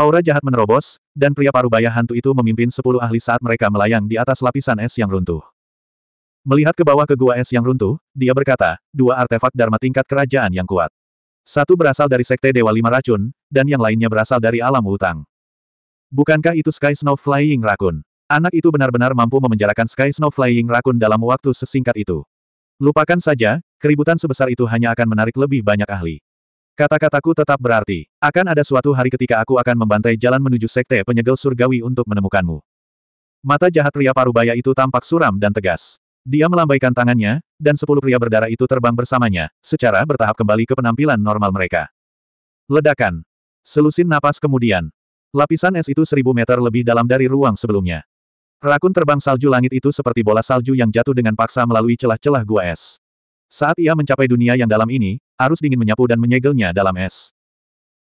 Aura jahat menerobos, dan pria parubaya hantu itu memimpin sepuluh ahli saat mereka melayang di atas lapisan es yang runtuh. Melihat ke bawah ke gua es yang runtuh, dia berkata, dua artefak Dharma tingkat kerajaan yang kuat. Satu berasal dari Sekte Dewa Lima Racun, dan yang lainnya berasal dari alam utang. Bukankah itu Sky Snow Flying Raccoon? Anak itu benar-benar mampu memenjarakan Sky Snow Flying Raccoon dalam waktu sesingkat itu. Lupakan saja, keributan sebesar itu hanya akan menarik lebih banyak ahli. Kata-kataku tetap berarti. Akan ada suatu hari ketika aku akan membantai jalan menuju sekte penyegel surgawi untuk menemukanmu. Mata jahat pria parubaya itu tampak suram dan tegas. Dia melambaikan tangannya, dan sepuluh pria berdarah itu terbang bersamanya, secara bertahap kembali ke penampilan normal mereka. Ledakan. Selusin napas kemudian. Lapisan es itu seribu meter lebih dalam dari ruang sebelumnya. Rakun terbang salju langit itu seperti bola salju yang jatuh dengan paksa melalui celah-celah gua es. Saat ia mencapai dunia yang dalam ini, arus dingin menyapu dan menyegelnya dalam es.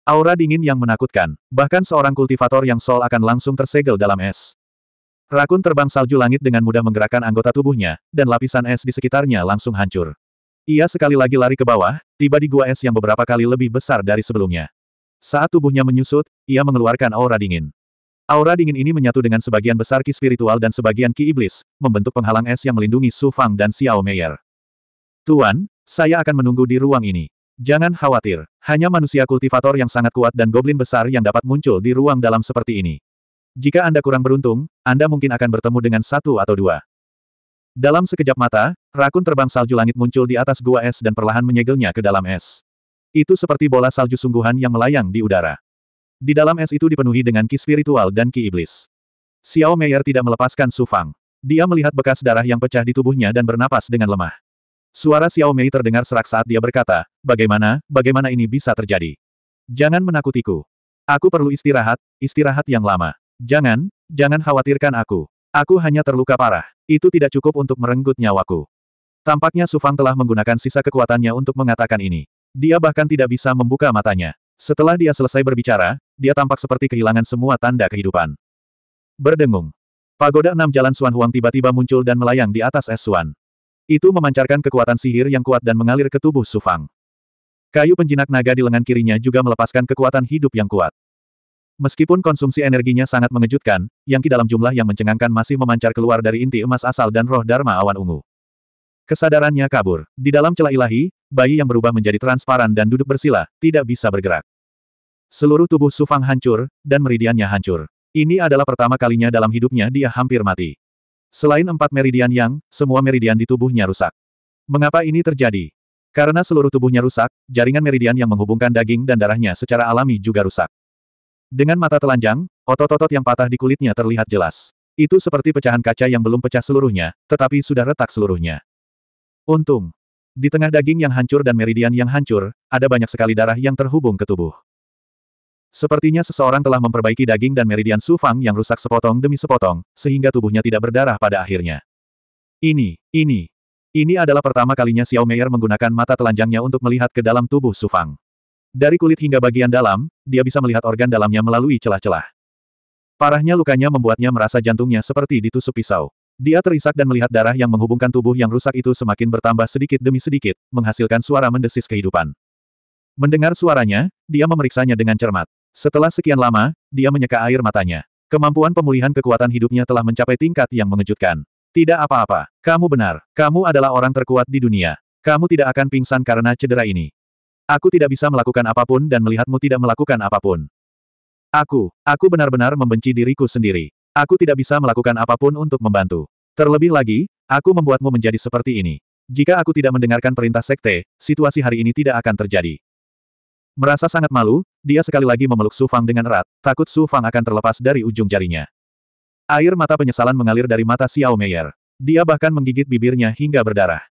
Aura dingin yang menakutkan, bahkan seorang kultivator yang sol akan langsung tersegel dalam es. Rakun terbang salju langit dengan mudah menggerakkan anggota tubuhnya, dan lapisan es di sekitarnya langsung hancur. Ia sekali lagi lari ke bawah, tiba di gua es yang beberapa kali lebih besar dari sebelumnya. Saat tubuhnya menyusut, ia mengeluarkan aura dingin. Aura dingin ini menyatu dengan sebagian besar ki spiritual dan sebagian ki iblis, membentuk penghalang es yang melindungi Su Fang dan Xiao Meier. Tuan, saya akan menunggu di ruang ini. Jangan khawatir, hanya manusia kultivator yang sangat kuat dan goblin besar yang dapat muncul di ruang dalam seperti ini. Jika Anda kurang beruntung, Anda mungkin akan bertemu dengan satu atau dua. Dalam sekejap mata, rakun terbang salju langit muncul di atas gua es dan perlahan menyegelnya ke dalam es. Itu seperti bola salju sungguhan yang melayang di udara. Di dalam es itu dipenuhi dengan ki spiritual dan ki iblis. Xiao Meier tidak melepaskan Su Fang. Dia melihat bekas darah yang pecah di tubuhnya dan bernapas dengan lemah. Suara Xiao Mei terdengar serak saat dia berkata, bagaimana, bagaimana ini bisa terjadi? Jangan menakutiku. Aku perlu istirahat, istirahat yang lama. Jangan, jangan khawatirkan aku. Aku hanya terluka parah. Itu tidak cukup untuk merenggut nyawaku. Tampaknya Sufang telah menggunakan sisa kekuatannya untuk mengatakan ini. Dia bahkan tidak bisa membuka matanya. Setelah dia selesai berbicara, dia tampak seperti kehilangan semua tanda kehidupan. Berdengung. Pagoda enam jalan Suan Huang tiba-tiba muncul dan melayang di atas es Suan. Itu memancarkan kekuatan sihir yang kuat dan mengalir ke tubuh Sufang. Kayu penjinak naga di lengan kirinya juga melepaskan kekuatan hidup yang kuat. Meskipun konsumsi energinya sangat mengejutkan, yang ki dalam jumlah yang mencengangkan masih memancar keluar dari inti emas asal dan roh Dharma awan ungu. Kesadarannya kabur. Di dalam celah ilahi, bayi yang berubah menjadi transparan dan duduk bersila, tidak bisa bergerak. Seluruh tubuh Sufang hancur, dan meridiannya hancur. Ini adalah pertama kalinya dalam hidupnya dia hampir mati. Selain empat meridian yang, semua meridian di tubuhnya rusak. Mengapa ini terjadi? Karena seluruh tubuhnya rusak, jaringan meridian yang menghubungkan daging dan darahnya secara alami juga rusak. Dengan mata telanjang, otot-otot yang patah di kulitnya terlihat jelas. Itu seperti pecahan kaca yang belum pecah seluruhnya, tetapi sudah retak seluruhnya. Untung. Di tengah daging yang hancur dan meridian yang hancur, ada banyak sekali darah yang terhubung ke tubuh. Sepertinya seseorang telah memperbaiki daging dan meridian Su Fang yang rusak sepotong demi sepotong, sehingga tubuhnya tidak berdarah pada akhirnya. Ini, ini, ini adalah pertama kalinya Xiao Meier menggunakan mata telanjangnya untuk melihat ke dalam tubuh Su Fang. Dari kulit hingga bagian dalam, dia bisa melihat organ dalamnya melalui celah-celah. Parahnya lukanya membuatnya merasa jantungnya seperti ditusuk pisau. Dia terisak dan melihat darah yang menghubungkan tubuh yang rusak itu semakin bertambah sedikit demi sedikit, menghasilkan suara mendesis kehidupan. Mendengar suaranya, dia memeriksanya dengan cermat. Setelah sekian lama, dia menyeka air matanya. Kemampuan pemulihan kekuatan hidupnya telah mencapai tingkat yang mengejutkan. Tidak apa-apa, kamu benar, kamu adalah orang terkuat di dunia. Kamu tidak akan pingsan karena cedera ini. Aku tidak bisa melakukan apapun dan melihatmu tidak melakukan apapun. Aku, aku benar-benar membenci diriku sendiri. Aku tidak bisa melakukan apapun untuk membantu. Terlebih lagi, aku membuatmu menjadi seperti ini. Jika aku tidak mendengarkan perintah sekte, situasi hari ini tidak akan terjadi. Merasa sangat malu, dia sekali lagi memeluk Su Fang dengan erat, takut Su Fang akan terlepas dari ujung jarinya. Air mata penyesalan mengalir dari mata Xiao Meier. Dia bahkan menggigit bibirnya hingga berdarah.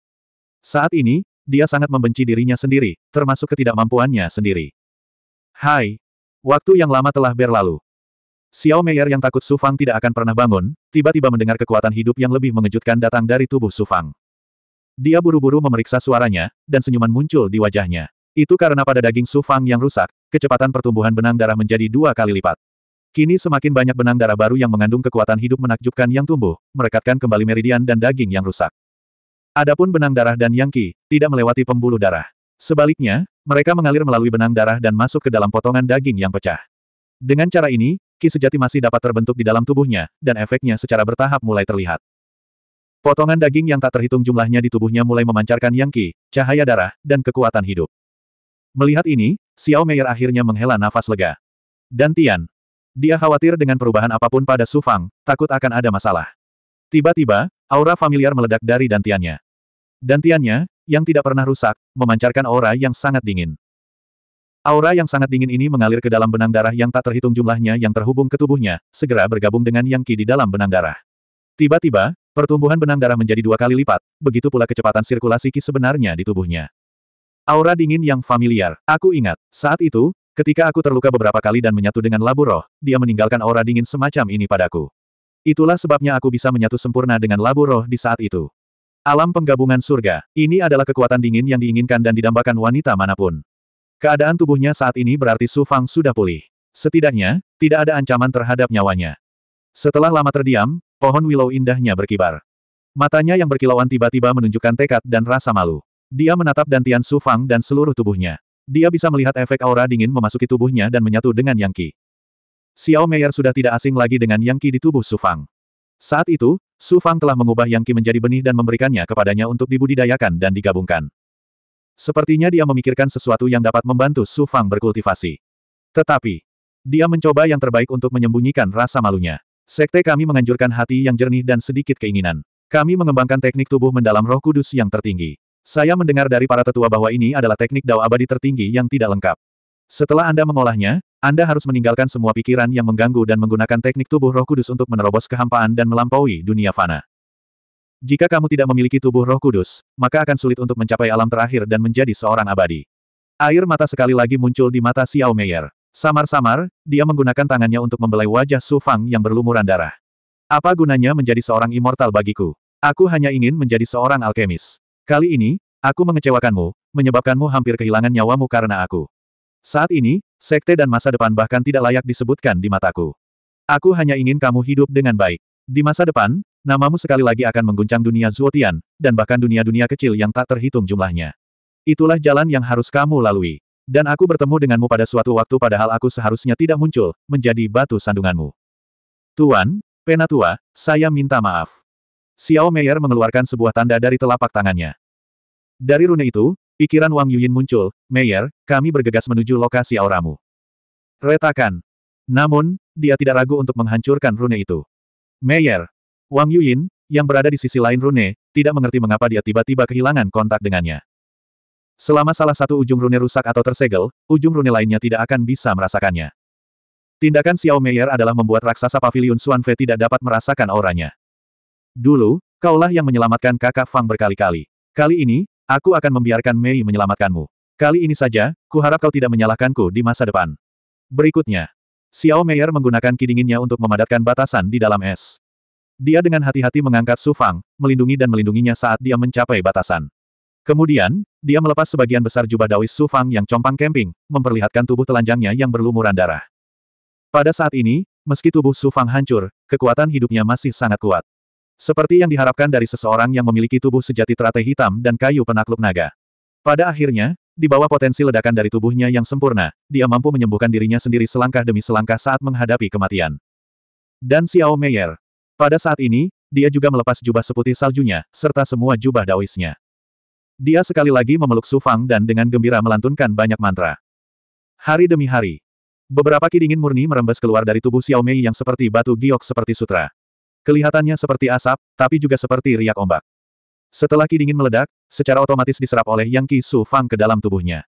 Saat ini, dia sangat membenci dirinya sendiri, termasuk ketidakmampuannya sendiri. Hai. Waktu yang lama telah berlalu. Xiao Meier yang takut Su Fang tidak akan pernah bangun, tiba-tiba mendengar kekuatan hidup yang lebih mengejutkan datang dari tubuh Su Fang. Dia buru-buru memeriksa suaranya, dan senyuman muncul di wajahnya. Itu karena pada daging sufang yang rusak, kecepatan pertumbuhan benang darah menjadi dua kali lipat. Kini semakin banyak benang darah baru yang mengandung kekuatan hidup menakjubkan yang tumbuh, merekatkan kembali meridian dan daging yang rusak. Adapun benang darah dan yang qi, tidak melewati pembuluh darah. Sebaliknya, mereka mengalir melalui benang darah dan masuk ke dalam potongan daging yang pecah. Dengan cara ini, ki sejati masih dapat terbentuk di dalam tubuhnya, dan efeknya secara bertahap mulai terlihat. Potongan daging yang tak terhitung jumlahnya di tubuhnya mulai memancarkan yang qi, cahaya darah, dan kekuatan hidup. Melihat ini, Xiao Meier akhirnya menghela nafas lega. Dan Tian. Dia khawatir dengan perubahan apapun pada Su Fang, takut akan ada masalah. Tiba-tiba, aura familiar meledak dari dantiannya. Dantiannya, yang tidak pernah rusak, memancarkan aura yang sangat dingin. Aura yang sangat dingin ini mengalir ke dalam benang darah yang tak terhitung jumlahnya yang terhubung ke tubuhnya, segera bergabung dengan yang Qi di dalam benang darah. Tiba-tiba, pertumbuhan benang darah menjadi dua kali lipat, begitu pula kecepatan sirkulasi Qi sebenarnya di tubuhnya. Aura dingin yang familiar. Aku ingat, saat itu, ketika aku terluka beberapa kali dan menyatu dengan labu roh, dia meninggalkan aura dingin semacam ini padaku. Itulah sebabnya aku bisa menyatu sempurna dengan labu roh di saat itu. Alam penggabungan surga, ini adalah kekuatan dingin yang diinginkan dan didambakan wanita manapun. Keadaan tubuhnya saat ini berarti Su Fang sudah pulih. Setidaknya, tidak ada ancaman terhadap nyawanya. Setelah lama terdiam, pohon willow indahnya berkibar. Matanya yang berkilauan tiba-tiba menunjukkan tekad dan rasa malu. Dia menatap Dantian Sufang dan seluruh tubuhnya. Dia bisa melihat efek aura dingin memasuki tubuhnya dan menyatu dengan Yang Qi. Xiao Meier sudah tidak asing lagi dengan Yang Qi di tubuh Sufang. Saat itu, Sufang telah mengubah Yang Qi menjadi benih dan memberikannya kepadanya untuk dibudidayakan dan digabungkan. Sepertinya dia memikirkan sesuatu yang dapat membantu Sufang berkultivasi. Tetapi, dia mencoba yang terbaik untuk menyembunyikan rasa malunya. Sekte kami menganjurkan hati yang jernih dan sedikit keinginan. Kami mengembangkan teknik tubuh mendalam roh kudus yang tertinggi. Saya mendengar dari para tetua bahwa ini adalah teknik dao abadi tertinggi yang tidak lengkap. Setelah Anda mengolahnya, Anda harus meninggalkan semua pikiran yang mengganggu dan menggunakan teknik tubuh roh kudus untuk menerobos kehampaan dan melampaui dunia fana. Jika kamu tidak memiliki tubuh roh kudus, maka akan sulit untuk mencapai alam terakhir dan menjadi seorang abadi. Air mata sekali lagi muncul di mata Xiao Meier. Samar-samar, dia menggunakan tangannya untuk membelai wajah Su Fang yang berlumuran darah. Apa gunanya menjadi seorang immortal bagiku? Aku hanya ingin menjadi seorang alkemis. Kali ini, aku mengecewakanmu, menyebabkanmu hampir kehilangan nyawamu karena aku. Saat ini, sekte dan masa depan bahkan tidak layak disebutkan di mataku. Aku hanya ingin kamu hidup dengan baik. Di masa depan, namamu sekali lagi akan mengguncang dunia Zuotian, dan bahkan dunia-dunia kecil yang tak terhitung jumlahnya. Itulah jalan yang harus kamu lalui. Dan aku bertemu denganmu pada suatu waktu padahal aku seharusnya tidak muncul, menjadi batu sandunganmu. Tuan, Penatua, saya minta maaf. Xiao Meier mengeluarkan sebuah tanda dari telapak tangannya. Dari rune itu, pikiran Wang Yuyin muncul, Meier, kami bergegas menuju lokasi auramu. Retakan. Namun, dia tidak ragu untuk menghancurkan rune itu. Meier. Wang Yuyin, yang berada di sisi lain rune, tidak mengerti mengapa dia tiba-tiba kehilangan kontak dengannya. Selama salah satu ujung rune rusak atau tersegel, ujung rune lainnya tidak akan bisa merasakannya. Tindakan Xiao Meier adalah membuat raksasa pavilion Xuan Fei tidak dapat merasakan auranya. Dulu, kaulah yang menyelamatkan kakak Fang berkali-kali. Kali ini, aku akan membiarkan Mei menyelamatkanmu. Kali ini saja, kuharap kau tidak menyalahkanku di masa depan. Berikutnya, Xiao Meier menggunakan kidinginnya untuk memadatkan batasan di dalam es. Dia dengan hati-hati mengangkat Su Fang, melindungi dan melindunginya saat dia mencapai batasan. Kemudian, dia melepas sebagian besar jubah Dawis Su Fang yang compang camping, memperlihatkan tubuh telanjangnya yang berlumuran darah. Pada saat ini, meski tubuh Su Fang hancur, kekuatan hidupnya masih sangat kuat. Seperti yang diharapkan dari seseorang yang memiliki tubuh sejati teratai hitam dan kayu penakluk naga. Pada akhirnya, di bawah potensi ledakan dari tubuhnya yang sempurna, dia mampu menyembuhkan dirinya sendiri selangkah demi selangkah saat menghadapi kematian. Dan Xiao Meier. Pada saat ini, dia juga melepas jubah seputih saljunya, serta semua jubah daoisnya. Dia sekali lagi memeluk Su Fang dan dengan gembira melantunkan banyak mantra. Hari demi hari. Beberapa kidingin murni merembes keluar dari tubuh Xiao Mei yang seperti batu giok seperti sutra. Kelihatannya seperti asap, tapi juga seperti riak ombak. Setelah ki dingin meledak, secara otomatis diserap oleh Yang Ki Su Fang ke dalam tubuhnya.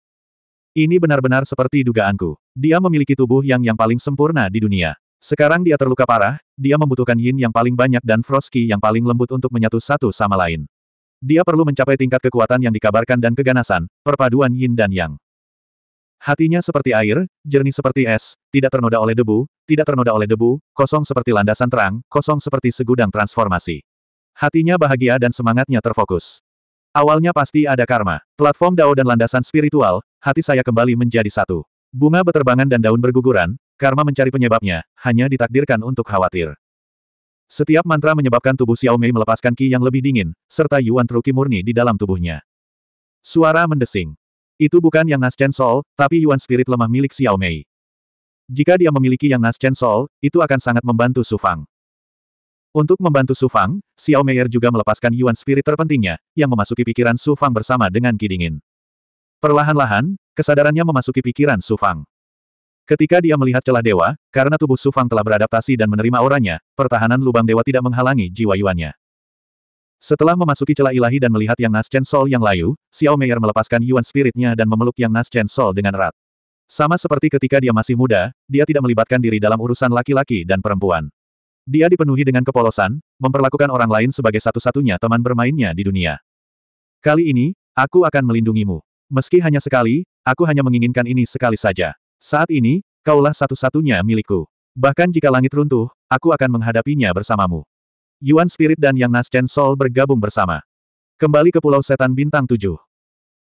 Ini benar-benar seperti dugaanku. Dia memiliki tubuh yang yang paling sempurna di dunia. Sekarang dia terluka parah, dia membutuhkan yin yang paling banyak dan frost Ki yang paling lembut untuk menyatu satu sama lain. Dia perlu mencapai tingkat kekuatan yang dikabarkan dan keganasan, perpaduan yin dan yang. Hatinya seperti air, jernih seperti es, tidak ternoda oleh debu, tidak ternoda oleh debu, kosong seperti landasan terang, kosong seperti segudang transformasi. Hatinya bahagia dan semangatnya terfokus. Awalnya pasti ada karma. Platform Dao dan landasan spiritual, hati saya kembali menjadi satu. Bunga beterbangan dan daun berguguran, karma mencari penyebabnya, hanya ditakdirkan untuk khawatir. Setiap mantra menyebabkan tubuh Xiao Mei melepaskan ki yang lebih dingin, serta Yuan Truki murni di dalam tubuhnya. Suara mendesing. Itu bukan yang Nas Chen Sol, tapi Yuan Spirit lemah milik Xiao Mei. Jika dia memiliki yang Nas Chen Sol, itu akan sangat membantu Su Fang. Untuk membantu Su Fang, Xiao Meier juga melepaskan Yuan Spirit terpentingnya, yang memasuki pikiran Su Fang bersama dengan Kidingin. Perlahan-lahan, kesadarannya memasuki pikiran Su Fang. Ketika dia melihat celah dewa, karena tubuh Su Fang telah beradaptasi dan menerima auranya, pertahanan lubang dewa tidak menghalangi jiwa Yuannya. Setelah memasuki celah ilahi dan melihat Yang Nas Chen Sol yang layu, Xiao Meier melepaskan Yuan Spiritnya dan memeluk Yang Nas Chen Sol dengan erat. Sama seperti ketika dia masih muda, dia tidak melibatkan diri dalam urusan laki-laki dan perempuan. Dia dipenuhi dengan kepolosan, memperlakukan orang lain sebagai satu-satunya teman bermainnya di dunia. Kali ini, aku akan melindungimu. Meski hanya sekali, aku hanya menginginkan ini sekali saja. Saat ini, kaulah satu-satunya milikku. Bahkan jika langit runtuh, aku akan menghadapinya bersamamu. Yuan Spirit dan Yang Naschen Sol bergabung bersama. Kembali ke Pulau Setan Bintang Tujuh.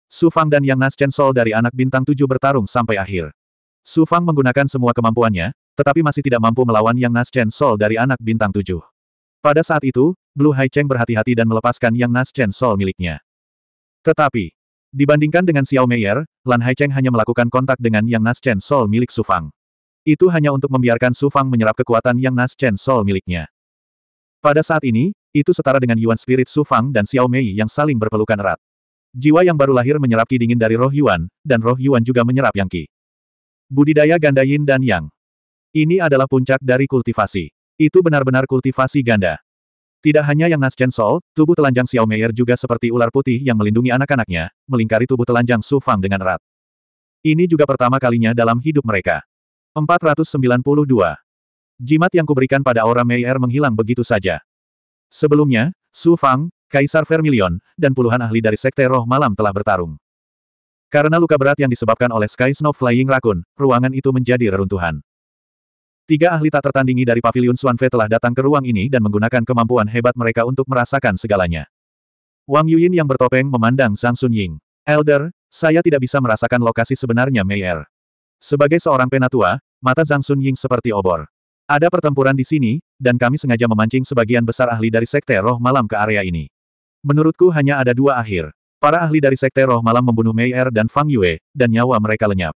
Su Fang dan Yang Naschen Sol dari anak Bintang Tujuh bertarung sampai akhir. Su Fang menggunakan semua kemampuannya, tetapi masih tidak mampu melawan Yang Naschen Sol dari anak Bintang Tujuh. Pada saat itu, Blue Hai Cheng berhati-hati dan melepaskan Yang Naschen Sol miliknya. Tetapi, dibandingkan dengan Xiao Meier, Lan Hai Cheng hanya melakukan kontak dengan Yang Naschen Sol milik Su Fang. Itu hanya untuk membiarkan Su Fang menyerap kekuatan Yang Naschen Sol miliknya. Pada saat ini, itu setara dengan Yuan Spirit Su Fang dan Xiao Mei yang saling berpelukan erat. Jiwa yang baru lahir menyerap ki dingin dari roh Yuan, dan roh Yuan juga menyerap yang ki. Budidaya ganda yin dan yang. Ini adalah puncak dari kultivasi. Itu benar-benar kultivasi ganda. Tidak hanya yang Nas Chen Sol, tubuh telanjang Xiao Meier juga seperti ular putih yang melindungi anak-anaknya, melingkari tubuh telanjang Su Fang dengan erat. Ini juga pertama kalinya dalam hidup mereka. 492. Jimat yang kuberikan pada aura Meier menghilang begitu saja. Sebelumnya, Su Fang, Kaisar Vermilion, dan puluhan ahli dari Sekte Roh Malam telah bertarung. Karena luka berat yang disebabkan oleh Sky Snow Flying Raccoon, ruangan itu menjadi reruntuhan. Tiga ahli tak tertandingi dari Paviliun Suanfe telah datang ke ruang ini dan menggunakan kemampuan hebat mereka untuk merasakan segalanya. Wang Yuyin yang bertopeng memandang Zhang Sun Ying. Elder, saya tidak bisa merasakan lokasi sebenarnya Meier. Sebagai seorang penatua, mata Zhang Sun Ying seperti obor. Ada pertempuran di sini, dan kami sengaja memancing sebagian besar ahli dari Sekte Roh Malam ke area ini. Menurutku hanya ada dua akhir. Para ahli dari Sekte Roh Malam membunuh Mei Er dan Fang Yue, dan nyawa mereka lenyap.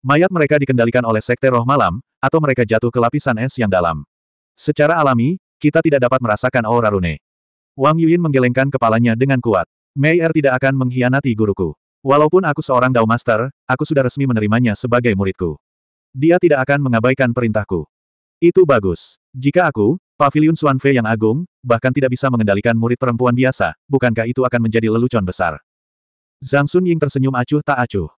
Mayat mereka dikendalikan oleh Sekte Roh Malam, atau mereka jatuh ke lapisan es yang dalam. Secara alami, kita tidak dapat merasakan aura rune. Wang Yuin menggelengkan kepalanya dengan kuat. Mei Er tidak akan mengkhianati guruku. Walaupun aku seorang Dao Master, aku sudah resmi menerimanya sebagai muridku. Dia tidak akan mengabaikan perintahku. Itu bagus. Jika aku, Paviliun Suanfe yang agung, bahkan tidak bisa mengendalikan murid perempuan biasa, bukankah itu akan menjadi lelucon besar? Zhang Sun Ying tersenyum acuh tak acuh.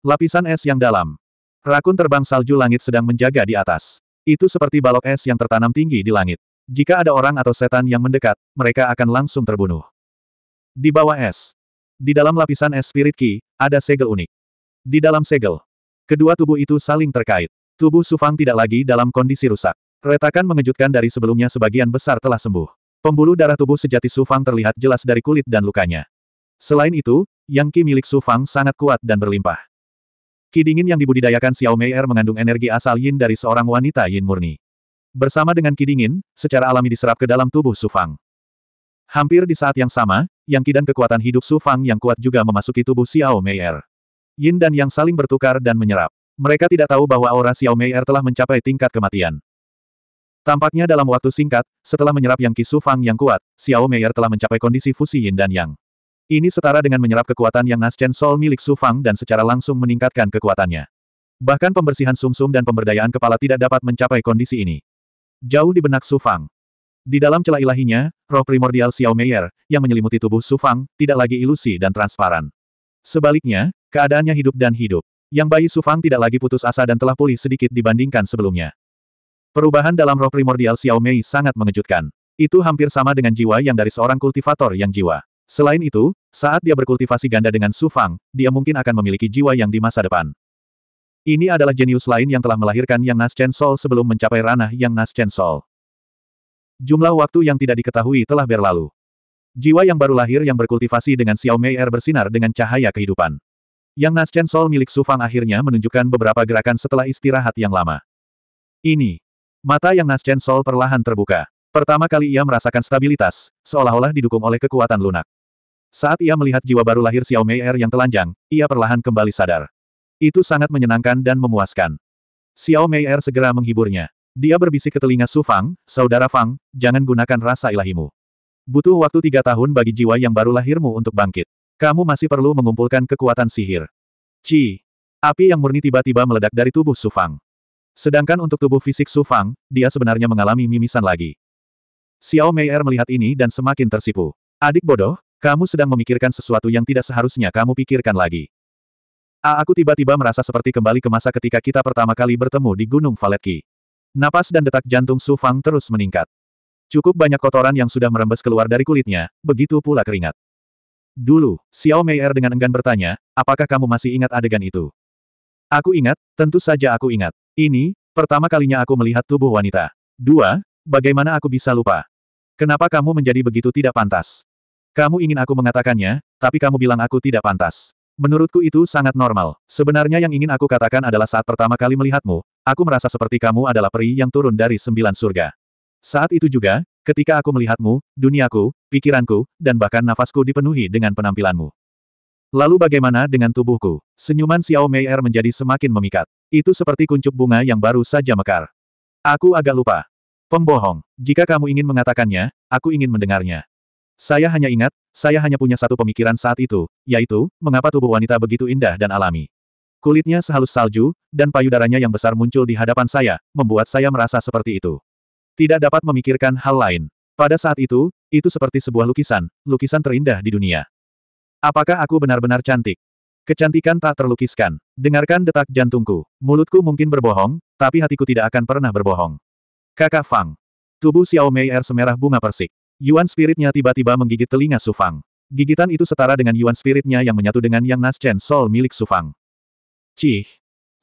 Lapisan es yang dalam. Rakun terbang salju langit sedang menjaga di atas. Itu seperti balok es yang tertanam tinggi di langit. Jika ada orang atau setan yang mendekat, mereka akan langsung terbunuh. Di bawah es. Di dalam lapisan es Spirit Key, ada segel unik. Di dalam segel. Kedua tubuh itu saling terkait. Tubuh Sufang tidak lagi dalam kondisi rusak. Retakan mengejutkan dari sebelumnya sebagian besar telah sembuh. Pembuluh darah tubuh sejati Sufang terlihat jelas dari kulit dan lukanya. Selain itu, yang Qi milik Sufang sangat kuat dan berlimpah. Ki dingin yang dibudidayakan Xiao Mei Er mengandung energi asal yin dari seorang wanita yin murni. Bersama dengan Ki dingin, secara alami diserap ke dalam tubuh Sufang. Hampir di saat yang sama, yang Qi dan kekuatan hidup Sufang yang kuat juga memasuki tubuh Xiao Mei Er. Yin dan yang saling bertukar dan menyerap. Mereka tidak tahu bahwa aura Xiao Mei telah mencapai tingkat kematian. Tampaknya dalam waktu singkat, setelah menyerap yang Kisu Fang yang kuat, Xiao Mei telah mencapai kondisi fusi Yin dan Yang. Ini setara dengan menyerap kekuatan yang Naschen Sol milik Su Fang dan secara langsung meningkatkan kekuatannya. Bahkan pembersihan sumsum -sum dan pemberdayaan kepala tidak dapat mencapai kondisi ini. Jauh di benak Su Fang. Di dalam celah ilahinya, roh primordial Xiao Meier, yang menyelimuti tubuh Su Fang, tidak lagi ilusi dan transparan. Sebaliknya, keadaannya hidup dan hidup. Yang bayi Sufang tidak lagi putus asa dan telah pulih sedikit dibandingkan sebelumnya. Perubahan dalam roh primordial Xiao Mei sangat mengejutkan. Itu hampir sama dengan jiwa yang dari seorang kultivator yang jiwa. Selain itu, saat dia berkultivasi ganda dengan Sufang, dia mungkin akan memiliki jiwa yang di masa depan. Ini adalah jenius lain yang telah melahirkan Yang Nascent Sol sebelum mencapai ranah Yang Nascent Sol. Jumlah waktu yang tidak diketahui telah berlalu. Jiwa yang baru lahir yang berkultivasi dengan Xiao Mei Er bersinar dengan cahaya kehidupan. Yang Naschen Sol milik Su Fang akhirnya menunjukkan beberapa gerakan setelah istirahat yang lama. Ini. Mata Yang Naschen Sol perlahan terbuka. Pertama kali ia merasakan stabilitas, seolah-olah didukung oleh kekuatan lunak. Saat ia melihat jiwa baru lahir Xiao Mei Er yang telanjang, ia perlahan kembali sadar. Itu sangat menyenangkan dan memuaskan. Xiao Mei Er segera menghiburnya. Dia berbisik ke telinga Su Fang, Saudara Fang, jangan gunakan rasa ilahimu. Butuh waktu tiga tahun bagi jiwa yang baru lahirmu untuk bangkit. Kamu masih perlu mengumpulkan kekuatan sihir. Ci. Api yang murni tiba-tiba meledak dari tubuh Sufang. Sedangkan untuk tubuh fisik Sufang, dia sebenarnya mengalami mimisan lagi. Xiao Meier melihat ini dan semakin tersipu. Adik bodoh, kamu sedang memikirkan sesuatu yang tidak seharusnya kamu pikirkan lagi. A ah, aku tiba-tiba merasa seperti kembali ke masa ketika kita pertama kali bertemu di Gunung Valetki. Napas dan detak jantung Sufang terus meningkat. Cukup banyak kotoran yang sudah merembes keluar dari kulitnya, begitu pula keringat. Dulu, Xiao Meier dengan enggan bertanya, apakah kamu masih ingat adegan itu? Aku ingat, tentu saja aku ingat. Ini, pertama kalinya aku melihat tubuh wanita. Dua, bagaimana aku bisa lupa? Kenapa kamu menjadi begitu tidak pantas? Kamu ingin aku mengatakannya, tapi kamu bilang aku tidak pantas. Menurutku itu sangat normal. Sebenarnya yang ingin aku katakan adalah saat pertama kali melihatmu, aku merasa seperti kamu adalah peri yang turun dari sembilan surga. Saat itu juga, Ketika aku melihatmu, duniaku, pikiranku, dan bahkan nafasku dipenuhi dengan penampilanmu. Lalu bagaimana dengan tubuhku? Senyuman Xiao Mei Er menjadi semakin memikat. Itu seperti kuncup bunga yang baru saja mekar. Aku agak lupa. Pembohong, jika kamu ingin mengatakannya, aku ingin mendengarnya. Saya hanya ingat, saya hanya punya satu pemikiran saat itu, yaitu, mengapa tubuh wanita begitu indah dan alami. Kulitnya sehalus salju, dan payudaranya yang besar muncul di hadapan saya, membuat saya merasa seperti itu. Tidak dapat memikirkan hal lain. Pada saat itu, itu seperti sebuah lukisan, lukisan terindah di dunia. Apakah aku benar-benar cantik? Kecantikan tak terlukiskan. Dengarkan detak jantungku. Mulutku mungkin berbohong, tapi hatiku tidak akan pernah berbohong. Kakak Fang. Tubuh Xiao Mei Er semerah bunga persik. Yuan spiritnya tiba-tiba menggigit telinga Su Fang. Gigitan itu setara dengan yuan spiritnya yang menyatu dengan yang Naschen Sol milik Su Fang. Cih.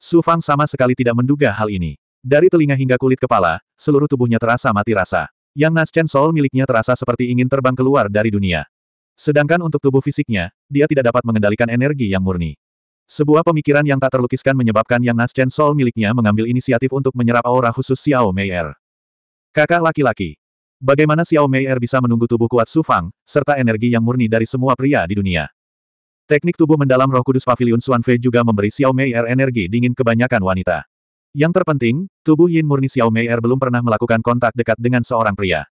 Su Fang sama sekali tidak menduga hal ini. Dari telinga hingga kulit kepala, seluruh tubuhnya terasa mati rasa. Yang Naschen Soul miliknya terasa seperti ingin terbang keluar dari dunia. Sedangkan untuk tubuh fisiknya, dia tidak dapat mengendalikan energi yang murni. Sebuah pemikiran yang tak terlukiskan menyebabkan Yang Naschen Soul miliknya mengambil inisiatif untuk menyerap aura khusus Xiao Mei Er. Kakak laki-laki. Bagaimana Xiao Mei Er bisa menunggu tubuh kuat Su Fang serta energi yang murni dari semua pria di dunia. Teknik tubuh mendalam roh kudus Pavilion Suan Fei juga memberi Xiao Mei Er energi dingin kebanyakan wanita. Yang terpenting, tubuh Yin murni Xiao Mei Er belum pernah melakukan kontak dekat dengan seorang pria.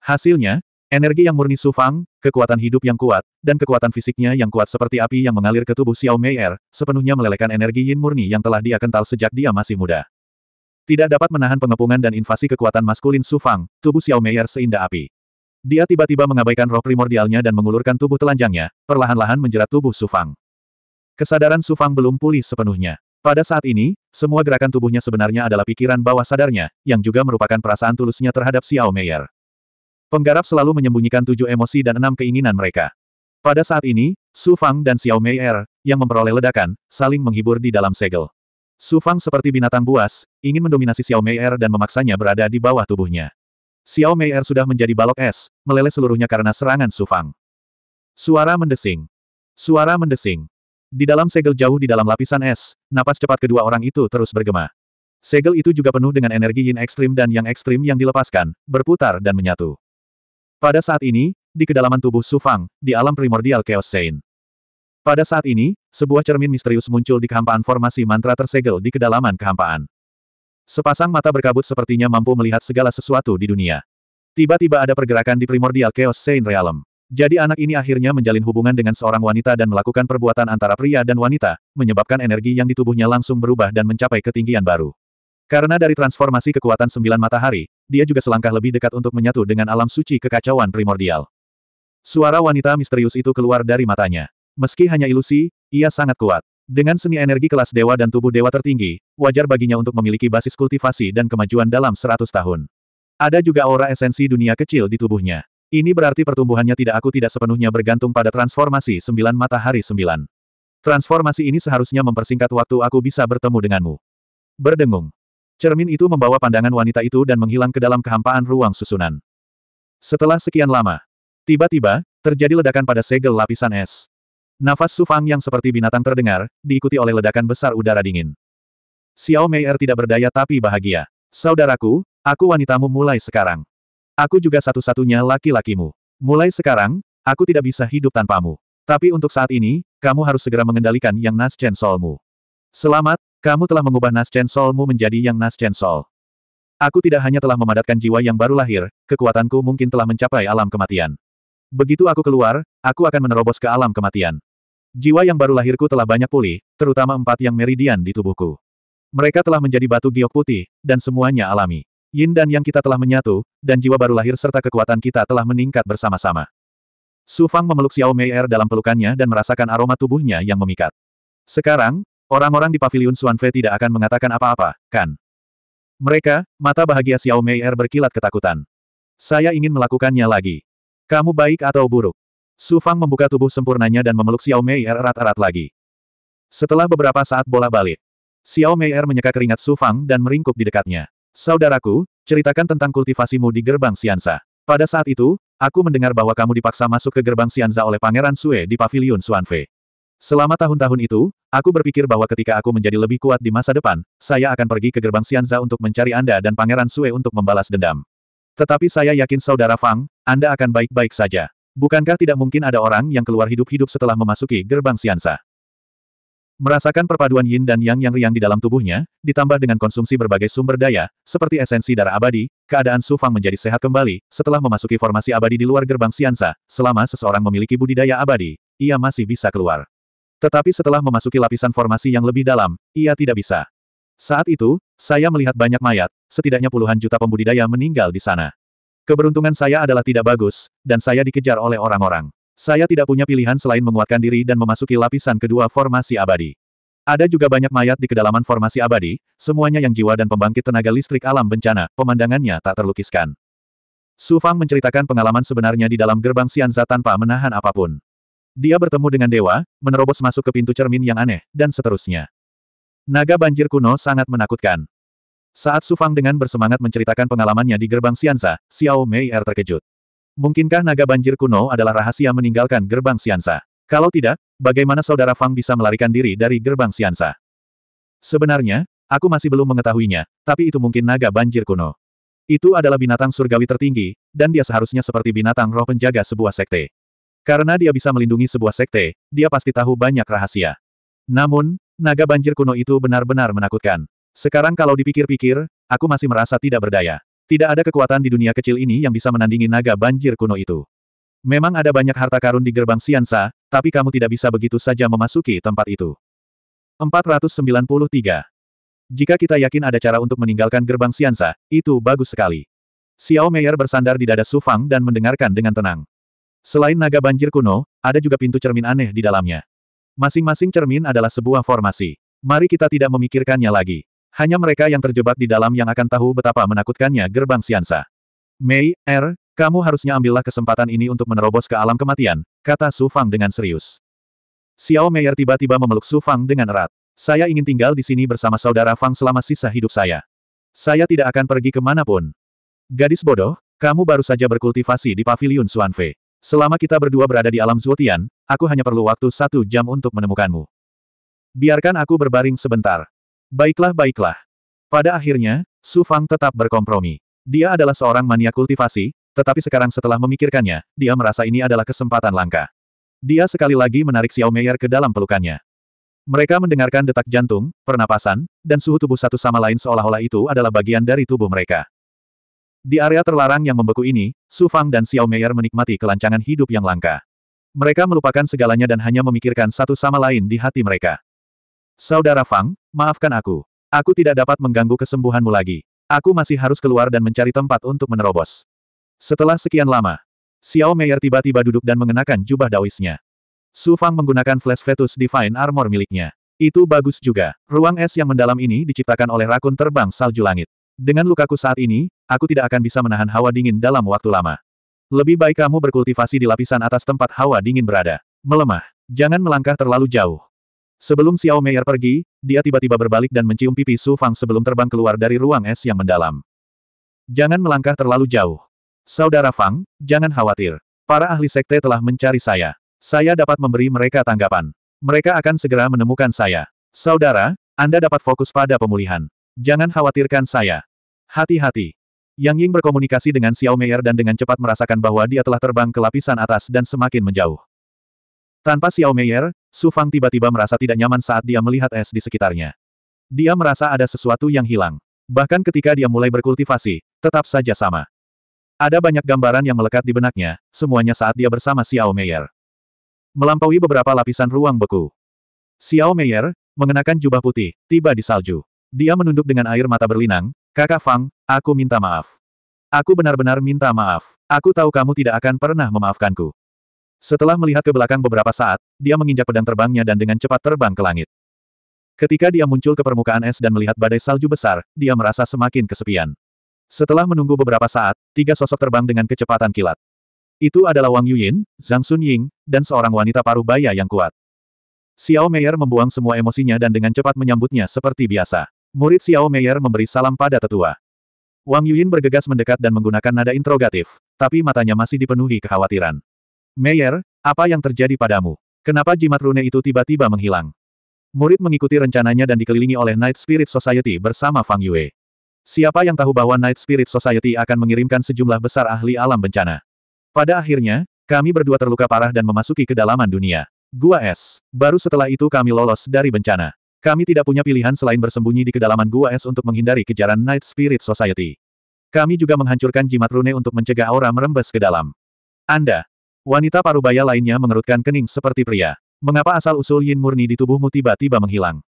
Hasilnya, energi yang murni Sufang, kekuatan hidup yang kuat, dan kekuatan fisiknya yang kuat seperti api yang mengalir ke tubuh Xiao Mei Er, sepenuhnya melelehkan energi Yin murni yang telah dia kental sejak dia masih muda. Tidak dapat menahan pengepungan dan invasi kekuatan maskulin Sufang, tubuh Xiao Mei Er seindah api. Dia tiba-tiba mengabaikan roh primordialnya dan mengulurkan tubuh telanjangnya, perlahan-lahan menjerat tubuh Sufang. Kesadaran Sufang belum pulih sepenuhnya. Pada saat ini, semua gerakan tubuhnya sebenarnya adalah pikiran bawah sadarnya, yang juga merupakan perasaan tulusnya terhadap Xiao Meier. Penggarap selalu menyembunyikan tujuh emosi dan enam keinginan mereka. Pada saat ini, Su Fang dan Xiao Meier, yang memperoleh ledakan, saling menghibur di dalam segel. Su Fang seperti binatang buas, ingin mendominasi Xiao Meier dan memaksanya berada di bawah tubuhnya. Xiao Meier sudah menjadi balok es, meleleh seluruhnya karena serangan Su Fang. Suara mendesing. Suara mendesing. Di dalam segel jauh di dalam lapisan es, napas cepat kedua orang itu terus bergema. Segel itu juga penuh dengan energi yin ekstrim dan yang ekstrim yang dilepaskan, berputar dan menyatu. Pada saat ini, di kedalaman tubuh Sufang, di alam primordial Chaos Sein. Pada saat ini, sebuah cermin misterius muncul di kehampaan formasi mantra tersegel di kedalaman kehampaan. Sepasang mata berkabut sepertinya mampu melihat segala sesuatu di dunia. Tiba-tiba ada pergerakan di primordial Chaos Sein Realm. Jadi anak ini akhirnya menjalin hubungan dengan seorang wanita dan melakukan perbuatan antara pria dan wanita, menyebabkan energi yang di tubuhnya langsung berubah dan mencapai ketinggian baru. Karena dari transformasi kekuatan sembilan matahari, dia juga selangkah lebih dekat untuk menyatu dengan alam suci kekacauan primordial. Suara wanita misterius itu keluar dari matanya. Meski hanya ilusi, ia sangat kuat. Dengan seni energi kelas dewa dan tubuh dewa tertinggi, wajar baginya untuk memiliki basis kultivasi dan kemajuan dalam seratus tahun. Ada juga aura esensi dunia kecil di tubuhnya. Ini berarti pertumbuhannya tidak aku tidak sepenuhnya bergantung pada transformasi sembilan matahari sembilan. Transformasi ini seharusnya mempersingkat waktu aku bisa bertemu denganmu. Berdengung. Cermin itu membawa pandangan wanita itu dan menghilang ke dalam kehampaan ruang susunan. Setelah sekian lama, tiba-tiba, terjadi ledakan pada segel lapisan es. Nafas Sufang yang seperti binatang terdengar, diikuti oleh ledakan besar udara dingin. Xiao Mei Er tidak berdaya tapi bahagia. Saudaraku, aku wanitamu mulai sekarang. Aku juga satu-satunya laki-lakimu. Mulai sekarang, aku tidak bisa hidup tanpamu. Tapi untuk saat ini, kamu harus segera mengendalikan yang Chen Solmu. Selamat, kamu telah mengubah Chen Solmu menjadi yang naschen Sol. Aku tidak hanya telah memadatkan jiwa yang baru lahir, kekuatanku mungkin telah mencapai alam kematian. Begitu aku keluar, aku akan menerobos ke alam kematian. Jiwa yang baru lahirku telah banyak pulih, terutama empat yang meridian di tubuhku. Mereka telah menjadi batu giok putih, dan semuanya alami. Yin dan yang kita telah menyatu, dan jiwa baru lahir serta kekuatan kita telah meningkat bersama-sama. Su Fang memeluk Xiao Mei Er dalam pelukannya dan merasakan aroma tubuhnya yang memikat. Sekarang, orang-orang di Paviliun Xuan Fei tidak akan mengatakan apa-apa, kan? Mereka, mata bahagia Xiao Mei Er berkilat ketakutan. Saya ingin melakukannya lagi. Kamu baik atau buruk? Su Fang membuka tubuh sempurnanya dan memeluk Xiao Mei Er erat-erat lagi. Setelah beberapa saat bola balik, Xiao Mei Er menyeka keringat Su Fang dan meringkuk di dekatnya. Saudaraku, ceritakan tentang kultivasimu di gerbang Sianza. Pada saat itu, aku mendengar bahwa kamu dipaksa masuk ke gerbang Sianza oleh Pangeran Sue di Paviliun Suanfe. Selama tahun-tahun itu, aku berpikir bahwa ketika aku menjadi lebih kuat di masa depan, saya akan pergi ke gerbang Sianza untuk mencari Anda dan Pangeran Sue untuk membalas dendam. Tetapi saya yakin saudara Fang, Anda akan baik-baik saja. Bukankah tidak mungkin ada orang yang keluar hidup-hidup setelah memasuki gerbang Sianza? Merasakan perpaduan yin dan yang yang riang di dalam tubuhnya, ditambah dengan konsumsi berbagai sumber daya, seperti esensi darah abadi, keadaan Su Fang menjadi sehat kembali, setelah memasuki formasi abadi di luar gerbang Siansa, selama seseorang memiliki budidaya abadi, ia masih bisa keluar. Tetapi setelah memasuki lapisan formasi yang lebih dalam, ia tidak bisa. Saat itu, saya melihat banyak mayat, setidaknya puluhan juta pembudidaya meninggal di sana. Keberuntungan saya adalah tidak bagus, dan saya dikejar oleh orang-orang. Saya tidak punya pilihan selain menguatkan diri dan memasuki lapisan kedua formasi abadi. Ada juga banyak mayat di kedalaman formasi abadi, semuanya yang jiwa dan pembangkit tenaga listrik alam bencana, pemandangannya tak terlukiskan. Su Fang menceritakan pengalaman sebenarnya di dalam gerbang Xianza tanpa menahan apapun. Dia bertemu dengan dewa, menerobos masuk ke pintu cermin yang aneh, dan seterusnya. Naga banjir kuno sangat menakutkan. Saat Su Fang dengan bersemangat menceritakan pengalamannya di gerbang Xianza, Xiao Mei Er terkejut. Mungkinkah naga banjir kuno adalah rahasia meninggalkan gerbang Siansa? Kalau tidak, bagaimana saudara Fang bisa melarikan diri dari gerbang Siansa? Sebenarnya, aku masih belum mengetahuinya, tapi itu mungkin naga banjir kuno. Itu adalah binatang surgawi tertinggi, dan dia seharusnya seperti binatang roh penjaga sebuah sekte. Karena dia bisa melindungi sebuah sekte, dia pasti tahu banyak rahasia. Namun, naga banjir kuno itu benar-benar menakutkan. Sekarang kalau dipikir-pikir, aku masih merasa tidak berdaya. Tidak ada kekuatan di dunia kecil ini yang bisa menandingi naga banjir kuno itu. Memang ada banyak harta karun di gerbang Siansa, tapi kamu tidak bisa begitu saja memasuki tempat itu. 493. Jika kita yakin ada cara untuk meninggalkan gerbang Siansa, itu bagus sekali. Xiao Meier bersandar di dada Sufang dan mendengarkan dengan tenang. Selain naga banjir kuno, ada juga pintu cermin aneh di dalamnya. Masing-masing cermin adalah sebuah formasi. Mari kita tidak memikirkannya lagi. Hanya mereka yang terjebak di dalam yang akan tahu betapa menakutkannya gerbang Siansa. Mei, Er, kamu harusnya ambillah kesempatan ini untuk menerobos ke alam kematian, kata Su Fang dengan serius. Xiao Meier tiba-tiba memeluk Su Fang dengan erat. Saya ingin tinggal di sini bersama saudara Fang selama sisa hidup saya. Saya tidak akan pergi kemanapun. Gadis bodoh, kamu baru saja berkultivasi di pavilion Suanfe. Selama kita berdua berada di alam Zuotian, aku hanya perlu waktu satu jam untuk menemukanmu. Biarkan aku berbaring sebentar. Baiklah baiklah. Pada akhirnya, Su Fang tetap berkompromi. Dia adalah seorang mania kultivasi, tetapi sekarang setelah memikirkannya, dia merasa ini adalah kesempatan langka. Dia sekali lagi menarik Xiao Meier ke dalam pelukannya. Mereka mendengarkan detak jantung, pernapasan, dan suhu tubuh satu sama lain seolah-olah itu adalah bagian dari tubuh mereka. Di area terlarang yang membeku ini, Su Fang dan Xiao Meier menikmati kelancangan hidup yang langka. Mereka melupakan segalanya dan hanya memikirkan satu sama lain di hati mereka. Saudara Fang, maafkan aku. Aku tidak dapat mengganggu kesembuhanmu lagi. Aku masih harus keluar dan mencari tempat untuk menerobos. Setelah sekian lama, Xiao Meier tiba-tiba duduk dan mengenakan jubah daoisnya. Su Fang menggunakan flash Vetus divine armor miliknya. Itu bagus juga. Ruang es yang mendalam ini diciptakan oleh rakun terbang salju langit. Dengan lukaku saat ini, aku tidak akan bisa menahan hawa dingin dalam waktu lama. Lebih baik kamu berkultivasi di lapisan atas tempat hawa dingin berada. Melemah. Jangan melangkah terlalu jauh. Sebelum Xiao Meier pergi, dia tiba-tiba berbalik dan mencium pipi Su Fang sebelum terbang keluar dari ruang es yang mendalam. Jangan melangkah terlalu jauh. Saudara Fang, jangan khawatir. Para ahli sekte telah mencari saya. Saya dapat memberi mereka tanggapan. Mereka akan segera menemukan saya. Saudara, Anda dapat fokus pada pemulihan. Jangan khawatirkan saya. Hati-hati. Yang Ying berkomunikasi dengan Xiao Meier dan dengan cepat merasakan bahwa dia telah terbang ke lapisan atas dan semakin menjauh. Tanpa Xiao Meier, Su Fang tiba-tiba merasa tidak nyaman saat dia melihat es di sekitarnya. Dia merasa ada sesuatu yang hilang. Bahkan ketika dia mulai berkultivasi, tetap saja sama. Ada banyak gambaran yang melekat di benaknya, semuanya saat dia bersama Xiao Meier. Melampaui beberapa lapisan ruang beku. Xiao Meier, mengenakan jubah putih, tiba di salju. Dia menunduk dengan air mata berlinang, Kakak Fang, aku minta maaf. Aku benar-benar minta maaf. Aku tahu kamu tidak akan pernah memaafkanku. Setelah melihat ke belakang beberapa saat, dia menginjak pedang terbangnya dan dengan cepat terbang ke langit. Ketika dia muncul ke permukaan es dan melihat badai salju besar, dia merasa semakin kesepian. Setelah menunggu beberapa saat, tiga sosok terbang dengan kecepatan kilat. Itu adalah Wang Yuyin, Zhang Sunying, dan seorang wanita paruh baya yang kuat. Xiao Meier membuang semua emosinya dan dengan cepat menyambutnya seperti biasa. Murid Xiao Meier memberi salam pada tetua. Wang Yuyin bergegas mendekat dan menggunakan nada interrogatif, tapi matanya masih dipenuhi kekhawatiran. Meyer, apa yang terjadi padamu? Kenapa jimat rune itu tiba-tiba menghilang? Murid mengikuti rencananya dan dikelilingi oleh Night Spirit Society bersama Fang Yue. Siapa yang tahu bahwa Night Spirit Society akan mengirimkan sejumlah besar ahli alam bencana? Pada akhirnya, kami berdua terluka parah dan memasuki kedalaman dunia. Gua es. Baru setelah itu kami lolos dari bencana. Kami tidak punya pilihan selain bersembunyi di kedalaman gua es untuk menghindari kejaran Night Spirit Society. Kami juga menghancurkan jimat rune untuk mencegah aura merembes ke dalam. Anda, Wanita parubaya lainnya mengerutkan kening seperti pria. Mengapa asal-usul Yin Murni di tubuhmu tiba-tiba menghilang?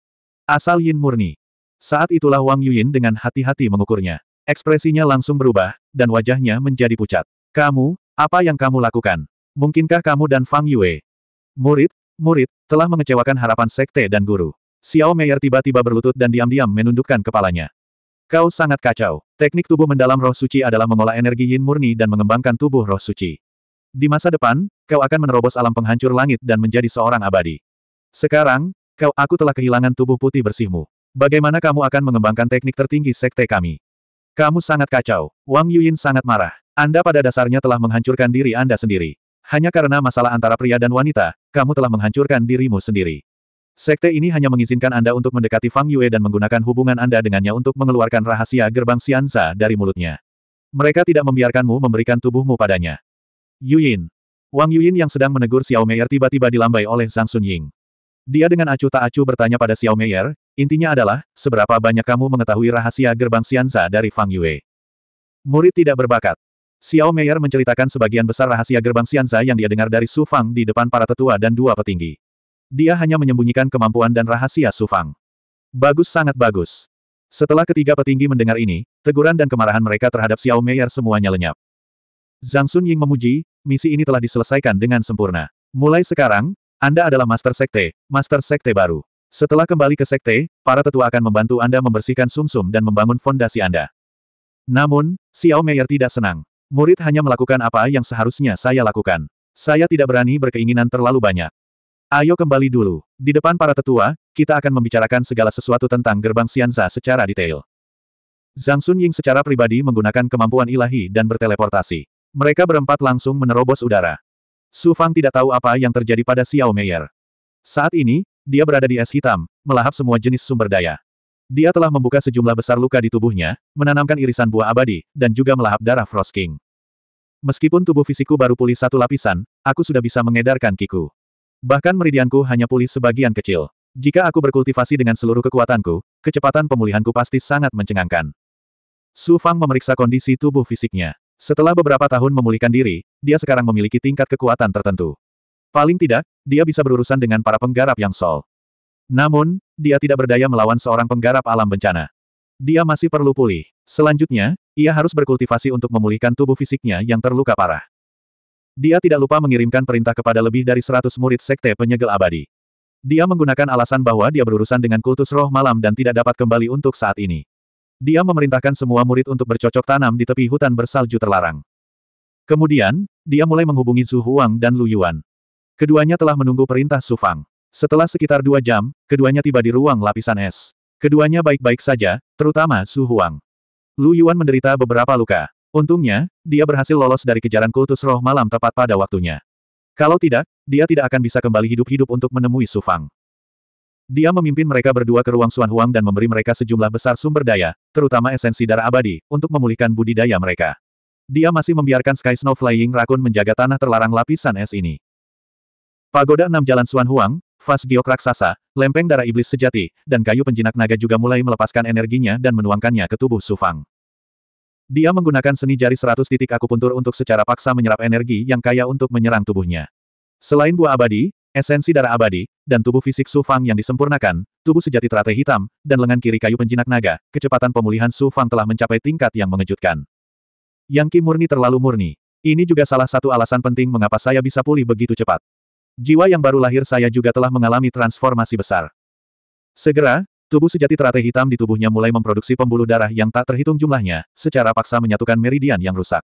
Asal Yin Murni. Saat itulah Wang Yuyin dengan hati-hati mengukurnya. Ekspresinya langsung berubah, dan wajahnya menjadi pucat. Kamu, apa yang kamu lakukan? Mungkinkah kamu dan Fang Yue? Murid, murid, telah mengecewakan harapan sekte dan guru. Xiao Meier tiba-tiba berlutut dan diam-diam menundukkan kepalanya. Kau sangat kacau. Teknik tubuh mendalam roh suci adalah mengolah energi yin murni dan mengembangkan tubuh roh suci. Di masa depan, kau akan menerobos alam penghancur langit dan menjadi seorang abadi. Sekarang, kau aku telah kehilangan tubuh putih bersihmu. Bagaimana kamu akan mengembangkan teknik tertinggi sekte kami? Kamu sangat kacau. Wang Yuyin sangat marah. Anda pada dasarnya telah menghancurkan diri Anda sendiri. Hanya karena masalah antara pria dan wanita, kamu telah menghancurkan dirimu sendiri. Sekte ini hanya mengizinkan Anda untuk mendekati Fang Yue dan menggunakan hubungan Anda dengannya untuk mengeluarkan rahasia gerbang Xianza dari mulutnya. Mereka tidak membiarkanmu memberikan tubuhmu padanya. Yuyin. Wang Yuyin yang sedang menegur Xiao Meier tiba-tiba dilambai oleh Zhang Sunying. Dia dengan acuh tak acuh bertanya pada Xiao Meier, intinya adalah, seberapa banyak kamu mengetahui rahasia gerbang Xianza dari Fang Yue. Murid tidak berbakat. Xiao Meier menceritakan sebagian besar rahasia gerbang Xianza yang dia dengar dari Su Fang di depan para tetua dan dua petinggi. Dia hanya menyembunyikan kemampuan dan rahasia Su Fang. Bagus sangat bagus. Setelah ketiga petinggi mendengar ini, teguran dan kemarahan mereka terhadap Xiao Meier semuanya lenyap. Zhang Sun Ying memuji, misi ini telah diselesaikan dengan sempurna. Mulai sekarang, Anda adalah Master Sekte, Master Sekte baru. Setelah kembali ke Sekte, para tetua akan membantu Anda membersihkan sumsum -sum dan membangun fondasi Anda. Namun, Xiao Meier tidak senang. Murid hanya melakukan apa yang seharusnya saya lakukan. Saya tidak berani berkeinginan terlalu banyak. Ayo kembali dulu. Di depan para tetua, kita akan membicarakan segala sesuatu tentang gerbang Xianza secara detail. Zhang Sun Ying secara pribadi menggunakan kemampuan ilahi dan berteleportasi. Mereka berempat langsung menerobos udara. Su Fang tidak tahu apa yang terjadi pada Xiao Meier. Saat ini, dia berada di es hitam, melahap semua jenis sumber daya. Dia telah membuka sejumlah besar luka di tubuhnya, menanamkan irisan buah abadi, dan juga melahap darah Frost King. Meskipun tubuh fisikku baru pulih satu lapisan, aku sudah bisa mengedarkan kiku. Bahkan meridianku hanya pulih sebagian kecil. Jika aku berkultivasi dengan seluruh kekuatanku, kecepatan pemulihanku pasti sangat mencengangkan. Su Fang memeriksa kondisi tubuh fisiknya. Setelah beberapa tahun memulihkan diri, dia sekarang memiliki tingkat kekuatan tertentu. Paling tidak, dia bisa berurusan dengan para penggarap yang sol. Namun, dia tidak berdaya melawan seorang penggarap alam bencana. Dia masih perlu pulih. Selanjutnya, ia harus berkultivasi untuk memulihkan tubuh fisiknya yang terluka parah. Dia tidak lupa mengirimkan perintah kepada lebih dari 100 murid sekte penyegel abadi. Dia menggunakan alasan bahwa dia berurusan dengan kultus roh malam dan tidak dapat kembali untuk saat ini. Dia memerintahkan semua murid untuk bercocok tanam di tepi hutan bersalju terlarang. Kemudian, dia mulai menghubungi Zhu Huang dan Lu Yuan. Keduanya telah menunggu perintah Su Fang. Setelah sekitar dua jam, keduanya tiba di ruang lapisan es. Keduanya baik-baik saja, terutama Su Huang. Lu Yuan menderita beberapa luka. Untungnya, dia berhasil lolos dari kejaran kultus roh malam tepat pada waktunya. Kalau tidak, dia tidak akan bisa kembali hidup-hidup untuk menemui Su Fang. Dia memimpin mereka berdua ke ruang Suan Huang dan memberi mereka sejumlah besar sumber daya, terutama esensi darah abadi, untuk memulihkan budidaya mereka. Dia masih membiarkan Sky Snow Flying Raccoon menjaga tanah terlarang lapisan es ini. Pagoda enam jalan Suan Huang, vas giok raksasa, lempeng darah iblis sejati, dan kayu penjinak naga juga mulai melepaskan energinya dan menuangkannya ke tubuh Sufang. Dia menggunakan seni jari seratus titik akupuntur untuk secara paksa menyerap energi yang kaya untuk menyerang tubuhnya. Selain buah abadi, esensi darah abadi, dan tubuh fisik Su Fang yang disempurnakan, tubuh sejati teratai hitam, dan lengan kiri kayu penjinak naga, kecepatan pemulihan Su Fang telah mencapai tingkat yang mengejutkan. Yang Ki murni terlalu murni. Ini juga salah satu alasan penting mengapa saya bisa pulih begitu cepat. Jiwa yang baru lahir saya juga telah mengalami transformasi besar. Segera, Tubuh sejati teratai hitam di tubuhnya mulai memproduksi pembuluh darah yang tak terhitung jumlahnya, secara paksa menyatukan meridian yang rusak.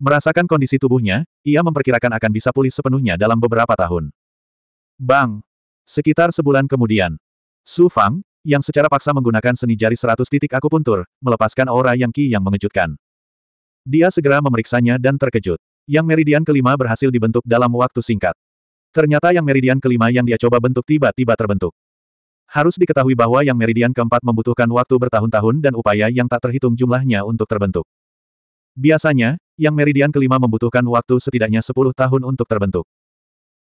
Merasakan kondisi tubuhnya, ia memperkirakan akan bisa pulih sepenuhnya dalam beberapa tahun. Bang! Sekitar sebulan kemudian. Su Fang, yang secara paksa menggunakan seni jari seratus titik akupuntur, melepaskan aura yang ki yang mengejutkan. Dia segera memeriksanya dan terkejut. Yang meridian kelima berhasil dibentuk dalam waktu singkat. Ternyata yang meridian kelima yang dia coba bentuk tiba-tiba terbentuk. Harus diketahui bahwa yang meridian keempat membutuhkan waktu bertahun-tahun dan upaya yang tak terhitung jumlahnya untuk terbentuk. Biasanya, yang meridian kelima membutuhkan waktu setidaknya sepuluh tahun untuk terbentuk.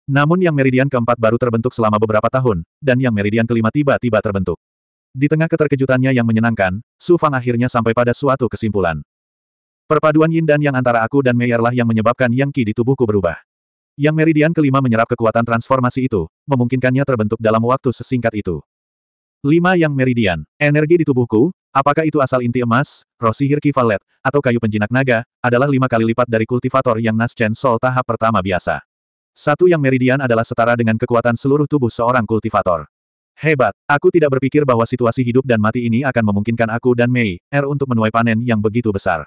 Namun yang meridian keempat baru terbentuk selama beberapa tahun, dan yang meridian kelima tiba-tiba terbentuk. Di tengah keterkejutannya yang menyenangkan, Su Fang akhirnya sampai pada suatu kesimpulan. Perpaduan yin dan yang antara aku dan Meyerlah yang menyebabkan yang ki di tubuhku berubah. Yang meridian kelima menyerap kekuatan transformasi itu, memungkinkannya terbentuk dalam waktu sesingkat itu. Lima Yang meridian, energi di tubuhku, apakah itu asal inti emas, sihir kivalet, atau kayu penjinak naga, adalah lima kali lipat dari kultivator yang Naschen Sol tahap pertama biasa. Satu yang meridian adalah setara dengan kekuatan seluruh tubuh seorang kultivator. Hebat, aku tidak berpikir bahwa situasi hidup dan mati ini akan memungkinkan aku dan Mei, R er untuk menuai panen yang begitu besar.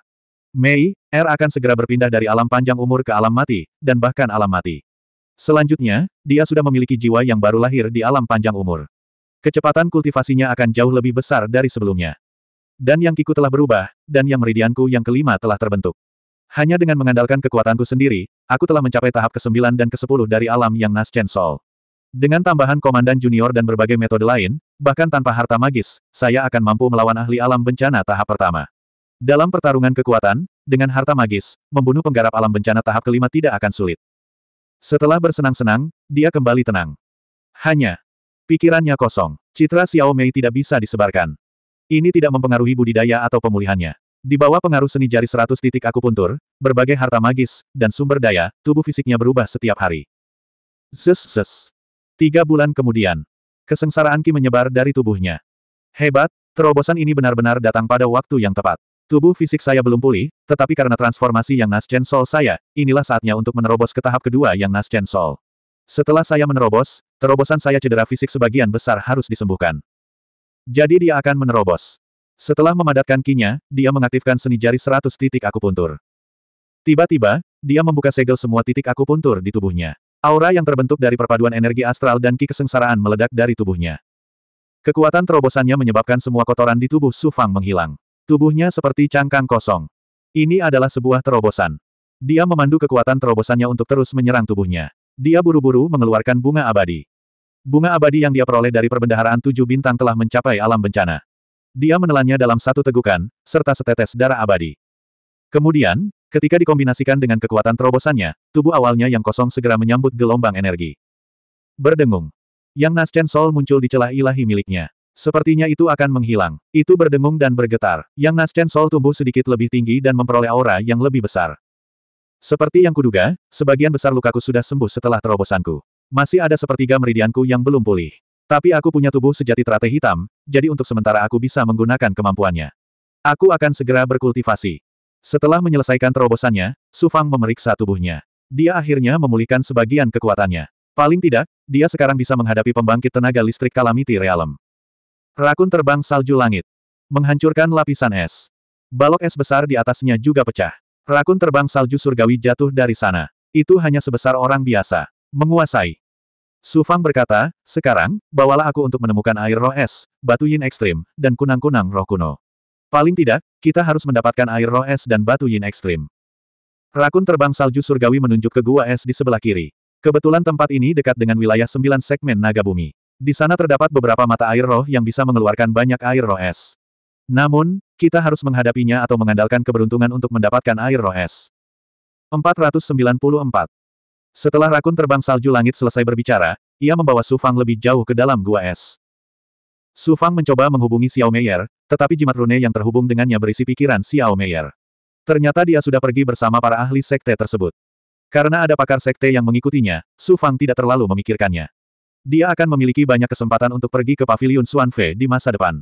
Mei, R er akan segera berpindah dari alam panjang umur ke alam mati, dan bahkan alam mati. Selanjutnya, dia sudah memiliki jiwa yang baru lahir di alam panjang umur. Kecepatan kultivasinya akan jauh lebih besar dari sebelumnya. Dan yang kiku telah berubah, dan yang meridianku yang kelima telah terbentuk. Hanya dengan mengandalkan kekuatanku sendiri, aku telah mencapai tahap ke-9 dan ke-10 dari alam yang Nascent Soul. Dengan tambahan komandan junior dan berbagai metode lain, bahkan tanpa harta magis, saya akan mampu melawan ahli alam bencana tahap pertama. Dalam pertarungan kekuatan, dengan harta magis, membunuh penggarap alam bencana tahap kelima tidak akan sulit. Setelah bersenang-senang, dia kembali tenang. Hanya, pikirannya kosong. Citra Xiao Mei tidak bisa disebarkan. Ini tidak mempengaruhi budidaya atau pemulihannya. Di bawah pengaruh seni jari seratus titik akupuntur, berbagai harta magis, dan sumber daya, tubuh fisiknya berubah setiap hari. Zes zes. Tiga bulan kemudian. Kesengsaraan Ki menyebar dari tubuhnya. Hebat, terobosan ini benar-benar datang pada waktu yang tepat. Tubuh fisik saya belum pulih, tetapi karena transformasi yang Chen Soul saya, inilah saatnya untuk menerobos ke tahap kedua yang Chen Soul. Setelah saya menerobos, terobosan saya cedera fisik sebagian besar harus disembuhkan. Jadi dia akan menerobos. Setelah memadatkan kinya, dia mengaktifkan seni jari seratus titik akupuntur. Tiba-tiba, dia membuka segel semua titik akupuntur di tubuhnya. Aura yang terbentuk dari perpaduan energi astral dan ki kesengsaraan meledak dari tubuhnya. Kekuatan terobosannya menyebabkan semua kotoran di tubuh Su Fang menghilang. Tubuhnya seperti cangkang kosong. Ini adalah sebuah terobosan. Dia memandu kekuatan terobosannya untuk terus menyerang tubuhnya. Dia buru-buru mengeluarkan bunga abadi. Bunga abadi yang dia peroleh dari perbendaharaan tujuh bintang telah mencapai alam bencana. Dia menelannya dalam satu tegukan, serta setetes darah abadi. Kemudian, ketika dikombinasikan dengan kekuatan terobosannya, tubuh awalnya yang kosong segera menyambut gelombang energi. Berdengung. Yang Naschen Sol muncul di celah ilahi miliknya. Sepertinya itu akan menghilang. Itu berdengung dan bergetar. Yang Naschen Sol tumbuh sedikit lebih tinggi dan memperoleh aura yang lebih besar. Seperti yang kuduga, sebagian besar lukaku sudah sembuh setelah terobosanku. Masih ada sepertiga meridianku yang belum pulih. Tapi aku punya tubuh sejati teratai hitam, jadi untuk sementara aku bisa menggunakan kemampuannya. Aku akan segera berkultivasi. Setelah menyelesaikan terobosannya, Sufang memeriksa tubuhnya. Dia akhirnya memulihkan sebagian kekuatannya. Paling tidak, dia sekarang bisa menghadapi pembangkit tenaga listrik Calamity Realm. Rakun terbang salju langit. Menghancurkan lapisan es. Balok es besar di atasnya juga pecah. Rakun terbang salju surgawi jatuh dari sana. Itu hanya sebesar orang biasa. Menguasai. Su Fang berkata, sekarang, bawalah aku untuk menemukan air roh es, batu yin ekstrim, dan kunang-kunang roh kuno. Paling tidak, kita harus mendapatkan air roh es dan batu yin ekstrim. Rakun terbang salju surgawi menunjuk ke gua es di sebelah kiri. Kebetulan tempat ini dekat dengan wilayah sembilan segmen naga bumi. Di sana terdapat beberapa mata air roh yang bisa mengeluarkan banyak air roh es. Namun, kita harus menghadapinya atau mengandalkan keberuntungan untuk mendapatkan air roh es. 494. Setelah rakun terbang salju langit selesai berbicara, ia membawa Su Fang lebih jauh ke dalam gua es. Su Fang mencoba menghubungi Xiao Meier, tetapi jimat rune yang terhubung dengannya berisi pikiran Xiao Meier. Ternyata dia sudah pergi bersama para ahli sekte tersebut. Karena ada pakar sekte yang mengikutinya, Su Fang tidak terlalu memikirkannya. Dia akan memiliki banyak kesempatan untuk pergi ke pavilion Xuanfe di masa depan.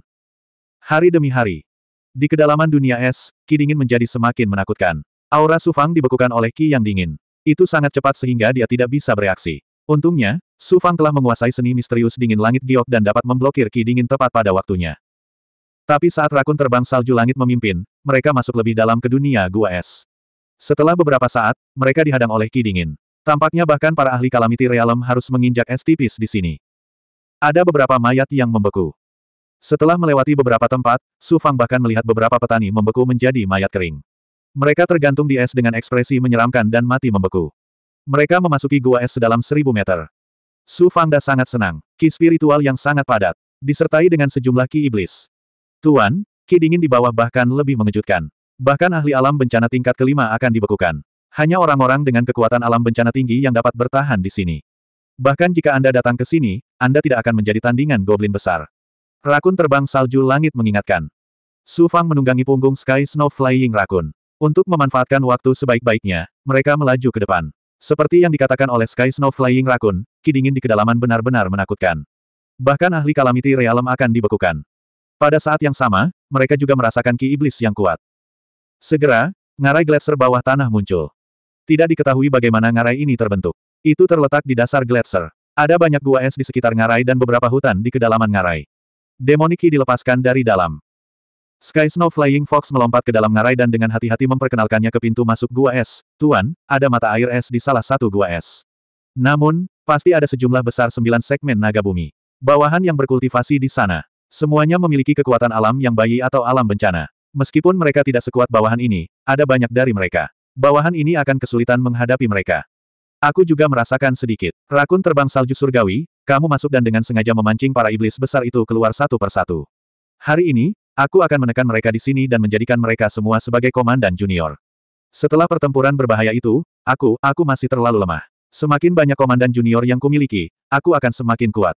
Hari demi hari. Di kedalaman dunia es, Ki dingin menjadi semakin menakutkan. Aura Su Fang dibekukan oleh Ki yang dingin. Itu sangat cepat sehingga dia tidak bisa bereaksi. Untungnya, Su Fang telah menguasai seni misterius dingin langit giok dan dapat memblokir ki dingin tepat pada waktunya. Tapi saat rakun terbang salju langit memimpin, mereka masuk lebih dalam ke dunia gua es. Setelah beberapa saat, mereka dihadang oleh ki dingin. Tampaknya bahkan para ahli kalamiti realem harus menginjak es tipis di sini. Ada beberapa mayat yang membeku. Setelah melewati beberapa tempat, Su Fang bahkan melihat beberapa petani membeku menjadi mayat kering. Mereka tergantung di es dengan ekspresi menyeramkan dan mati membeku. Mereka memasuki gua es sedalam seribu meter. Su Fangda sangat senang. Ki spiritual yang sangat padat. Disertai dengan sejumlah ki iblis. Tuan, ki dingin di bawah bahkan lebih mengejutkan. Bahkan ahli alam bencana tingkat kelima akan dibekukan. Hanya orang-orang dengan kekuatan alam bencana tinggi yang dapat bertahan di sini. Bahkan jika Anda datang ke sini, Anda tidak akan menjadi tandingan goblin besar. Rakun terbang salju langit mengingatkan. Su Fang menunggangi punggung Sky Snow Flying Rakun. Untuk memanfaatkan waktu sebaik-baiknya, mereka melaju ke depan. Seperti yang dikatakan oleh Sky Snow Flying Raccoon, kidingin di kedalaman benar-benar menakutkan. Bahkan ahli kalamiti Realm akan dibekukan. Pada saat yang sama, mereka juga merasakan ki iblis yang kuat. Segera, ngarai gletser bawah tanah muncul. Tidak diketahui bagaimana ngarai ini terbentuk. Itu terletak di dasar gletser. Ada banyak gua es di sekitar ngarai dan beberapa hutan di kedalaman ngarai. Demoniki dilepaskan dari dalam. Sky Snow Flying Fox melompat ke dalam ngarai dan dengan hati-hati memperkenalkannya ke pintu masuk gua es. Tuan, ada mata air es di salah satu gua es. Namun, pasti ada sejumlah besar sembilan segmen naga bumi. Bawahan yang berkultivasi di sana. Semuanya memiliki kekuatan alam yang bayi atau alam bencana. Meskipun mereka tidak sekuat bawahan ini, ada banyak dari mereka. Bawahan ini akan kesulitan menghadapi mereka. Aku juga merasakan sedikit. Rakun terbang salju surgawi, kamu masuk dan dengan sengaja memancing para iblis besar itu keluar satu persatu. Hari ini, Aku akan menekan mereka di sini dan menjadikan mereka semua sebagai komandan junior. Setelah pertempuran berbahaya itu, aku, aku masih terlalu lemah. Semakin banyak komandan junior yang kumiliki, aku akan semakin kuat.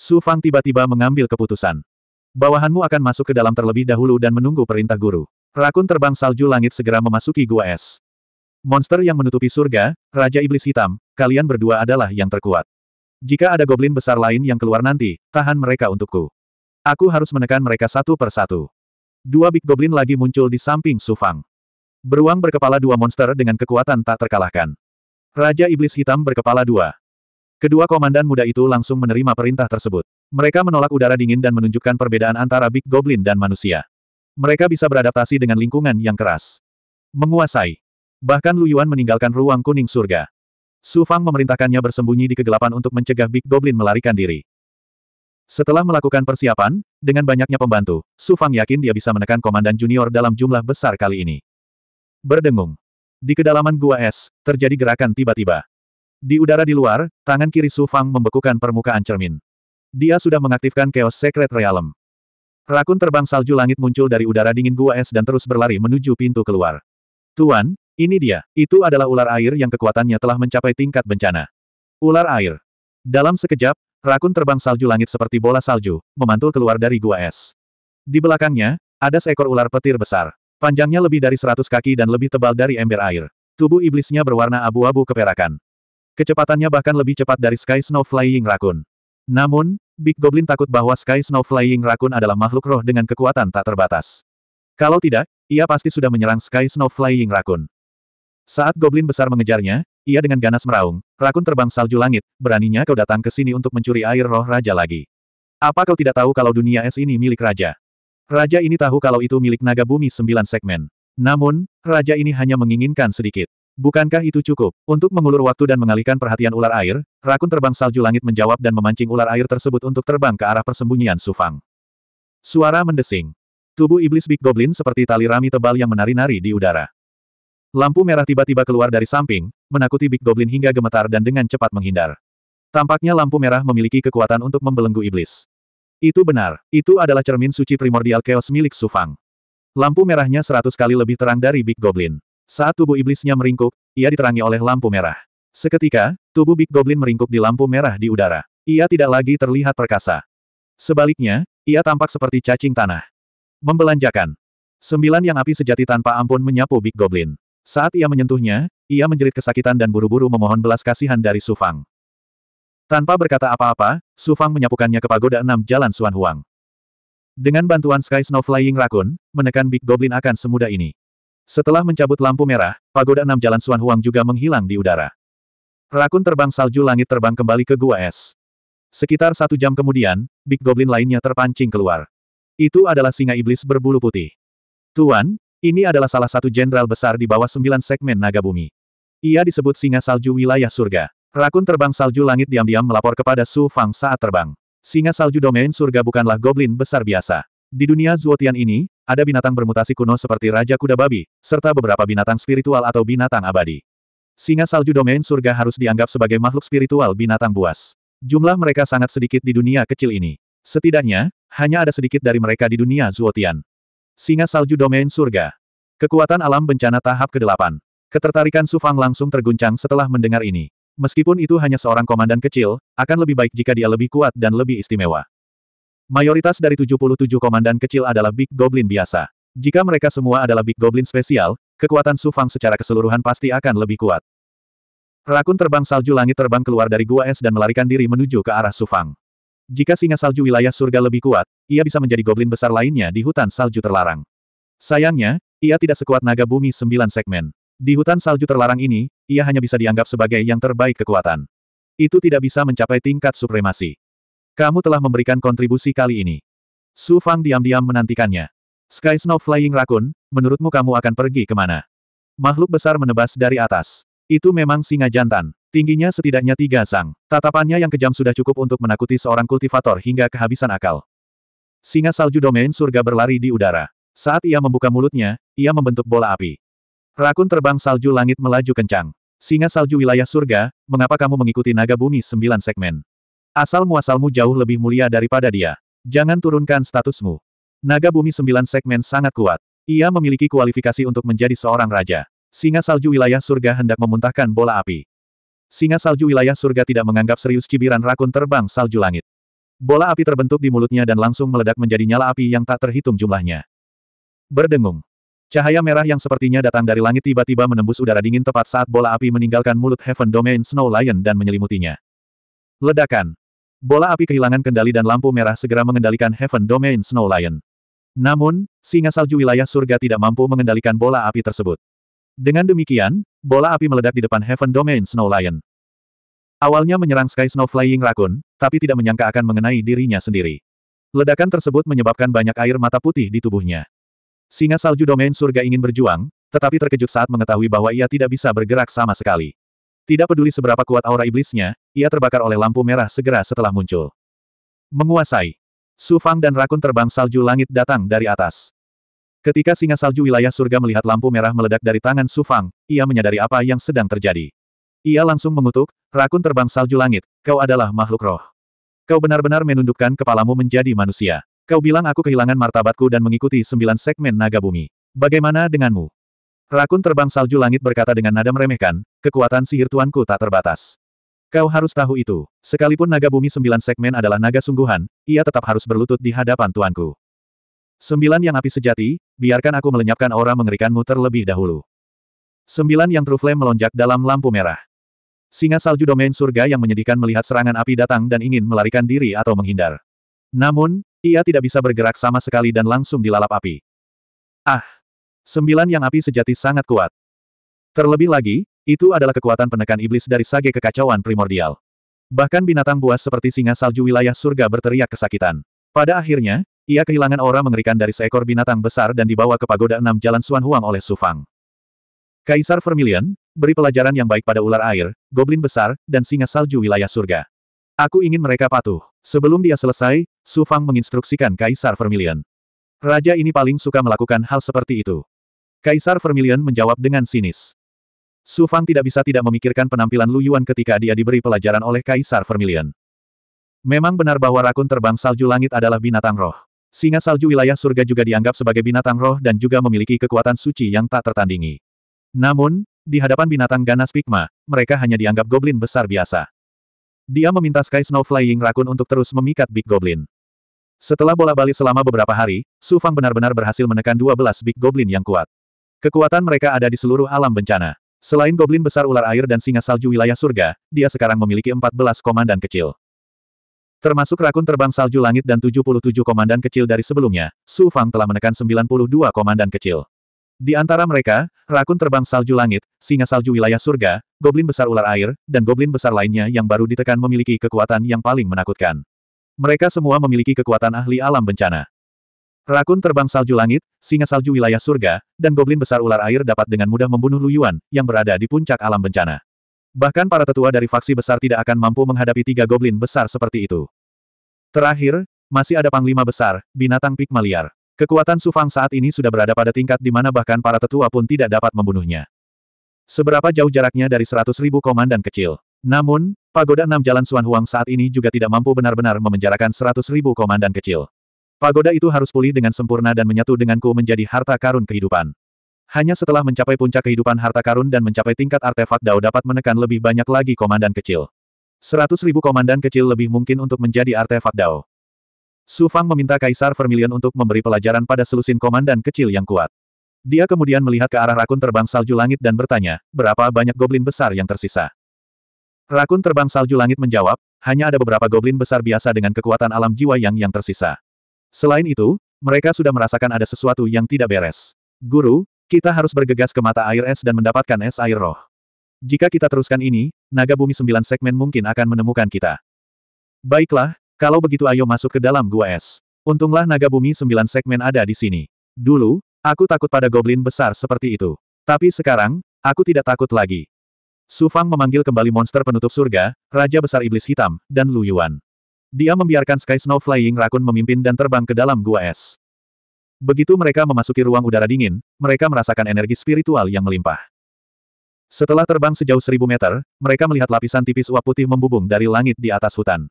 Su Fang tiba-tiba mengambil keputusan. Bawahanmu akan masuk ke dalam terlebih dahulu dan menunggu perintah guru. Rakun terbang salju langit segera memasuki gua es. Monster yang menutupi surga, Raja Iblis Hitam, kalian berdua adalah yang terkuat. Jika ada goblin besar lain yang keluar nanti, tahan mereka untukku. Aku harus menekan mereka satu per satu. Dua Big Goblin lagi muncul di samping Sufang. Beruang berkepala dua monster dengan kekuatan tak terkalahkan. Raja Iblis Hitam berkepala dua. Kedua komandan muda itu langsung menerima perintah tersebut. Mereka menolak udara dingin dan menunjukkan perbedaan antara Big Goblin dan manusia. Mereka bisa beradaptasi dengan lingkungan yang keras. Menguasai. Bahkan Lu Yuan meninggalkan ruang kuning surga. Su Fang memerintahkannya bersembunyi di kegelapan untuk mencegah Big Goblin melarikan diri. Setelah melakukan persiapan, dengan banyaknya pembantu, Su Fang yakin dia bisa menekan komandan junior dalam jumlah besar kali ini. Berdengung. Di kedalaman gua es, terjadi gerakan tiba-tiba. Di udara di luar, tangan kiri Su Fang membekukan permukaan cermin. Dia sudah mengaktifkan Chaos Secret Realm. Rakun terbang salju langit muncul dari udara dingin gua es dan terus berlari menuju pintu keluar. Tuan, ini dia. Itu adalah ular air yang kekuatannya telah mencapai tingkat bencana. Ular air. Dalam sekejap, Rakun terbang salju langit seperti bola salju, memantul keluar dari gua es. Di belakangnya, ada seekor ular petir besar. Panjangnya lebih dari seratus kaki dan lebih tebal dari ember air. Tubuh iblisnya berwarna abu-abu keperakan. Kecepatannya bahkan lebih cepat dari Sky Snow Flying Rakun. Namun, Big Goblin takut bahwa Sky Snow Flying Rakun adalah makhluk roh dengan kekuatan tak terbatas. Kalau tidak, ia pasti sudah menyerang Sky Snow Flying Rakun. Saat Goblin besar mengejarnya, ia dengan ganas meraung, rakun terbang salju langit, beraninya kau datang ke sini untuk mencuri air roh raja lagi. Apa kau tidak tahu kalau dunia es ini milik raja? Raja ini tahu kalau itu milik naga bumi sembilan segmen. Namun, raja ini hanya menginginkan sedikit. Bukankah itu cukup? Untuk mengulur waktu dan mengalihkan perhatian ular air, rakun terbang salju langit menjawab dan memancing ular air tersebut untuk terbang ke arah persembunyian Sufang. Suara mendesing. Tubuh iblis Big Goblin seperti tali rami tebal yang menari-nari di udara. Lampu merah tiba-tiba keluar dari samping, menakuti Big Goblin hingga gemetar dan dengan cepat menghindar. Tampaknya lampu merah memiliki kekuatan untuk membelenggu iblis. Itu benar, itu adalah cermin suci primordial chaos milik Sufang. Lampu merahnya seratus kali lebih terang dari Big Goblin. Saat tubuh iblisnya meringkuk, ia diterangi oleh lampu merah. Seketika, tubuh Big Goblin meringkuk di lampu merah di udara. Ia tidak lagi terlihat perkasa. Sebaliknya, ia tampak seperti cacing tanah. Membelanjakan. Sembilan yang api sejati tanpa ampun menyapu Big Goblin. Saat ia menyentuhnya, ia menjerit kesakitan dan buru-buru memohon belas kasihan dari Su Fang. Tanpa berkata apa-apa, Su Fang menyapukannya ke pagoda enam jalan Suan Huang. Dengan bantuan Sky Snow Flying Raccoon, menekan Big Goblin akan semudah ini. Setelah mencabut lampu merah, pagoda enam jalan Suan Huang juga menghilang di udara. Rakun terbang salju langit terbang kembali ke gua es. Sekitar satu jam kemudian, Big Goblin lainnya terpancing keluar. Itu adalah singa iblis berbulu putih. Tuan, ini adalah salah satu jenderal besar di bawah sembilan segmen naga bumi. Ia disebut singa salju wilayah surga. Rakun terbang salju langit diam-diam melapor kepada Su Fang saat terbang. Singa salju domain surga bukanlah goblin besar biasa. Di dunia Zuotian ini, ada binatang bermutasi kuno seperti Raja Kuda Babi, serta beberapa binatang spiritual atau binatang abadi. Singa salju domain surga harus dianggap sebagai makhluk spiritual binatang buas. Jumlah mereka sangat sedikit di dunia kecil ini. Setidaknya, hanya ada sedikit dari mereka di dunia Zuotian. Singa Salju Domain Surga. Kekuatan alam bencana tahap ke-8. Ketertarikan Su Fang langsung terguncang setelah mendengar ini. Meskipun itu hanya seorang komandan kecil, akan lebih baik jika dia lebih kuat dan lebih istimewa. Mayoritas dari 77 komandan kecil adalah Big Goblin biasa. Jika mereka semua adalah Big Goblin spesial, kekuatan Su Fang secara keseluruhan pasti akan lebih kuat. Rakun terbang salju langit terbang keluar dari gua es dan melarikan diri menuju ke arah Su Fang. Jika singa salju wilayah surga lebih kuat, ia bisa menjadi goblin besar lainnya di hutan salju terlarang. Sayangnya, ia tidak sekuat naga bumi sembilan segmen. Di hutan salju terlarang ini, ia hanya bisa dianggap sebagai yang terbaik kekuatan. Itu tidak bisa mencapai tingkat supremasi. Kamu telah memberikan kontribusi kali ini. Su Fang diam-diam menantikannya. Sky Snow Flying Raccoon, menurutmu kamu akan pergi kemana? Makhluk besar menebas dari atas. Itu memang singa jantan. Tingginya setidaknya tiga sang. Tatapannya yang kejam sudah cukup untuk menakuti seorang kultivator hingga kehabisan akal. Singa salju domain surga berlari di udara. Saat ia membuka mulutnya, ia membentuk bola api. Rakun terbang salju langit melaju kencang. Singa salju wilayah surga, mengapa kamu mengikuti naga bumi sembilan segmen? Asal-muasalmu jauh lebih mulia daripada dia. Jangan turunkan statusmu. Naga bumi sembilan segmen sangat kuat. Ia memiliki kualifikasi untuk menjadi seorang raja. Singa salju wilayah surga hendak memuntahkan bola api. Singa salju wilayah surga tidak menganggap serius cibiran rakun terbang salju langit. Bola api terbentuk di mulutnya dan langsung meledak menjadi nyala api yang tak terhitung jumlahnya. Berdengung. Cahaya merah yang sepertinya datang dari langit tiba-tiba menembus udara dingin tepat saat bola api meninggalkan mulut Heaven Domain Snow Lion dan menyelimutinya. Ledakan. Bola api kehilangan kendali dan lampu merah segera mengendalikan Heaven Domain Snow Lion. Namun, singa salju wilayah surga tidak mampu mengendalikan bola api tersebut. Dengan demikian, bola api meledak di depan Heaven Domain Snow Lion. Awalnya menyerang Sky Snow Flying Raccoon, tapi tidak menyangka akan mengenai dirinya sendiri. Ledakan tersebut menyebabkan banyak air mata putih di tubuhnya. Singa salju domain surga ingin berjuang, tetapi terkejut saat mengetahui bahwa ia tidak bisa bergerak sama sekali. Tidak peduli seberapa kuat aura iblisnya, ia terbakar oleh lampu merah segera setelah muncul. Menguasai. Sufang dan rakun terbang salju langit datang dari atas. Ketika singa salju wilayah surga melihat lampu merah meledak dari tangan Su Fang, ia menyadari apa yang sedang terjadi. Ia langsung mengutuk, rakun terbang salju langit, kau adalah makhluk roh. Kau benar-benar menundukkan kepalamu menjadi manusia. Kau bilang aku kehilangan martabatku dan mengikuti sembilan segmen naga bumi. Bagaimana denganmu? Rakun terbang salju langit berkata dengan nada meremehkan, kekuatan sihir tuanku tak terbatas. Kau harus tahu itu, sekalipun naga bumi sembilan segmen adalah naga sungguhan, ia tetap harus berlutut di hadapan tuanku. Sembilan yang api sejati, biarkan aku melenyapkan aura mengerikanmu terlebih dahulu. Sembilan yang true flame melonjak dalam lampu merah. Singa salju domain surga yang menyedihkan melihat serangan api datang dan ingin melarikan diri atau menghindar. Namun, ia tidak bisa bergerak sama sekali dan langsung dilalap api. Ah! Sembilan yang api sejati sangat kuat. Terlebih lagi, itu adalah kekuatan penekan iblis dari sage kekacauan primordial. Bahkan binatang buas seperti singa salju wilayah surga berteriak kesakitan. Pada akhirnya, ia kehilangan aura mengerikan dari seekor binatang besar dan dibawa ke pagoda enam jalan Suan Huang oleh Su Fang. Kaisar Vermilion, beri pelajaran yang baik pada ular air, goblin besar, dan singa salju wilayah surga. Aku ingin mereka patuh. Sebelum dia selesai, Su Fang menginstruksikan Kaisar Vermilion. Raja ini paling suka melakukan hal seperti itu. Kaisar Vermilion menjawab dengan sinis. Su Fang tidak bisa tidak memikirkan penampilan Lu Yuan ketika dia diberi pelajaran oleh Kaisar Vermilion. Memang benar bahwa rakun terbang salju langit adalah binatang roh. Singa salju wilayah surga juga dianggap sebagai binatang roh dan juga memiliki kekuatan suci yang tak tertandingi. Namun, di hadapan binatang ganas Pikma, mereka hanya dianggap goblin besar biasa. Dia meminta Sky Snow Flying Raccoon untuk terus memikat Big Goblin. Setelah bola balik selama beberapa hari, Su Fang benar-benar berhasil menekan 12 Big Goblin yang kuat. Kekuatan mereka ada di seluruh alam bencana. Selain Goblin besar ular air dan singa salju wilayah surga, dia sekarang memiliki 14 komandan kecil. Termasuk rakun terbang salju langit dan 77 komandan kecil dari sebelumnya, Su Fang telah menekan 92 komandan kecil. Di antara mereka, rakun terbang salju langit, singa salju wilayah surga, goblin besar ular air, dan goblin besar lainnya yang baru ditekan memiliki kekuatan yang paling menakutkan. Mereka semua memiliki kekuatan ahli alam bencana. Rakun terbang salju langit, singa salju wilayah surga, dan goblin besar ular air dapat dengan mudah membunuh Lu Yuan, yang berada di puncak alam bencana. Bahkan para tetua dari faksi besar tidak akan mampu menghadapi tiga goblin besar seperti itu. Terakhir, masih ada panglima besar, binatang pikma liar. Kekuatan Sufang saat ini sudah berada pada tingkat di mana bahkan para tetua pun tidak dapat membunuhnya. Seberapa jauh jaraknya dari seratus ribu komandan kecil. Namun, Pagoda Enam Jalan Suan Huang saat ini juga tidak mampu benar-benar memenjarakan seratus ribu komandan kecil. Pagoda itu harus pulih dengan sempurna dan menyatu denganku menjadi harta karun kehidupan. Hanya setelah mencapai puncak kehidupan harta karun dan mencapai tingkat artefak Dao dapat menekan lebih banyak lagi komandan kecil. Seratus ribu komandan kecil lebih mungkin untuk menjadi artefak Dao. Su Fang meminta Kaisar Vermilion untuk memberi pelajaran pada selusin komandan kecil yang kuat. Dia kemudian melihat ke arah rakun terbang salju langit dan bertanya, berapa banyak goblin besar yang tersisa? Rakun terbang salju langit menjawab, hanya ada beberapa goblin besar biasa dengan kekuatan alam jiwa yang yang tersisa. Selain itu, mereka sudah merasakan ada sesuatu yang tidak beres. Guru, kita harus bergegas ke mata air es dan mendapatkan es air roh. Jika kita teruskan ini, naga bumi sembilan segmen mungkin akan menemukan kita. Baiklah, kalau begitu ayo masuk ke dalam gua es. Untunglah naga bumi sembilan segmen ada di sini. Dulu, aku takut pada goblin besar seperti itu. Tapi sekarang, aku tidak takut lagi. Sufang memanggil kembali monster penutup surga, Raja Besar Iblis Hitam, dan Lu Yuan. Dia membiarkan Sky Snow Flying Raccoon memimpin dan terbang ke dalam gua es. Begitu mereka memasuki ruang udara dingin, mereka merasakan energi spiritual yang melimpah. Setelah terbang sejauh seribu meter, mereka melihat lapisan tipis uap putih membubung dari langit di atas hutan.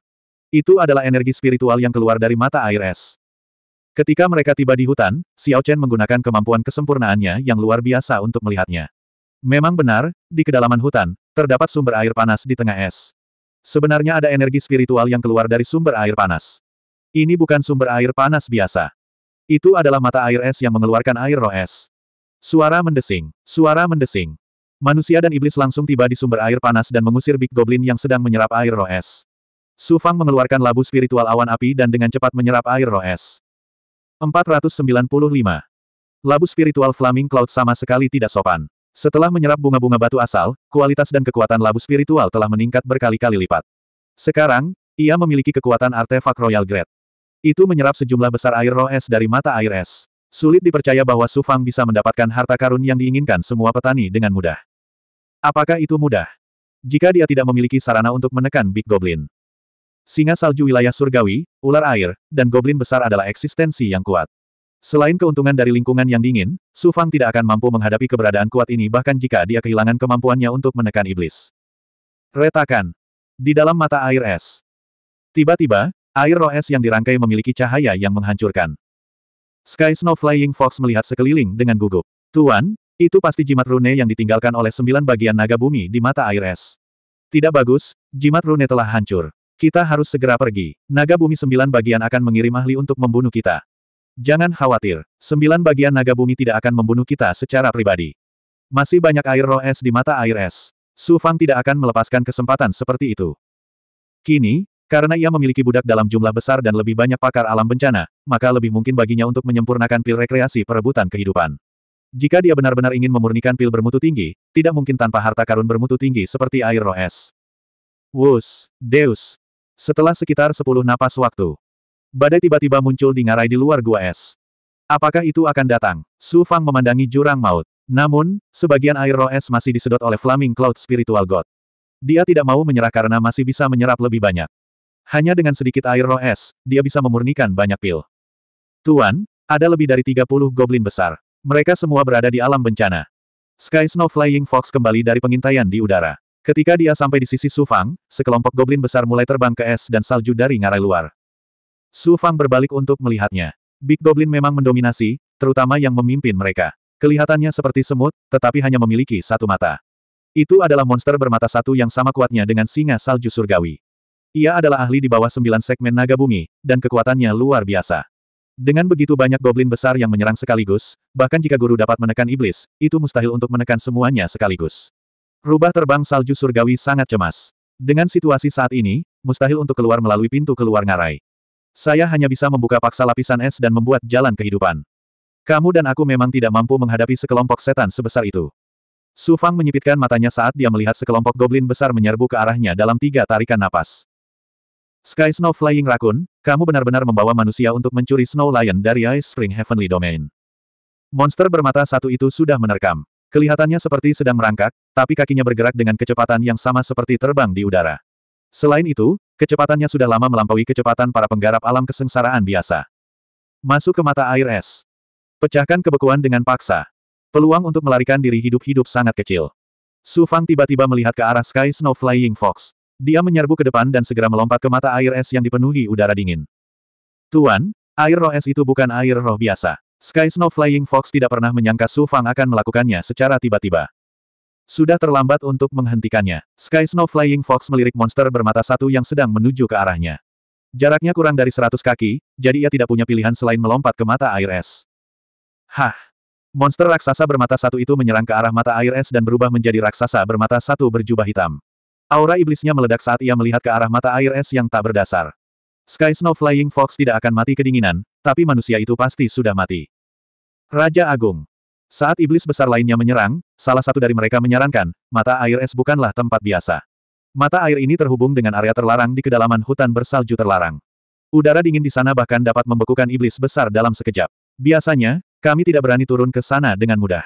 Itu adalah energi spiritual yang keluar dari mata air es. Ketika mereka tiba di hutan, Xiao Chen menggunakan kemampuan kesempurnaannya yang luar biasa untuk melihatnya. Memang benar, di kedalaman hutan, terdapat sumber air panas di tengah es. Sebenarnya ada energi spiritual yang keluar dari sumber air panas. Ini bukan sumber air panas biasa. Itu adalah mata air es yang mengeluarkan air roh es. Suara mendesing. Suara mendesing. Manusia dan iblis langsung tiba di sumber air panas dan mengusir Big Goblin yang sedang menyerap air roh es. Su Fang mengeluarkan labu spiritual awan api dan dengan cepat menyerap air roh es. 495. Labu spiritual Flaming Cloud sama sekali tidak sopan. Setelah menyerap bunga-bunga batu asal, kualitas dan kekuatan labu spiritual telah meningkat berkali-kali lipat. Sekarang, ia memiliki kekuatan artefak Royal Grade. Itu menyerap sejumlah besar air roh es dari mata air es. Sulit dipercaya bahwa Su Fang bisa mendapatkan harta karun yang diinginkan semua petani dengan mudah. Apakah itu mudah? Jika dia tidak memiliki sarana untuk menekan Big Goblin. Singa salju wilayah surgawi, ular air, dan goblin besar adalah eksistensi yang kuat. Selain keuntungan dari lingkungan yang dingin, Su Fang tidak akan mampu menghadapi keberadaan kuat ini bahkan jika dia kehilangan kemampuannya untuk menekan iblis. Retakan. Di dalam mata air es. Tiba-tiba, Air roes yang dirangkai memiliki cahaya yang menghancurkan. Sky Snow Flying Fox melihat sekeliling dengan gugup. Tuan, itu pasti jimat rune yang ditinggalkan oleh sembilan bagian naga bumi di mata air es. Tidak bagus, jimat rune telah hancur. Kita harus segera pergi. Naga bumi sembilan bagian akan mengirim ahli untuk membunuh kita. Jangan khawatir, sembilan bagian naga bumi tidak akan membunuh kita secara pribadi. Masih banyak air roes di mata air es. Su Fang tidak akan melepaskan kesempatan seperti itu. Kini, karena ia memiliki budak dalam jumlah besar dan lebih banyak pakar alam bencana, maka lebih mungkin baginya untuk menyempurnakan pil rekreasi perebutan kehidupan. Jika dia benar-benar ingin memurnikan pil bermutu tinggi, tidak mungkin tanpa harta karun bermutu tinggi seperti air roh es. Wus, Deus. Setelah sekitar sepuluh napas waktu, badai tiba-tiba muncul di ngarai di luar gua es. Apakah itu akan datang? Su Fang memandangi jurang maut. Namun, sebagian air roh es masih disedot oleh Flaming Cloud Spiritual God. Dia tidak mau menyerah karena masih bisa menyerap lebih banyak. Hanya dengan sedikit air roh es, dia bisa memurnikan banyak pil. Tuan, ada lebih dari 30 goblin besar. Mereka semua berada di alam bencana. Sky Snow Flying Fox kembali dari pengintaian di udara. Ketika dia sampai di sisi Sufang, sekelompok goblin besar mulai terbang ke es dan salju dari ngarai luar. Sufang berbalik untuk melihatnya. Big Goblin memang mendominasi, terutama yang memimpin mereka. Kelihatannya seperti semut, tetapi hanya memiliki satu mata. Itu adalah monster bermata satu yang sama kuatnya dengan singa salju surgawi. Ia adalah ahli di bawah sembilan segmen naga bumi, dan kekuatannya luar biasa. Dengan begitu banyak goblin besar yang menyerang sekaligus, bahkan jika guru dapat menekan iblis, itu mustahil untuk menekan semuanya sekaligus. Rubah terbang salju surgawi sangat cemas. Dengan situasi saat ini, mustahil untuk keluar melalui pintu keluar ngarai. Saya hanya bisa membuka paksa lapisan es dan membuat jalan kehidupan. Kamu dan aku memang tidak mampu menghadapi sekelompok setan sebesar itu. Su Fang menyipitkan matanya saat dia melihat sekelompok goblin besar menyerbu ke arahnya dalam tiga tarikan napas. Sky Snow Flying Raccoon, kamu benar-benar membawa manusia untuk mencuri Snow Lion dari Ice Spring Heavenly Domain. Monster bermata satu itu sudah menerkam. Kelihatannya seperti sedang merangkak, tapi kakinya bergerak dengan kecepatan yang sama seperti terbang di udara. Selain itu, kecepatannya sudah lama melampaui kecepatan para penggarap alam kesengsaraan biasa. Masuk ke mata air es. Pecahkan kebekuan dengan paksa. Peluang untuk melarikan diri hidup-hidup sangat kecil. Su Fang tiba-tiba melihat ke arah Sky Snow Flying Fox. Dia menyerbu ke depan dan segera melompat ke mata air es yang dipenuhi udara dingin. Tuan, air roh es itu bukan air roh biasa. Sky Snow Flying Fox tidak pernah menyangka Su Fang akan melakukannya secara tiba-tiba. Sudah terlambat untuk menghentikannya. Sky Snow Flying Fox melirik monster bermata satu yang sedang menuju ke arahnya. Jaraknya kurang dari seratus kaki, jadi ia tidak punya pilihan selain melompat ke mata air es. Hah! Monster raksasa bermata satu itu menyerang ke arah mata air es dan berubah menjadi raksasa bermata satu berjubah hitam. Aura iblisnya meledak saat ia melihat ke arah mata air es yang tak berdasar. Sky Snow Flying Fox tidak akan mati kedinginan, tapi manusia itu pasti sudah mati. Raja Agung. Saat iblis besar lainnya menyerang, salah satu dari mereka menyarankan, mata air es bukanlah tempat biasa. Mata air ini terhubung dengan area terlarang di kedalaman hutan bersalju terlarang. Udara dingin di sana bahkan dapat membekukan iblis besar dalam sekejap. Biasanya, kami tidak berani turun ke sana dengan mudah.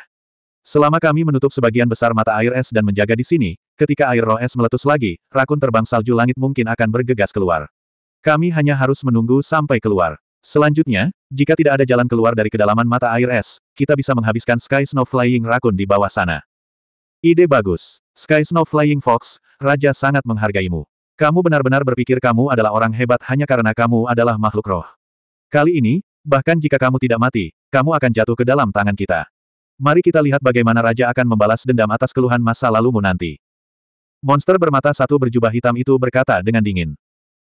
Selama kami menutup sebagian besar mata air es dan menjaga di sini, ketika air roh es meletus lagi, rakun terbang salju langit mungkin akan bergegas keluar. Kami hanya harus menunggu sampai keluar. Selanjutnya, jika tidak ada jalan keluar dari kedalaman mata air es, kita bisa menghabiskan Sky Snow Flying Rakun di bawah sana. Ide bagus. Sky Snow Flying Fox, Raja sangat menghargaimu. Kamu benar-benar berpikir kamu adalah orang hebat hanya karena kamu adalah makhluk roh. Kali ini, bahkan jika kamu tidak mati, kamu akan jatuh ke dalam tangan kita. Mari kita lihat bagaimana Raja akan membalas dendam atas keluhan masa lalumu nanti. Monster bermata satu berjubah hitam itu berkata dengan dingin.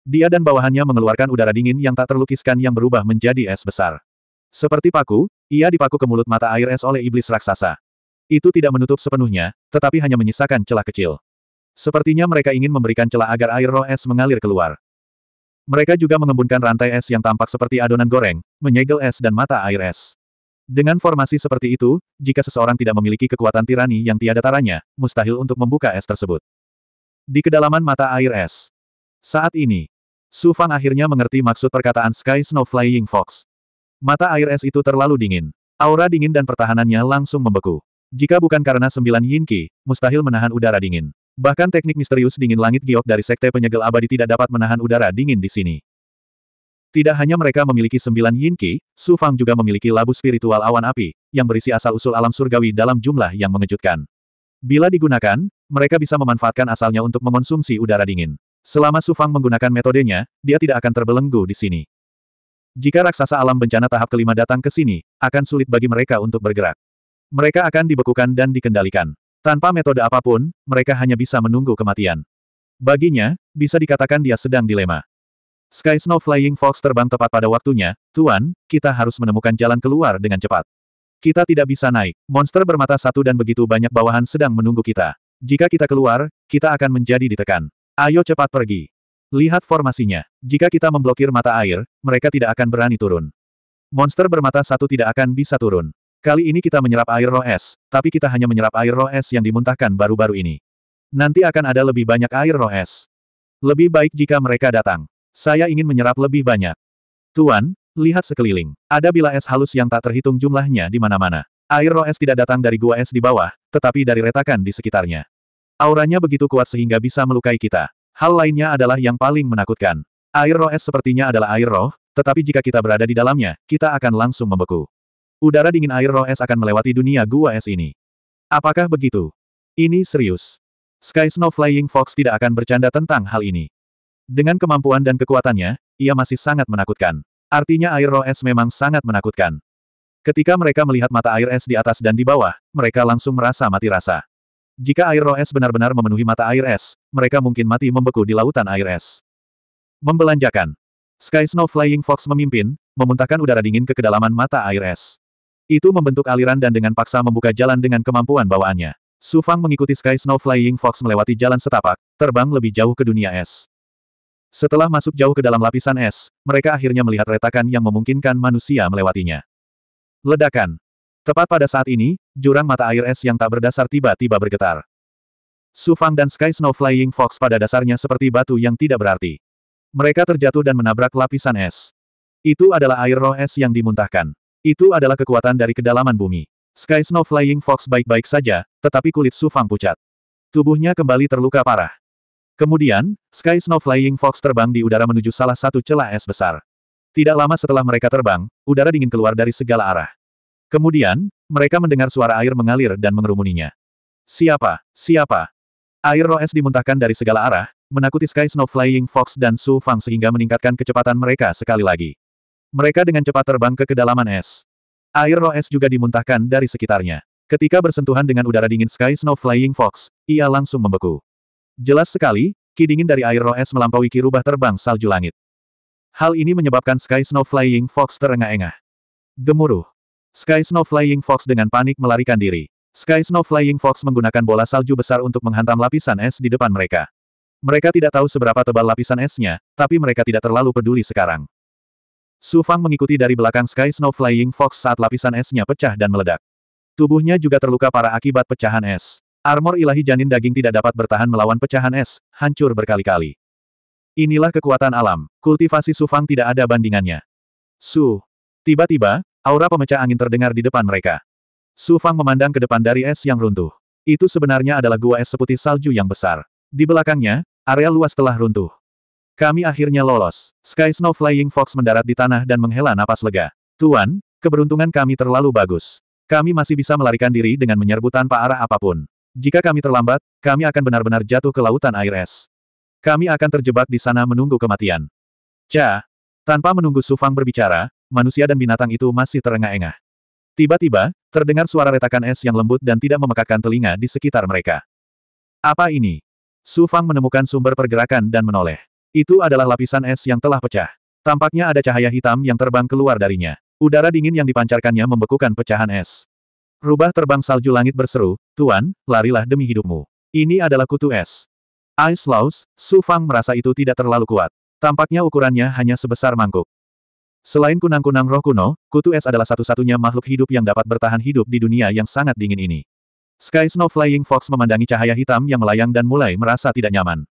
Dia dan bawahannya mengeluarkan udara dingin yang tak terlukiskan yang berubah menjadi es besar. Seperti paku, ia dipaku ke mulut mata air es oleh iblis raksasa. Itu tidak menutup sepenuhnya, tetapi hanya menyisakan celah kecil. Sepertinya mereka ingin memberikan celah agar air roh es mengalir keluar. Mereka juga mengembunkan rantai es yang tampak seperti adonan goreng, menyegel es dan mata air es. Dengan formasi seperti itu, jika seseorang tidak memiliki kekuatan tirani yang tiada taranya, mustahil untuk membuka es tersebut. Di kedalaman mata air es. Saat ini, Su Fang akhirnya mengerti maksud perkataan Sky Snow Flying Fox. Mata air es itu terlalu dingin. Aura dingin dan pertahanannya langsung membeku. Jika bukan karena sembilan yin qi, mustahil menahan udara dingin. Bahkan teknik misterius dingin langit giok dari sekte penyegel abadi tidak dapat menahan udara dingin di sini. Tidak hanya mereka memiliki sembilan yin qi, Su Fang juga memiliki labu spiritual awan api, yang berisi asal-usul alam surgawi dalam jumlah yang mengejutkan. Bila digunakan, mereka bisa memanfaatkan asalnya untuk mengonsumsi udara dingin. Selama Su Fang menggunakan metodenya, dia tidak akan terbelenggu di sini. Jika raksasa alam bencana tahap kelima datang ke sini, akan sulit bagi mereka untuk bergerak. Mereka akan dibekukan dan dikendalikan. Tanpa metode apapun, mereka hanya bisa menunggu kematian. Baginya, bisa dikatakan dia sedang dilema. Sky Snow Flying Fox terbang tepat pada waktunya, Tuan, kita harus menemukan jalan keluar dengan cepat. Kita tidak bisa naik, monster bermata satu dan begitu banyak bawahan sedang menunggu kita. Jika kita keluar, kita akan menjadi ditekan. Ayo cepat pergi. Lihat formasinya. Jika kita memblokir mata air, mereka tidak akan berani turun. Monster bermata satu tidak akan bisa turun. Kali ini kita menyerap air roh es, tapi kita hanya menyerap air roh es yang dimuntahkan baru-baru ini. Nanti akan ada lebih banyak air roh es. Lebih baik jika mereka datang. Saya ingin menyerap lebih banyak. Tuan, lihat sekeliling. Ada bila es halus yang tak terhitung jumlahnya di mana-mana. Air roh es tidak datang dari gua es di bawah, tetapi dari retakan di sekitarnya. Auranya begitu kuat sehingga bisa melukai kita. Hal lainnya adalah yang paling menakutkan. Air roh es sepertinya adalah air roh, tetapi jika kita berada di dalamnya, kita akan langsung membeku. Udara dingin air roh es akan melewati dunia gua es ini. Apakah begitu? Ini serius. Sky Snow Flying Fox tidak akan bercanda tentang hal ini. Dengan kemampuan dan kekuatannya, ia masih sangat menakutkan. Artinya air roh es memang sangat menakutkan. Ketika mereka melihat mata air es di atas dan di bawah, mereka langsung merasa mati rasa. Jika air roh es benar-benar memenuhi mata air es, mereka mungkin mati membeku di lautan air es. Membelanjakan. Sky Snow Flying Fox memimpin, memuntahkan udara dingin ke kedalaman mata air es. Itu membentuk aliran dan dengan paksa membuka jalan dengan kemampuan bawaannya. Su Fang mengikuti Sky Snow Flying Fox melewati jalan setapak, terbang lebih jauh ke dunia es. Setelah masuk jauh ke dalam lapisan es, mereka akhirnya melihat retakan yang memungkinkan manusia melewatinya. Ledakan. Tepat pada saat ini, jurang mata air es yang tak berdasar tiba-tiba bergetar. Sufang dan Sky Snow Flying Fox pada dasarnya seperti batu yang tidak berarti. Mereka terjatuh dan menabrak lapisan es. Itu adalah air roh es yang dimuntahkan. Itu adalah kekuatan dari kedalaman bumi. Sky Snow Flying Fox baik-baik saja, tetapi kulit Sufang pucat. Tubuhnya kembali terluka parah. Kemudian, Sky Snow Flying Fox terbang di udara menuju salah satu celah es besar. Tidak lama setelah mereka terbang, udara dingin keluar dari segala arah. Kemudian, mereka mendengar suara air mengalir dan mengerumuninya. Siapa? Siapa? Air roes dimuntahkan dari segala arah, menakuti Sky Snow Flying Fox dan Su Fang sehingga meningkatkan kecepatan mereka sekali lagi. Mereka dengan cepat terbang ke kedalaman es. Air roes juga dimuntahkan dari sekitarnya. Ketika bersentuhan dengan udara dingin Sky Snow Flying Fox, ia langsung membeku. Jelas sekali, ki dingin dari air roh es melampaui ki rubah terbang salju langit. Hal ini menyebabkan Sky Snow Flying Fox terengah-engah. Gemuruh. Sky Snow Flying Fox dengan panik melarikan diri. Sky Snow Flying Fox menggunakan bola salju besar untuk menghantam lapisan es di depan mereka. Mereka tidak tahu seberapa tebal lapisan esnya, tapi mereka tidak terlalu peduli sekarang. Su Fang mengikuti dari belakang Sky Snow Flying Fox saat lapisan esnya pecah dan meledak. Tubuhnya juga terluka para akibat pecahan es. Armor ilahi janin daging tidak dapat bertahan melawan pecahan es, hancur berkali-kali. Inilah kekuatan alam, kultivasi Sufang tidak ada bandingannya. Su. Tiba-tiba, aura pemecah angin terdengar di depan mereka. Sufang memandang ke depan dari es yang runtuh. Itu sebenarnya adalah gua es seputih salju yang besar. Di belakangnya, area luas telah runtuh. Kami akhirnya lolos. Sky Snow Flying Fox mendarat di tanah dan menghela napas lega. Tuan, keberuntungan kami terlalu bagus. Kami masih bisa melarikan diri dengan menyerbu tanpa arah apapun. Jika kami terlambat, kami akan benar-benar jatuh ke lautan air es. Kami akan terjebak di sana menunggu kematian. Ca, tanpa menunggu Sufang berbicara, manusia dan binatang itu masih terengah-engah. Tiba-tiba, terdengar suara retakan es yang lembut dan tidak memekakan telinga di sekitar mereka. Apa ini? Sufang menemukan sumber pergerakan dan menoleh. Itu adalah lapisan es yang telah pecah. Tampaknya ada cahaya hitam yang terbang keluar darinya. Udara dingin yang dipancarkannya membekukan pecahan es. Rubah terbang salju langit berseru, Tuan, larilah demi hidupmu. Ini adalah kutu es. Ice Laos, Su Fang merasa itu tidak terlalu kuat. Tampaknya ukurannya hanya sebesar mangkuk. Selain kunang-kunang roh kuno, kutu es adalah satu-satunya makhluk hidup yang dapat bertahan hidup di dunia yang sangat dingin ini. Sky Snow Flying Fox memandangi cahaya hitam yang melayang dan mulai merasa tidak nyaman.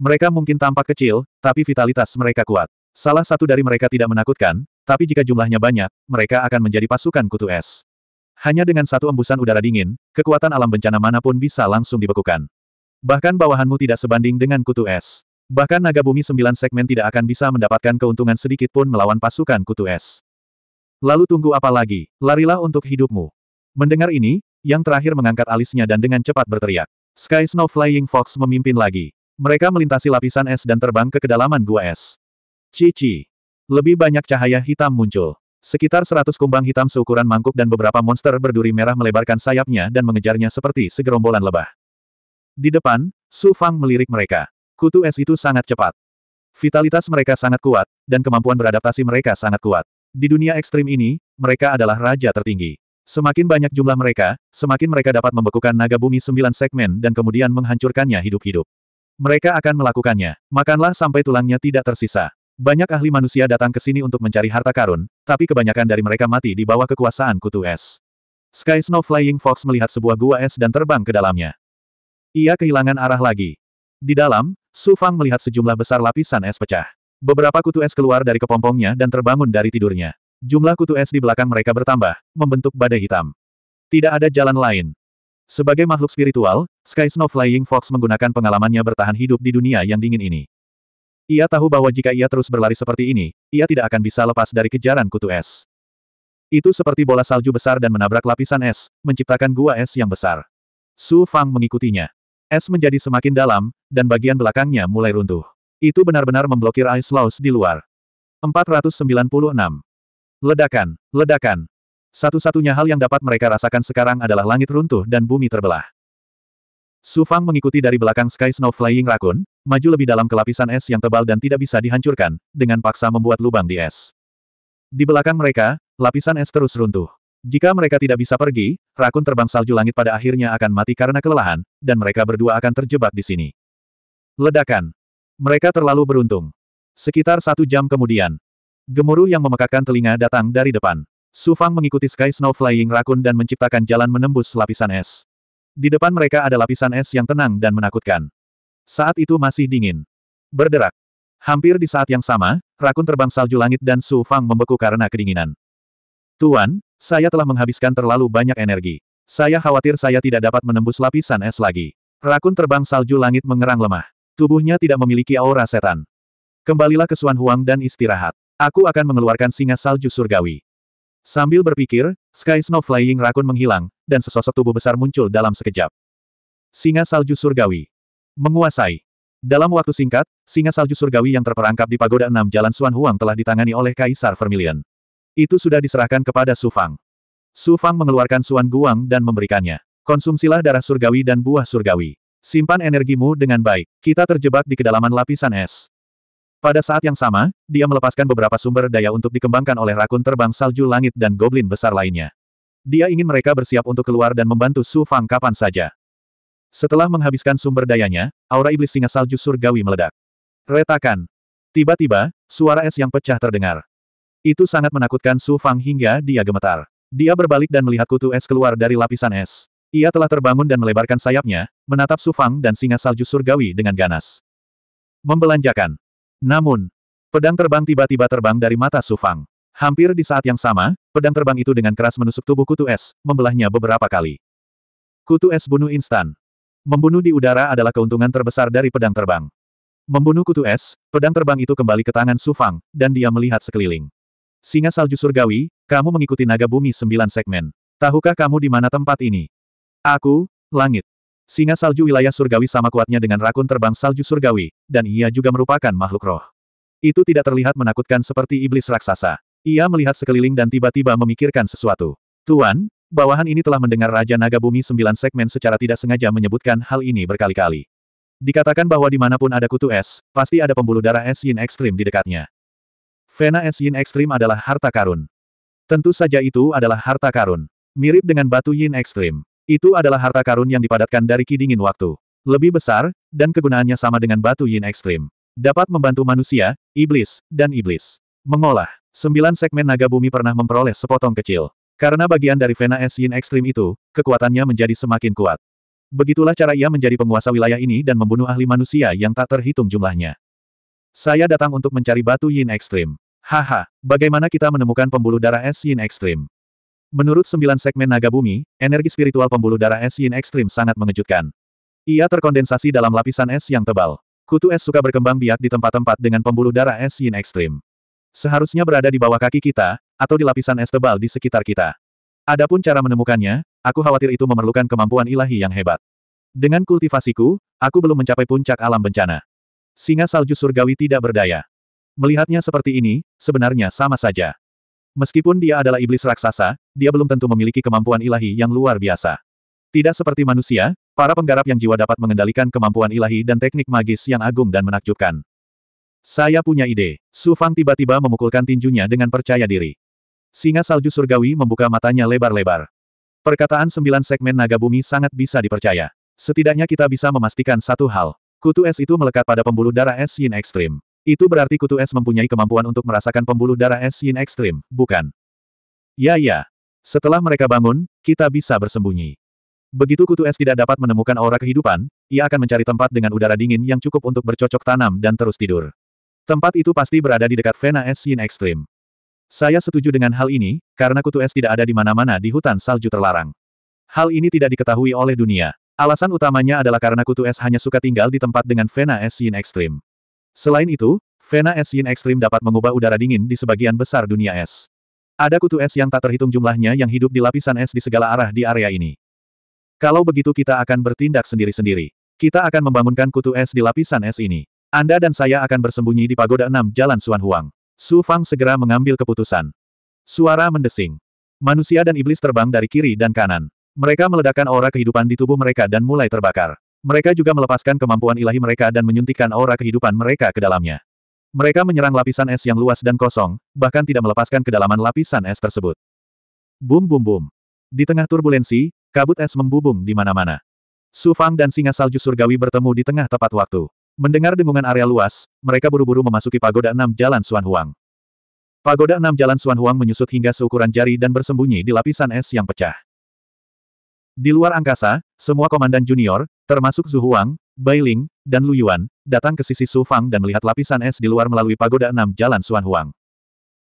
Mereka mungkin tampak kecil, tapi vitalitas mereka kuat. Salah satu dari mereka tidak menakutkan, tapi jika jumlahnya banyak, mereka akan menjadi pasukan kutu es. Hanya dengan satu embusan udara dingin, kekuatan alam bencana manapun bisa langsung dibekukan. Bahkan bawahanmu tidak sebanding dengan kutu es. Bahkan naga bumi sembilan segmen tidak akan bisa mendapatkan keuntungan sedikit pun melawan pasukan kutu es. Lalu tunggu apa lagi? Larilah untuk hidupmu. Mendengar ini, yang terakhir mengangkat alisnya dan dengan cepat berteriak. Sky Snow Flying Fox memimpin lagi. Mereka melintasi lapisan es dan terbang ke kedalaman gua es. Cici. Lebih banyak cahaya hitam muncul. Sekitar seratus kumbang hitam seukuran mangkuk dan beberapa monster berduri merah melebarkan sayapnya dan mengejarnya seperti segerombolan lebah. Di depan, Su Fang melirik mereka. Kutu es itu sangat cepat. Vitalitas mereka sangat kuat, dan kemampuan beradaptasi mereka sangat kuat. Di dunia ekstrim ini, mereka adalah raja tertinggi. Semakin banyak jumlah mereka, semakin mereka dapat membekukan naga bumi sembilan segmen dan kemudian menghancurkannya hidup-hidup. Mereka akan melakukannya. Makanlah sampai tulangnya tidak tersisa. Banyak ahli manusia datang ke sini untuk mencari harta karun, tapi kebanyakan dari mereka mati di bawah kekuasaan kutu es. Sky Snow Flying Fox melihat sebuah gua es dan terbang ke dalamnya. Ia kehilangan arah lagi. Di dalam, Su Fang melihat sejumlah besar lapisan es pecah. Beberapa kutu es keluar dari kepompongnya dan terbangun dari tidurnya. Jumlah kutu es di belakang mereka bertambah, membentuk badai hitam. Tidak ada jalan lain. Sebagai makhluk spiritual, Sky Snow Flying Fox menggunakan pengalamannya bertahan hidup di dunia yang dingin ini. Ia tahu bahwa jika ia terus berlari seperti ini, ia tidak akan bisa lepas dari kejaran kutu es. Itu seperti bola salju besar dan menabrak lapisan es, menciptakan gua es yang besar. Su Fang mengikutinya. Es menjadi semakin dalam, dan bagian belakangnya mulai runtuh. Itu benar-benar memblokir Ice laws di luar. 496. Ledakan, ledakan. Satu-satunya hal yang dapat mereka rasakan sekarang adalah langit runtuh dan bumi terbelah. Su Fang mengikuti dari belakang Sky Snow Flying Raccoon, maju lebih dalam ke lapisan es yang tebal dan tidak bisa dihancurkan, dengan paksa membuat lubang di es. Di belakang mereka, lapisan es terus runtuh. Jika mereka tidak bisa pergi, rakun terbang salju langit pada akhirnya akan mati karena kelelahan, dan mereka berdua akan terjebak di sini. Ledakan. Mereka terlalu beruntung. Sekitar satu jam kemudian, gemuruh yang memekakan telinga datang dari depan. Sufang mengikuti Sky Snow Flying Raccoon dan menciptakan jalan menembus lapisan es. Di depan mereka ada lapisan es yang tenang dan menakutkan. Saat itu masih dingin. Berderak. Hampir di saat yang sama, rakun terbang salju langit dan Su Fang membeku karena kedinginan. Tuan, saya telah menghabiskan terlalu banyak energi. Saya khawatir saya tidak dapat menembus lapisan es lagi. Rakun terbang salju langit mengerang lemah. Tubuhnya tidak memiliki aura setan. Kembalilah ke Suan Huang dan istirahat. Aku akan mengeluarkan singa salju surgawi. Sambil berpikir, Sky Snow Flying Rakun menghilang, dan sesosok tubuh besar muncul dalam sekejap. Singa Salju Surgawi. Menguasai. Dalam waktu singkat, singa salju surgawi yang terperangkap di pagoda enam Jalan Suan Huang telah ditangani oleh Kaisar Vermilion. Itu sudah diserahkan kepada Su Fang. Su Fang mengeluarkan Suan Guang dan memberikannya. Konsumsilah darah surgawi dan buah surgawi. Simpan energimu dengan baik. Kita terjebak di kedalaman lapisan es. Pada saat yang sama, dia melepaskan beberapa sumber daya untuk dikembangkan oleh rakun terbang salju langit dan goblin besar lainnya. Dia ingin mereka bersiap untuk keluar dan membantu Su Fang kapan saja. Setelah menghabiskan sumber dayanya, aura iblis singa salju surgawi meledak. Retakan. Tiba-tiba, suara es yang pecah terdengar. Itu sangat menakutkan Su Fang hingga dia gemetar. Dia berbalik dan melihat kutu es keluar dari lapisan es. Ia telah terbangun dan melebarkan sayapnya, menatap Su Fang dan singa salju surgawi dengan ganas. Membelanjakan. Namun, pedang terbang tiba-tiba terbang dari mata Sufang. Hampir di saat yang sama, pedang terbang itu dengan keras menusuk tubuh kutu es, membelahnya beberapa kali. Kutu es bunuh instan. Membunuh di udara adalah keuntungan terbesar dari pedang terbang. Membunuh kutu es, pedang terbang itu kembali ke tangan Sufang, dan dia melihat sekeliling. Singa salju surgawi, kamu mengikuti naga bumi sembilan segmen. Tahukah kamu di mana tempat ini? Aku, langit. Singa salju wilayah surgawi sama kuatnya dengan rakun terbang salju surgawi, dan ia juga merupakan makhluk roh. Itu tidak terlihat menakutkan seperti iblis raksasa. Ia melihat sekeliling dan tiba-tiba memikirkan sesuatu. Tuan, bawahan ini telah mendengar Raja Naga Bumi sembilan segmen secara tidak sengaja menyebutkan hal ini berkali-kali. Dikatakan bahwa dimanapun ada kutu es, pasti ada pembuluh darah es yin ekstrim di dekatnya. Vena es yin ekstrim adalah harta karun. Tentu saja itu adalah harta karun. Mirip dengan batu yin ekstrim. Itu adalah harta karun yang dipadatkan dari ki waktu. Lebih besar, dan kegunaannya sama dengan batu yin ekstrim. Dapat membantu manusia, iblis, dan iblis. Mengolah. Sembilan segmen naga bumi pernah memperoleh sepotong kecil. Karena bagian dari Vena Es Yin Ekstrim itu, kekuatannya menjadi semakin kuat. Begitulah cara ia menjadi penguasa wilayah ini dan membunuh ahli manusia yang tak terhitung jumlahnya. Saya datang untuk mencari batu Yin Ekstrim. Haha, bagaimana kita menemukan pembuluh darah Es Yin Ekstrim? Menurut sembilan segmen naga bumi, energi spiritual pembuluh darah es Yin ekstrim sangat mengejutkan. Ia terkondensasi dalam lapisan es yang tebal. Kutu es suka berkembang biak di tempat-tempat dengan pembuluh darah es Yin ekstrim. Seharusnya berada di bawah kaki kita, atau di lapisan es tebal di sekitar kita. Adapun cara menemukannya, aku khawatir itu memerlukan kemampuan ilahi yang hebat. Dengan kultivasiku, aku belum mencapai puncak alam bencana. Singa salju surgawi tidak berdaya. Melihatnya seperti ini, sebenarnya sama saja. Meskipun dia adalah iblis raksasa, dia belum tentu memiliki kemampuan ilahi yang luar biasa. Tidak seperti manusia, para penggarap yang jiwa dapat mengendalikan kemampuan ilahi dan teknik magis yang agung dan menakjubkan. Saya punya ide. Su Fang tiba-tiba memukulkan tinjunya dengan percaya diri. Singa salju surgawi membuka matanya lebar-lebar. Perkataan sembilan segmen naga bumi sangat bisa dipercaya. Setidaknya kita bisa memastikan satu hal. Kutu es itu melekat pada pembuluh darah es yin ekstrim. Itu berarti kutu es mempunyai kemampuan untuk merasakan pembuluh darah es yin ekstrim, bukan? Ya ya. Setelah mereka bangun, kita bisa bersembunyi. Begitu kutu es tidak dapat menemukan aura kehidupan, ia akan mencari tempat dengan udara dingin yang cukup untuk bercocok tanam dan terus tidur. Tempat itu pasti berada di dekat vena es yin ekstrim. Saya setuju dengan hal ini, karena kutu es tidak ada di mana-mana di hutan salju terlarang. Hal ini tidak diketahui oleh dunia. Alasan utamanya adalah karena kutu es hanya suka tinggal di tempat dengan vena es yin ekstrim. Selain itu, Vena Es Yin Ekstrim dapat mengubah udara dingin di sebagian besar dunia es. Ada kutu es yang tak terhitung jumlahnya yang hidup di lapisan es di segala arah di area ini. Kalau begitu kita akan bertindak sendiri-sendiri. Kita akan membangunkan kutu es di lapisan es ini. Anda dan saya akan bersembunyi di Pagoda enam Jalan Suan Huang. Su Fang segera mengambil keputusan. Suara mendesing. Manusia dan iblis terbang dari kiri dan kanan. Mereka meledakkan aura kehidupan di tubuh mereka dan mulai terbakar. Mereka juga melepaskan kemampuan ilahi mereka dan menyuntikkan aura kehidupan mereka ke dalamnya. Mereka menyerang lapisan es yang luas dan kosong, bahkan tidak melepaskan kedalaman lapisan es tersebut. Bum bum bum. Di tengah turbulensi, kabut es membubung di mana-mana. Su Fang dan singa salju surgawi bertemu di tengah tepat waktu. Mendengar dengungan area luas, mereka buru-buru memasuki pagoda enam jalan Suan Huang. Pagoda enam jalan Suan Huang menyusut hingga seukuran jari dan bersembunyi di lapisan es yang pecah. Di luar angkasa, semua komandan junior, termasuk Zhu Huang, Bai Ling, dan Lu Yuan, datang ke sisi Su Fang dan melihat lapisan es di luar melalui pagoda enam jalan Suan Huang.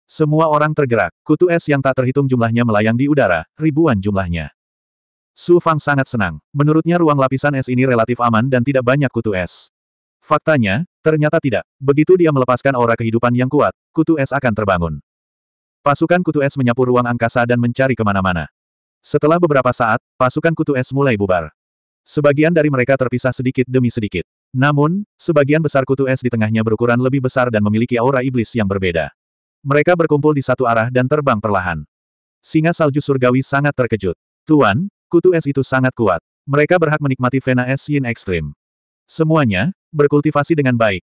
Semua orang tergerak, kutu es yang tak terhitung jumlahnya melayang di udara, ribuan jumlahnya. Su Fang sangat senang. Menurutnya ruang lapisan es ini relatif aman dan tidak banyak kutu es. Faktanya, ternyata tidak. Begitu dia melepaskan aura kehidupan yang kuat, kutu es akan terbangun. Pasukan kutu es menyapu ruang angkasa dan mencari kemana-mana. Setelah beberapa saat, pasukan kutu es mulai bubar. Sebagian dari mereka terpisah sedikit demi sedikit. Namun, sebagian besar kutu es di tengahnya berukuran lebih besar dan memiliki aura iblis yang berbeda. Mereka berkumpul di satu arah dan terbang perlahan. Singa salju surgawi sangat terkejut. Tuan, kutu es itu sangat kuat. Mereka berhak menikmati Vena Es Yin Ekstrim. Semuanya, berkultivasi dengan baik.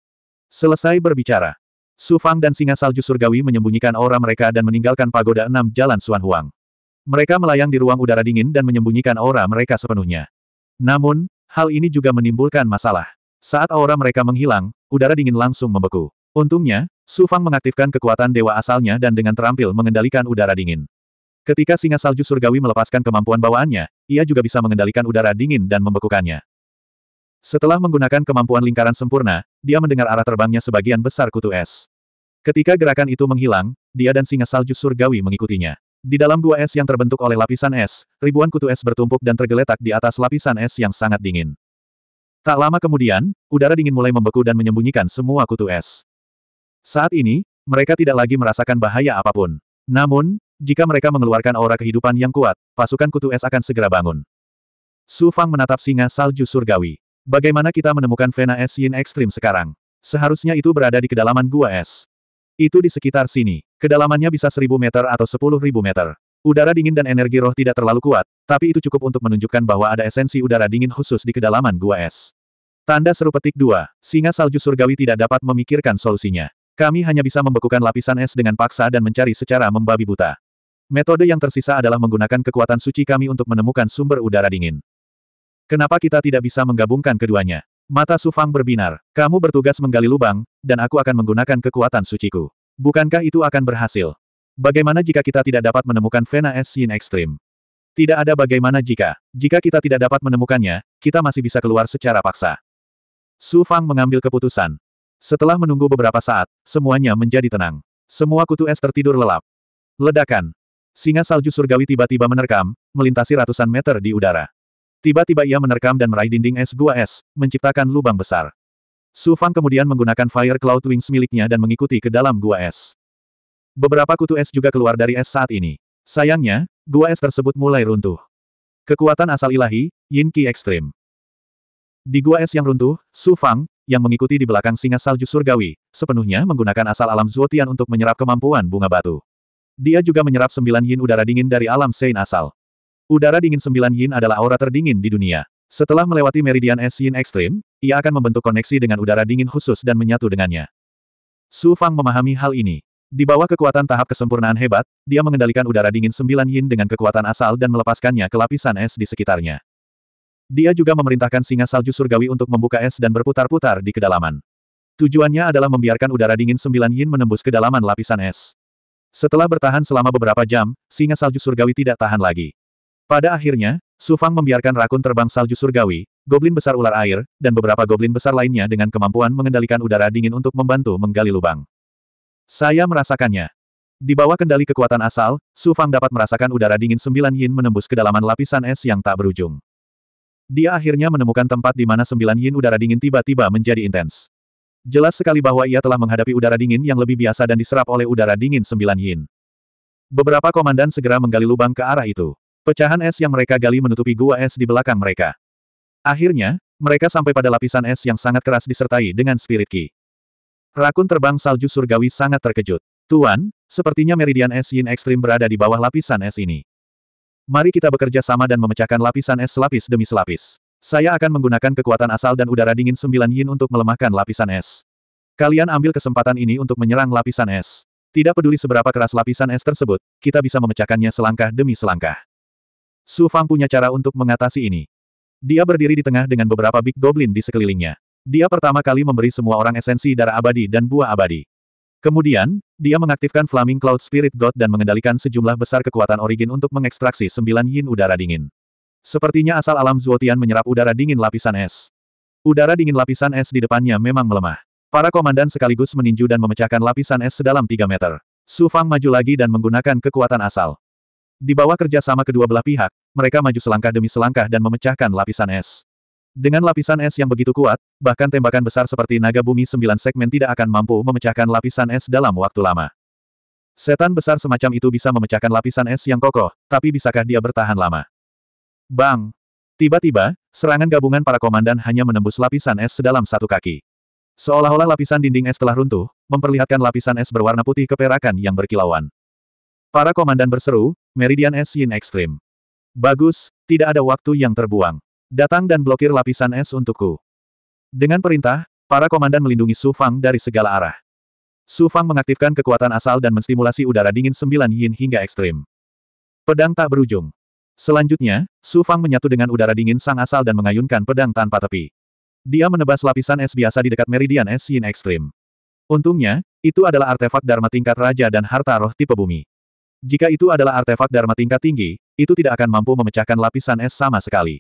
Selesai berbicara. Sufang dan singa salju surgawi menyembunyikan aura mereka dan meninggalkan pagoda enam jalan Suan Huang. Mereka melayang di ruang udara dingin dan menyembunyikan aura mereka sepenuhnya. Namun, hal ini juga menimbulkan masalah. Saat aura mereka menghilang, udara dingin langsung membeku. Untungnya, Su Fang mengaktifkan kekuatan dewa asalnya dan dengan terampil mengendalikan udara dingin. Ketika singa salju surgawi melepaskan kemampuan bawaannya, ia juga bisa mengendalikan udara dingin dan membekukannya. Setelah menggunakan kemampuan lingkaran sempurna, dia mendengar arah terbangnya sebagian besar kutu es. Ketika gerakan itu menghilang, dia dan singa salju surgawi mengikutinya. Di dalam gua es yang terbentuk oleh lapisan es, ribuan kutu es bertumpuk dan tergeletak di atas lapisan es yang sangat dingin. Tak lama kemudian, udara dingin mulai membeku dan menyembunyikan semua kutu es. Saat ini, mereka tidak lagi merasakan bahaya apapun. Namun, jika mereka mengeluarkan aura kehidupan yang kuat, pasukan kutu es akan segera bangun. Su Fang menatap singa salju surgawi. Bagaimana kita menemukan Vena Es Yin Ekstrim sekarang? Seharusnya itu berada di kedalaman gua es. Itu di sekitar sini. Kedalamannya bisa seribu meter atau sepuluh ribu meter. Udara dingin dan energi roh tidak terlalu kuat, tapi itu cukup untuk menunjukkan bahwa ada esensi udara dingin khusus di kedalaman gua es. Tanda seru petik 2. Singa salju surgawi tidak dapat memikirkan solusinya. Kami hanya bisa membekukan lapisan es dengan paksa dan mencari secara membabi buta. Metode yang tersisa adalah menggunakan kekuatan suci kami untuk menemukan sumber udara dingin. Kenapa kita tidak bisa menggabungkan keduanya? Mata Sufang berbinar. Kamu bertugas menggali lubang, dan aku akan menggunakan kekuatan suciku. Bukankah itu akan berhasil? Bagaimana jika kita tidak dapat menemukan Vena S. Yin Ekstrim? Tidak ada bagaimana jika. Jika kita tidak dapat menemukannya, kita masih bisa keluar secara paksa. Su Fang mengambil keputusan. Setelah menunggu beberapa saat, semuanya menjadi tenang. Semua kutu es tertidur lelap. Ledakan. Singa salju surgawi tiba-tiba menerkam, melintasi ratusan meter di udara. Tiba-tiba ia menerkam dan meraih dinding es gua es, menciptakan lubang besar. Su Fang kemudian menggunakan Fire Cloud Wings miliknya dan mengikuti ke dalam gua es. Beberapa kutu es juga keluar dari es saat ini. Sayangnya, gua es tersebut mulai runtuh. Kekuatan asal ilahi, Yin Qi Ekstrim. Di gua es yang runtuh, Su Fang, yang mengikuti di belakang singa salju surgawi, sepenuhnya menggunakan asal alam Zuotian untuk menyerap kemampuan bunga batu. Dia juga menyerap sembilan yin udara dingin dari alam Sein asal. Udara dingin sembilan yin adalah aura terdingin di dunia. Setelah melewati meridian es yin ekstrim, ia akan membentuk koneksi dengan udara dingin khusus dan menyatu dengannya. Su Fang memahami hal ini. Di bawah kekuatan tahap kesempurnaan hebat, dia mengendalikan udara dingin sembilan yin dengan kekuatan asal dan melepaskannya ke lapisan es di sekitarnya. Dia juga memerintahkan singa salju surgawi untuk membuka es dan berputar-putar di kedalaman. Tujuannya adalah membiarkan udara dingin sembilan yin menembus kedalaman lapisan es. Setelah bertahan selama beberapa jam, singa salju surgawi tidak tahan lagi. Pada akhirnya, Su Fang membiarkan rakun terbang salju surgawi, goblin besar ular air, dan beberapa goblin besar lainnya dengan kemampuan mengendalikan udara dingin untuk membantu menggali lubang. Saya merasakannya. Di bawah kendali kekuatan asal, Su Fang dapat merasakan udara dingin sembilan yin menembus kedalaman lapisan es yang tak berujung. Dia akhirnya menemukan tempat di mana sembilan yin udara dingin tiba-tiba menjadi intens. Jelas sekali bahwa ia telah menghadapi udara dingin yang lebih biasa dan diserap oleh udara dingin sembilan yin. Beberapa komandan segera menggali lubang ke arah itu. Pecahan es yang mereka gali menutupi gua es di belakang mereka. Akhirnya, mereka sampai pada lapisan es yang sangat keras disertai dengan spirit ki. Rakun terbang salju surgawi sangat terkejut. Tuan, sepertinya meridian es yin ekstrim berada di bawah lapisan es ini. Mari kita bekerja sama dan memecahkan lapisan es lapis demi selapis. Saya akan menggunakan kekuatan asal dan udara dingin sembilan yin untuk melemahkan lapisan es. Kalian ambil kesempatan ini untuk menyerang lapisan es. Tidak peduli seberapa keras lapisan es tersebut, kita bisa memecahkannya selangkah demi selangkah. Su Fang punya cara untuk mengatasi ini. Dia berdiri di tengah dengan beberapa Big Goblin di sekelilingnya. Dia pertama kali memberi semua orang esensi darah abadi dan buah abadi. Kemudian, dia mengaktifkan Flaming Cloud Spirit God dan mengendalikan sejumlah besar kekuatan origin untuk mengekstraksi sembilan yin udara dingin. Sepertinya asal alam Zuotian menyerap udara dingin lapisan es. Udara dingin lapisan es di depannya memang melemah. Para komandan sekaligus meninju dan memecahkan lapisan es sedalam 3 meter. Su Fang maju lagi dan menggunakan kekuatan asal. Di bawah kerjasama kedua belah pihak, mereka maju selangkah demi selangkah dan memecahkan lapisan es. Dengan lapisan es yang begitu kuat, bahkan tembakan besar seperti naga bumi sembilan segmen tidak akan mampu memecahkan lapisan es dalam waktu lama. Setan besar semacam itu bisa memecahkan lapisan es yang kokoh, tapi bisakah dia bertahan lama? Bang! Tiba-tiba, serangan gabungan para komandan hanya menembus lapisan es sedalam satu kaki. Seolah-olah lapisan dinding es telah runtuh, memperlihatkan lapisan es berwarna putih keperakan yang berkilauan. Para komandan berseru, Meridian Es Yin Extreme. Bagus, tidak ada waktu yang terbuang. Datang dan blokir lapisan es untukku. Dengan perintah, para komandan melindungi Su Fang dari segala arah. Su Fang mengaktifkan kekuatan asal dan menstimulasi udara dingin sembilan yin hingga ekstrim. Pedang tak berujung. Selanjutnya, Su Fang menyatu dengan udara dingin sang asal dan mengayunkan pedang tanpa tepi. Dia menebas lapisan es biasa di dekat meridian es yin ekstrim. Untungnya, itu adalah artefak Dharma tingkat raja dan harta roh tipe bumi. Jika itu adalah artefak Dharma tingkat tinggi, itu tidak akan mampu memecahkan lapisan es sama sekali.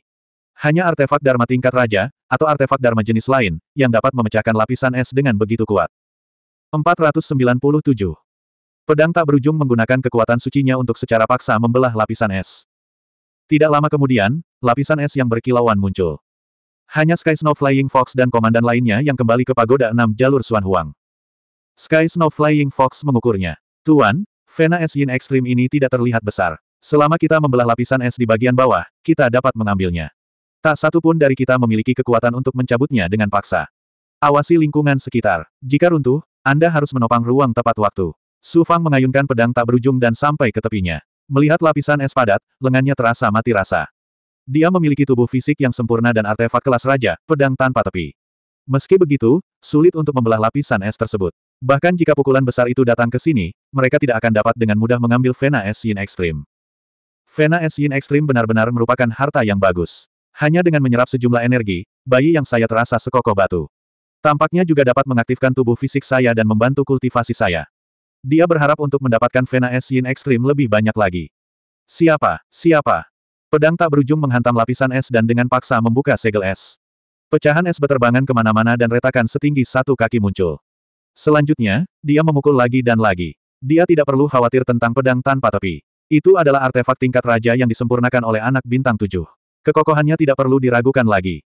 Hanya artefak Dharma tingkat raja, atau artefak Dharma jenis lain, yang dapat memecahkan lapisan es dengan begitu kuat. 497. Pedang tak berujung menggunakan kekuatan sucinya untuk secara paksa membelah lapisan es. Tidak lama kemudian, lapisan es yang berkilauan muncul. Hanya Sky Snow Flying Fox dan komandan lainnya yang kembali ke pagoda enam jalur Xuan Huang. Sky Snow Flying Fox mengukurnya. Tuan, Vena es yin ekstrim ini tidak terlihat besar. Selama kita membelah lapisan es di bagian bawah, kita dapat mengambilnya. Tak satu pun dari kita memiliki kekuatan untuk mencabutnya dengan paksa. Awasi lingkungan sekitar. Jika runtuh, Anda harus menopang ruang tepat waktu. Su Fang mengayunkan pedang tak berujung dan sampai ke tepinya. Melihat lapisan es padat, lengannya terasa mati rasa. Dia memiliki tubuh fisik yang sempurna dan artefak kelas raja, pedang tanpa tepi. Meski begitu, sulit untuk membelah lapisan es tersebut. Bahkan jika pukulan besar itu datang ke sini, mereka tidak akan dapat dengan mudah mengambil Vena Es Yin Ekstrim. Vena Es Yin Ekstrim benar-benar merupakan harta yang bagus. Hanya dengan menyerap sejumlah energi, bayi yang saya terasa sekokoh batu. Tampaknya juga dapat mengaktifkan tubuh fisik saya dan membantu kultivasi saya. Dia berharap untuk mendapatkan Vena Es Yin Ekstrim lebih banyak lagi. Siapa? Siapa? Pedang tak berujung menghantam lapisan es dan dengan paksa membuka segel es. Pecahan es beterbangan kemana-mana dan retakan setinggi satu kaki muncul. Selanjutnya, dia memukul lagi dan lagi. Dia tidak perlu khawatir tentang pedang tanpa tepi. Itu adalah artefak tingkat raja yang disempurnakan oleh anak bintang tujuh. Kekokohannya tidak perlu diragukan lagi.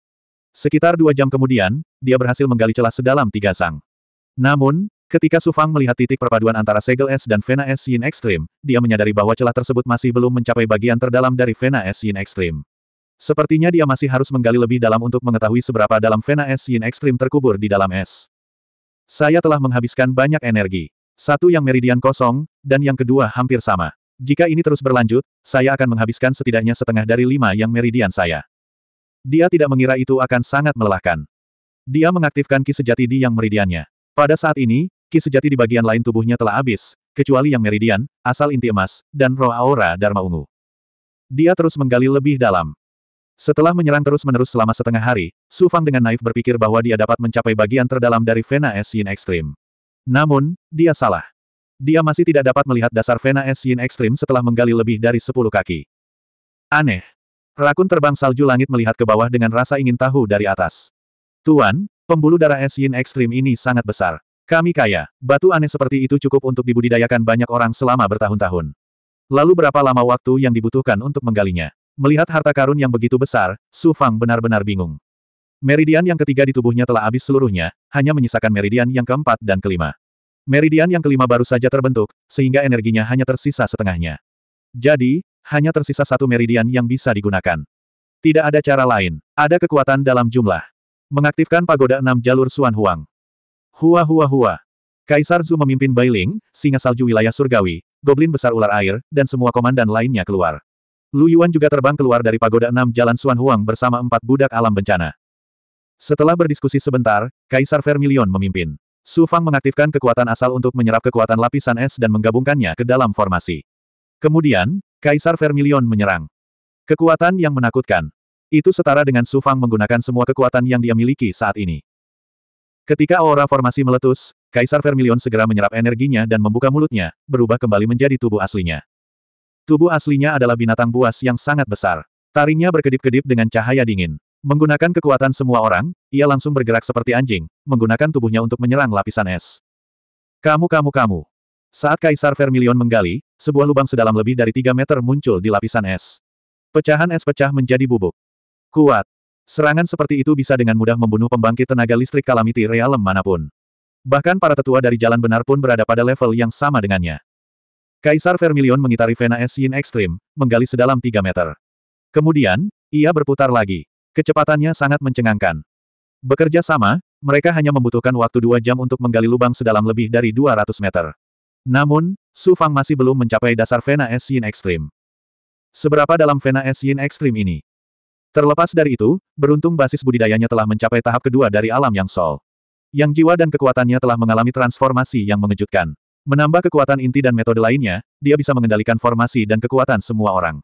Sekitar dua jam kemudian, dia berhasil menggali celah sedalam tiga sang. Namun, ketika Sufang melihat titik perpaduan antara segel es dan vena es yin ekstrim, dia menyadari bahwa celah tersebut masih belum mencapai bagian terdalam dari vena es yin ekstrim. Sepertinya dia masih harus menggali lebih dalam untuk mengetahui seberapa dalam vena es yin ekstrim terkubur di dalam es. Saya telah menghabiskan banyak energi. Satu yang meridian kosong, dan yang kedua hampir sama. Jika ini terus berlanjut, saya akan menghabiskan setidaknya setengah dari lima yang meridian saya. Dia tidak mengira itu akan sangat melelahkan. Dia mengaktifkan ki sejati di yang meridiannya. Pada saat ini, ki sejati di bagian lain tubuhnya telah habis, kecuali yang meridian, asal inti emas, dan roh aura Dharma Ungu. Dia terus menggali lebih dalam. Setelah menyerang terus-menerus selama setengah hari, Su Fang dengan naif berpikir bahwa dia dapat mencapai bagian terdalam dari Vena Es Yin Extreme. Namun, dia salah. Dia masih tidak dapat melihat dasar Vena Es Yin Extreme setelah menggali lebih dari 10 kaki. Aneh. Rakun terbang salju langit melihat ke bawah dengan rasa ingin tahu dari atas. Tuan, pembuluh darah Es Yin Extreme ini sangat besar. Kami kaya, batu aneh seperti itu cukup untuk dibudidayakan banyak orang selama bertahun-tahun. Lalu berapa lama waktu yang dibutuhkan untuk menggalinya? Melihat harta karun yang begitu besar, Su Fang benar-benar bingung. Meridian yang ketiga di tubuhnya telah habis seluruhnya, hanya menyisakan meridian yang keempat dan kelima. Meridian yang kelima baru saja terbentuk, sehingga energinya hanya tersisa setengahnya. Jadi, hanya tersisa satu meridian yang bisa digunakan. Tidak ada cara lain. Ada kekuatan dalam jumlah. Mengaktifkan pagoda enam jalur Suan Huang. Hua hua hua. Kaisar Zhu memimpin Bailing, singa salju wilayah surgawi, goblin besar ular air, dan semua komandan lainnya keluar. Lu Yuan juga terbang keluar dari pagoda enam Jalan Suan Huang bersama empat budak alam bencana. Setelah berdiskusi sebentar, Kaisar Vermilion memimpin. Su Fang mengaktifkan kekuatan asal untuk menyerap kekuatan lapisan es dan menggabungkannya ke dalam formasi. Kemudian, Kaisar Vermilion menyerang. Kekuatan yang menakutkan. Itu setara dengan Su Fang menggunakan semua kekuatan yang dia miliki saat ini. Ketika aura formasi meletus, Kaisar Vermilion segera menyerap energinya dan membuka mulutnya, berubah kembali menjadi tubuh aslinya. Tubuh aslinya adalah binatang buas yang sangat besar. Taringnya berkedip-kedip dengan cahaya dingin. Menggunakan kekuatan semua orang, ia langsung bergerak seperti anjing, menggunakan tubuhnya untuk menyerang lapisan es. Kamu kamu kamu. Saat Kaisar Vermilion menggali, sebuah lubang sedalam lebih dari 3 meter muncul di lapisan es. Pecahan es pecah menjadi bubuk. Kuat. Serangan seperti itu bisa dengan mudah membunuh pembangkit tenaga listrik kalamiti realem manapun. Bahkan para tetua dari jalan benar pun berada pada level yang sama dengannya. Kaisar Vermilion mengitari Vena Yin Extreme, menggali sedalam 3 meter. Kemudian, ia berputar lagi. Kecepatannya sangat mencengangkan. Bekerja sama, mereka hanya membutuhkan waktu dua jam untuk menggali lubang sedalam lebih dari 200 meter. Namun, Su Fang masih belum mencapai dasar Vena Yin Extreme. Seberapa dalam Vena Yin Extreme ini? Terlepas dari itu, beruntung basis budidayanya telah mencapai tahap kedua dari alam yang sol. Yang jiwa dan kekuatannya telah mengalami transformasi yang mengejutkan. Menambah kekuatan inti dan metode lainnya, dia bisa mengendalikan formasi dan kekuatan semua orang.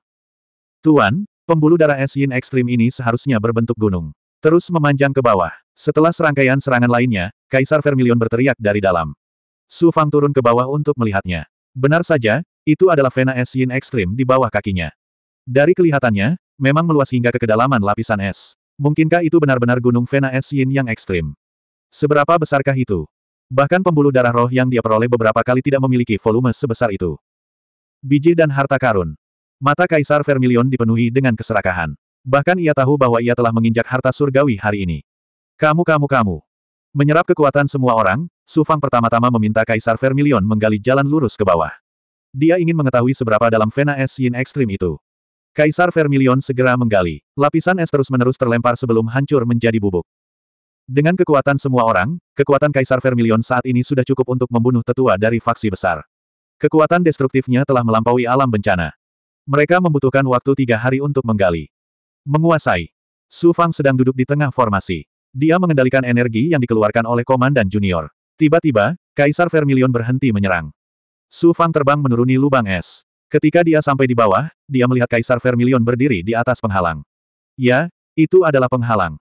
Tuan, pembuluh darah es yin ekstrim ini seharusnya berbentuk gunung. Terus memanjang ke bawah. Setelah serangkaian serangan lainnya, Kaisar Vermilion berteriak dari dalam. Su Fang turun ke bawah untuk melihatnya. Benar saja, itu adalah vena es yin ekstrim di bawah kakinya. Dari kelihatannya, memang meluas hingga ke kedalaman lapisan es. Mungkinkah itu benar-benar gunung vena es yin yang ekstrim? Seberapa besarkah itu? Bahkan pembuluh darah roh yang dia peroleh beberapa kali tidak memiliki volume sebesar itu. Biji dan harta karun. Mata Kaisar Vermilion dipenuhi dengan keserakahan. Bahkan ia tahu bahwa ia telah menginjak harta surgawi hari ini. Kamu kamu kamu. Menyerap kekuatan semua orang, Sufang pertama-tama meminta Kaisar Vermilion menggali jalan lurus ke bawah. Dia ingin mengetahui seberapa dalam vena es yin ekstrim itu. Kaisar Vermilion segera menggali. Lapisan es terus-menerus terlempar sebelum hancur menjadi bubuk. Dengan kekuatan semua orang, kekuatan Kaisar Vermilion saat ini sudah cukup untuk membunuh tetua dari faksi besar. Kekuatan destruktifnya telah melampaui alam bencana. Mereka membutuhkan waktu tiga hari untuk menggali. Menguasai. Su Fang sedang duduk di tengah formasi. Dia mengendalikan energi yang dikeluarkan oleh Komandan Junior. Tiba-tiba, Kaisar Vermilion berhenti menyerang. Su Fang terbang menuruni lubang es. Ketika dia sampai di bawah, dia melihat Kaisar Vermilion berdiri di atas penghalang. Ya, itu adalah penghalang.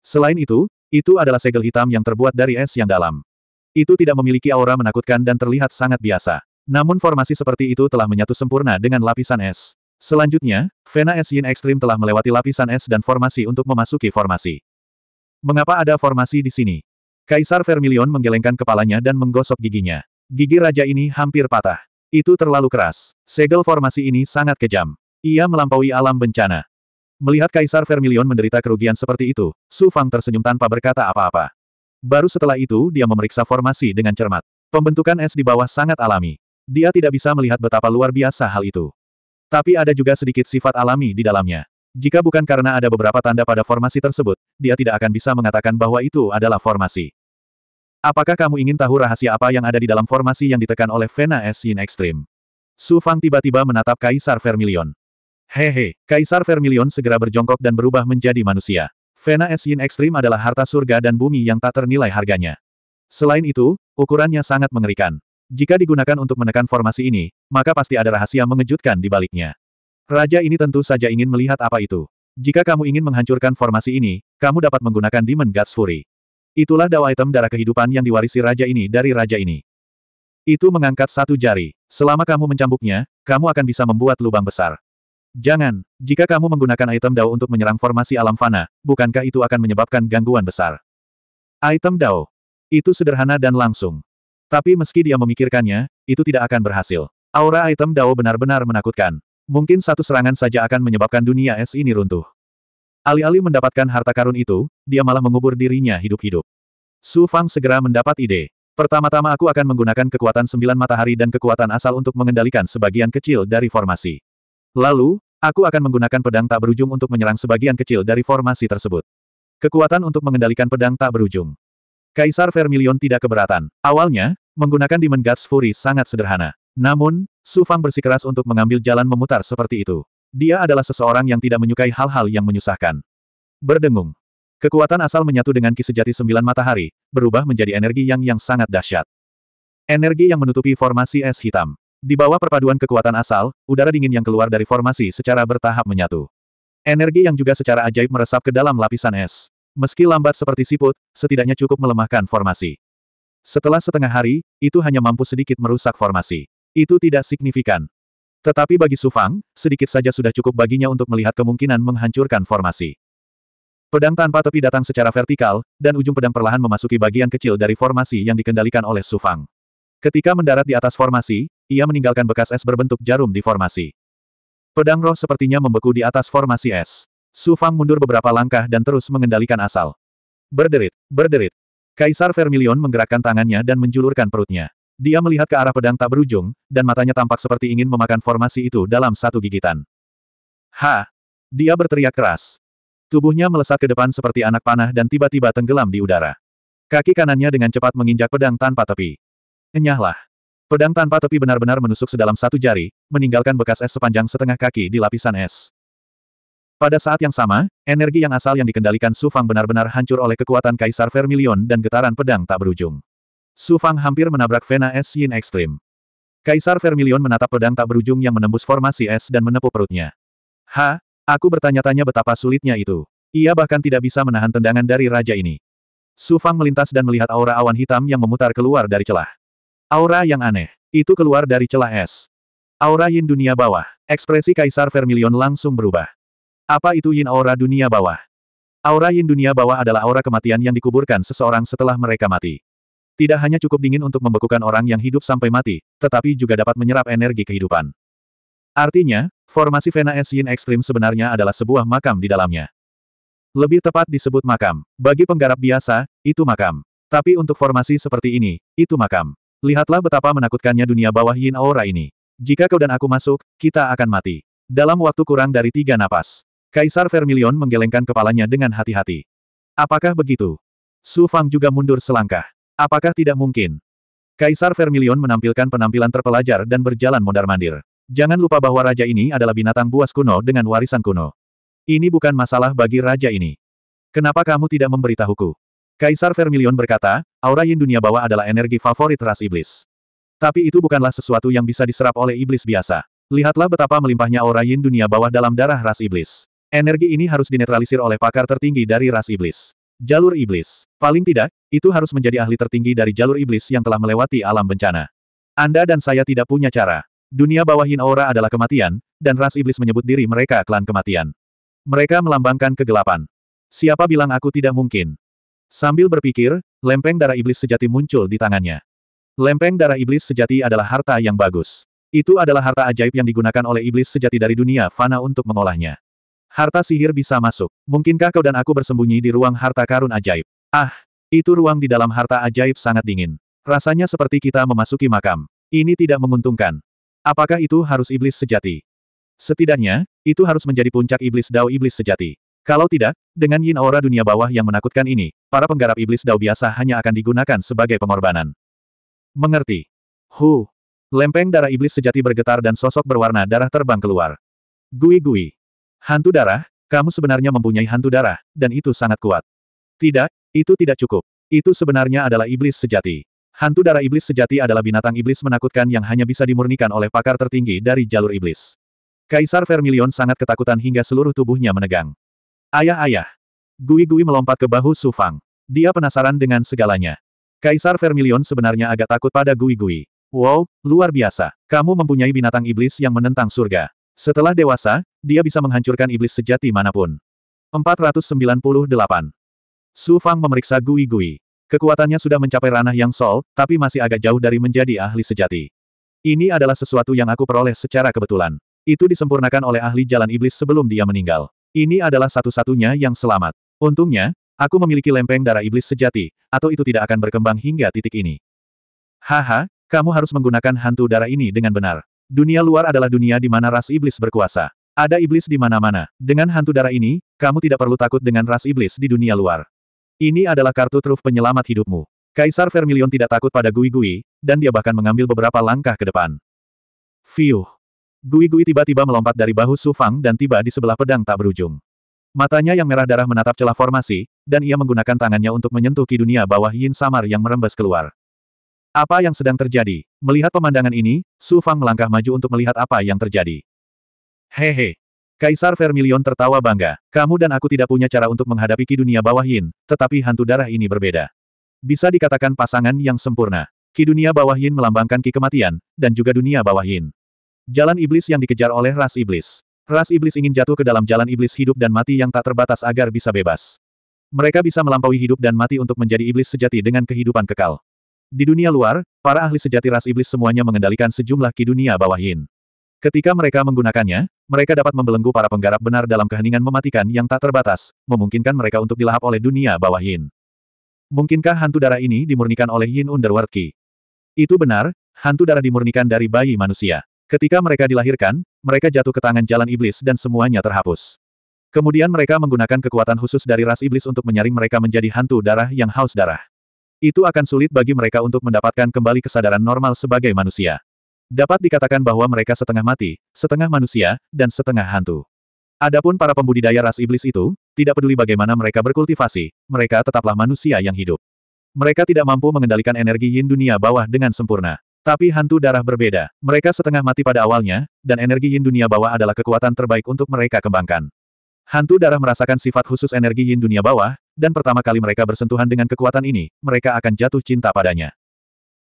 Selain itu, itu adalah segel hitam yang terbuat dari es yang dalam. Itu tidak memiliki aura menakutkan dan terlihat sangat biasa. Namun formasi seperti itu telah menyatu sempurna dengan lapisan es. Selanjutnya, Vena Es Yin Ekstrim telah melewati lapisan es dan formasi untuk memasuki formasi. Mengapa ada formasi di sini? Kaisar Vermilion menggelengkan kepalanya dan menggosok giginya. Gigi raja ini hampir patah. Itu terlalu keras. Segel formasi ini sangat kejam. Ia melampaui alam bencana. Melihat Kaisar Vermilion menderita kerugian seperti itu, Su Fang tersenyum tanpa berkata apa-apa. Baru setelah itu dia memeriksa formasi dengan cermat. Pembentukan es di bawah sangat alami. Dia tidak bisa melihat betapa luar biasa hal itu. Tapi ada juga sedikit sifat alami di dalamnya. Jika bukan karena ada beberapa tanda pada formasi tersebut, dia tidak akan bisa mengatakan bahwa itu adalah formasi. Apakah kamu ingin tahu rahasia apa yang ada di dalam formasi yang ditekan oleh Vena S. In Extreme? Su Fang tiba-tiba menatap Kaisar Vermilion. Hehe, Kaisar Vermilion segera berjongkok dan berubah menjadi manusia. Vena Es Yin Ekstrim adalah harta surga dan bumi yang tak ternilai harganya. Selain itu, ukurannya sangat mengerikan. Jika digunakan untuk menekan formasi ini, maka pasti ada rahasia mengejutkan di baliknya. Raja ini tentu saja ingin melihat apa itu. Jika kamu ingin menghancurkan formasi ini, kamu dapat menggunakan Demon God's Fury. Itulah dao item darah kehidupan yang diwarisi raja ini dari raja ini. Itu mengangkat satu jari. Selama kamu mencambuknya, kamu akan bisa membuat lubang besar. Jangan, jika kamu menggunakan item Dao untuk menyerang formasi alam fana, bukankah itu akan menyebabkan gangguan besar? Item Dao. Itu sederhana dan langsung. Tapi meski dia memikirkannya, itu tidak akan berhasil. Aura item Dao benar-benar menakutkan. Mungkin satu serangan saja akan menyebabkan dunia es ini runtuh. Alih-alih mendapatkan harta karun itu, dia malah mengubur dirinya hidup-hidup. Su Fang segera mendapat ide. Pertama-tama aku akan menggunakan kekuatan sembilan matahari dan kekuatan asal untuk mengendalikan sebagian kecil dari formasi. Lalu, aku akan menggunakan pedang tak berujung untuk menyerang sebagian kecil dari formasi tersebut. Kekuatan untuk mengendalikan pedang tak berujung. Kaisar Vermilion tidak keberatan. Awalnya, menggunakan Demon Guts Fury sangat sederhana. Namun, Su Fang bersikeras untuk mengambil jalan memutar seperti itu. Dia adalah seseorang yang tidak menyukai hal-hal yang menyusahkan. Berdengung. Kekuatan asal menyatu dengan ki sejati sembilan matahari, berubah menjadi energi yang yang sangat dahsyat. Energi yang menutupi formasi es hitam. Di bawah perpaduan kekuatan asal, udara dingin yang keluar dari formasi secara bertahap menyatu. Energi yang juga secara ajaib meresap ke dalam lapisan es. Meski lambat seperti siput, setidaknya cukup melemahkan formasi. Setelah setengah hari, itu hanya mampu sedikit merusak formasi. Itu tidak signifikan. Tetapi bagi Sufang, sedikit saja sudah cukup baginya untuk melihat kemungkinan menghancurkan formasi. Pedang tanpa tepi datang secara vertikal, dan ujung pedang perlahan memasuki bagian kecil dari formasi yang dikendalikan oleh Sufang. Ketika mendarat di atas formasi, ia meninggalkan bekas es berbentuk jarum di formasi. Pedang roh sepertinya membeku di atas formasi es. Su Fang mundur beberapa langkah dan terus mengendalikan asal. Berderit, berderit. Kaisar Vermilion menggerakkan tangannya dan menjulurkan perutnya. Dia melihat ke arah pedang tak berujung, dan matanya tampak seperti ingin memakan formasi itu dalam satu gigitan. Ha! Dia berteriak keras. Tubuhnya melesat ke depan seperti anak panah dan tiba-tiba tenggelam di udara. Kaki kanannya dengan cepat menginjak pedang tanpa tepi. Enyahlah. Pedang tanpa tepi benar-benar menusuk sedalam satu jari, meninggalkan bekas es sepanjang setengah kaki di lapisan es. Pada saat yang sama, energi yang asal yang dikendalikan Su Fang benar-benar hancur oleh kekuatan Kaisar Vermilion dan getaran pedang tak berujung. Su Fang hampir menabrak Vena Es Yin Ekstrim. Kaisar Vermilion menatap pedang tak berujung yang menembus formasi es dan menepuk perutnya. Ha, aku bertanya-tanya betapa sulitnya itu. Ia bahkan tidak bisa menahan tendangan dari raja ini. Su Fang melintas dan melihat aura awan hitam yang memutar keluar dari celah. Aura yang aneh. Itu keluar dari celah es. Aura yin dunia bawah. Ekspresi Kaisar Vermilion langsung berubah. Apa itu yin aura dunia bawah? Aura yin dunia bawah adalah aura kematian yang dikuburkan seseorang setelah mereka mati. Tidak hanya cukup dingin untuk membekukan orang yang hidup sampai mati, tetapi juga dapat menyerap energi kehidupan. Artinya, formasi Vena Es Yin Ekstrim sebenarnya adalah sebuah makam di dalamnya. Lebih tepat disebut makam. Bagi penggarap biasa, itu makam. Tapi untuk formasi seperti ini, itu makam. Lihatlah betapa menakutkannya dunia bawah Yin Aura ini. Jika kau dan aku masuk, kita akan mati. Dalam waktu kurang dari tiga napas. Kaisar Vermilion menggelengkan kepalanya dengan hati-hati. Apakah begitu? Su Fang juga mundur selangkah. Apakah tidak mungkin? Kaisar Vermilion menampilkan penampilan terpelajar dan berjalan mondar-mandir. Jangan lupa bahwa raja ini adalah binatang buas kuno dengan warisan kuno. Ini bukan masalah bagi raja ini. Kenapa kamu tidak memberitahuku? Kaisar Vermilion berkata, aura yin dunia bawah adalah energi favorit ras iblis. Tapi itu bukanlah sesuatu yang bisa diserap oleh iblis biasa. Lihatlah betapa melimpahnya aura yin dunia bawah dalam darah ras iblis. Energi ini harus dinetralisir oleh pakar tertinggi dari ras iblis. Jalur iblis. Paling tidak, itu harus menjadi ahli tertinggi dari jalur iblis yang telah melewati alam bencana. Anda dan saya tidak punya cara. Dunia bawah yin aura adalah kematian, dan ras iblis menyebut diri mereka klan kematian. Mereka melambangkan kegelapan. Siapa bilang aku tidak mungkin? Sambil berpikir, lempeng darah iblis sejati muncul di tangannya. Lempeng darah iblis sejati adalah harta yang bagus. Itu adalah harta ajaib yang digunakan oleh iblis sejati dari dunia fana untuk mengolahnya. Harta sihir bisa masuk. Mungkinkah kau dan aku bersembunyi di ruang harta karun ajaib? Ah, itu ruang di dalam harta ajaib sangat dingin. Rasanya seperti kita memasuki makam. Ini tidak menguntungkan. Apakah itu harus iblis sejati? Setidaknya, itu harus menjadi puncak iblis dao iblis sejati. Kalau tidak, dengan yin aura dunia bawah yang menakutkan ini, para penggarap iblis dao biasa hanya akan digunakan sebagai pengorbanan. Mengerti. Hu. Lempeng darah iblis sejati bergetar dan sosok berwarna darah terbang keluar. Gui-gui. Hantu darah, kamu sebenarnya mempunyai hantu darah, dan itu sangat kuat. Tidak, itu tidak cukup. Itu sebenarnya adalah iblis sejati. Hantu darah iblis sejati adalah binatang iblis menakutkan yang hanya bisa dimurnikan oleh pakar tertinggi dari jalur iblis. Kaisar Vermilion sangat ketakutan hingga seluruh tubuhnya menegang. Ayah-ayah. Gui-gui melompat ke bahu Su Fang. Dia penasaran dengan segalanya. Kaisar Vermilion sebenarnya agak takut pada gui-gui. Wow, luar biasa. Kamu mempunyai binatang iblis yang menentang surga. Setelah dewasa, dia bisa menghancurkan iblis sejati manapun. 498. Su Fang memeriksa gui-gui. Kekuatannya sudah mencapai ranah yang sol, tapi masih agak jauh dari menjadi ahli sejati. Ini adalah sesuatu yang aku peroleh secara kebetulan. Itu disempurnakan oleh ahli jalan iblis sebelum dia meninggal. Ini adalah satu-satunya yang selamat. Untungnya, aku memiliki lempeng darah iblis sejati, atau itu tidak akan berkembang hingga titik ini. Haha, kamu harus menggunakan hantu darah ini dengan benar. Dunia luar adalah dunia di mana ras iblis berkuasa. Ada iblis di mana-mana. Dengan hantu darah ini, kamu tidak perlu takut dengan ras iblis di dunia luar. Ini adalah kartu truf penyelamat hidupmu. Kaisar Vermilion tidak takut pada Gui Gui, dan dia bahkan mengambil beberapa langkah ke depan. Fiuh! Gui-gui tiba-tiba melompat dari bahu Su Fang dan tiba di sebelah pedang tak berujung. Matanya yang merah darah menatap celah formasi, dan ia menggunakan tangannya untuk menyentuh ki dunia bawah Yin Samar yang merembes keluar. Apa yang sedang terjadi? Melihat pemandangan ini, Su Fang melangkah maju untuk melihat apa yang terjadi. Hehe. Kaisar Vermilion tertawa bangga. Kamu dan aku tidak punya cara untuk menghadapi ki dunia bawah Yin, tetapi hantu darah ini berbeda. Bisa dikatakan pasangan yang sempurna. Ki dunia bawah Yin melambangkan ki kematian, dan juga dunia bawah Yin. Jalan iblis yang dikejar oleh ras iblis. Ras iblis ingin jatuh ke dalam jalan iblis hidup dan mati yang tak terbatas agar bisa bebas. Mereka bisa melampaui hidup dan mati untuk menjadi iblis sejati dengan kehidupan kekal. Di dunia luar, para ahli sejati ras iblis semuanya mengendalikan sejumlah ki dunia bawah yin. Ketika mereka menggunakannya, mereka dapat membelenggu para penggarap benar dalam keheningan mematikan yang tak terbatas, memungkinkan mereka untuk dilahap oleh dunia bawah yin. Mungkinkah hantu darah ini dimurnikan oleh Yin Underworld Ki? Itu benar, hantu darah dimurnikan dari bayi manusia. Ketika mereka dilahirkan, mereka jatuh ke tangan jalan iblis dan semuanya terhapus. Kemudian mereka menggunakan kekuatan khusus dari ras iblis untuk menyaring mereka menjadi hantu darah yang haus darah. Itu akan sulit bagi mereka untuk mendapatkan kembali kesadaran normal sebagai manusia. Dapat dikatakan bahwa mereka setengah mati, setengah manusia, dan setengah hantu. Adapun para pembudidaya ras iblis itu, tidak peduli bagaimana mereka berkultivasi, mereka tetaplah manusia yang hidup. Mereka tidak mampu mengendalikan energi yin dunia bawah dengan sempurna. Tapi hantu darah berbeda. Mereka setengah mati pada awalnya, dan energi yin dunia bawah adalah kekuatan terbaik untuk mereka kembangkan. Hantu darah merasakan sifat khusus energi yin dunia bawah, dan pertama kali mereka bersentuhan dengan kekuatan ini, mereka akan jatuh cinta padanya.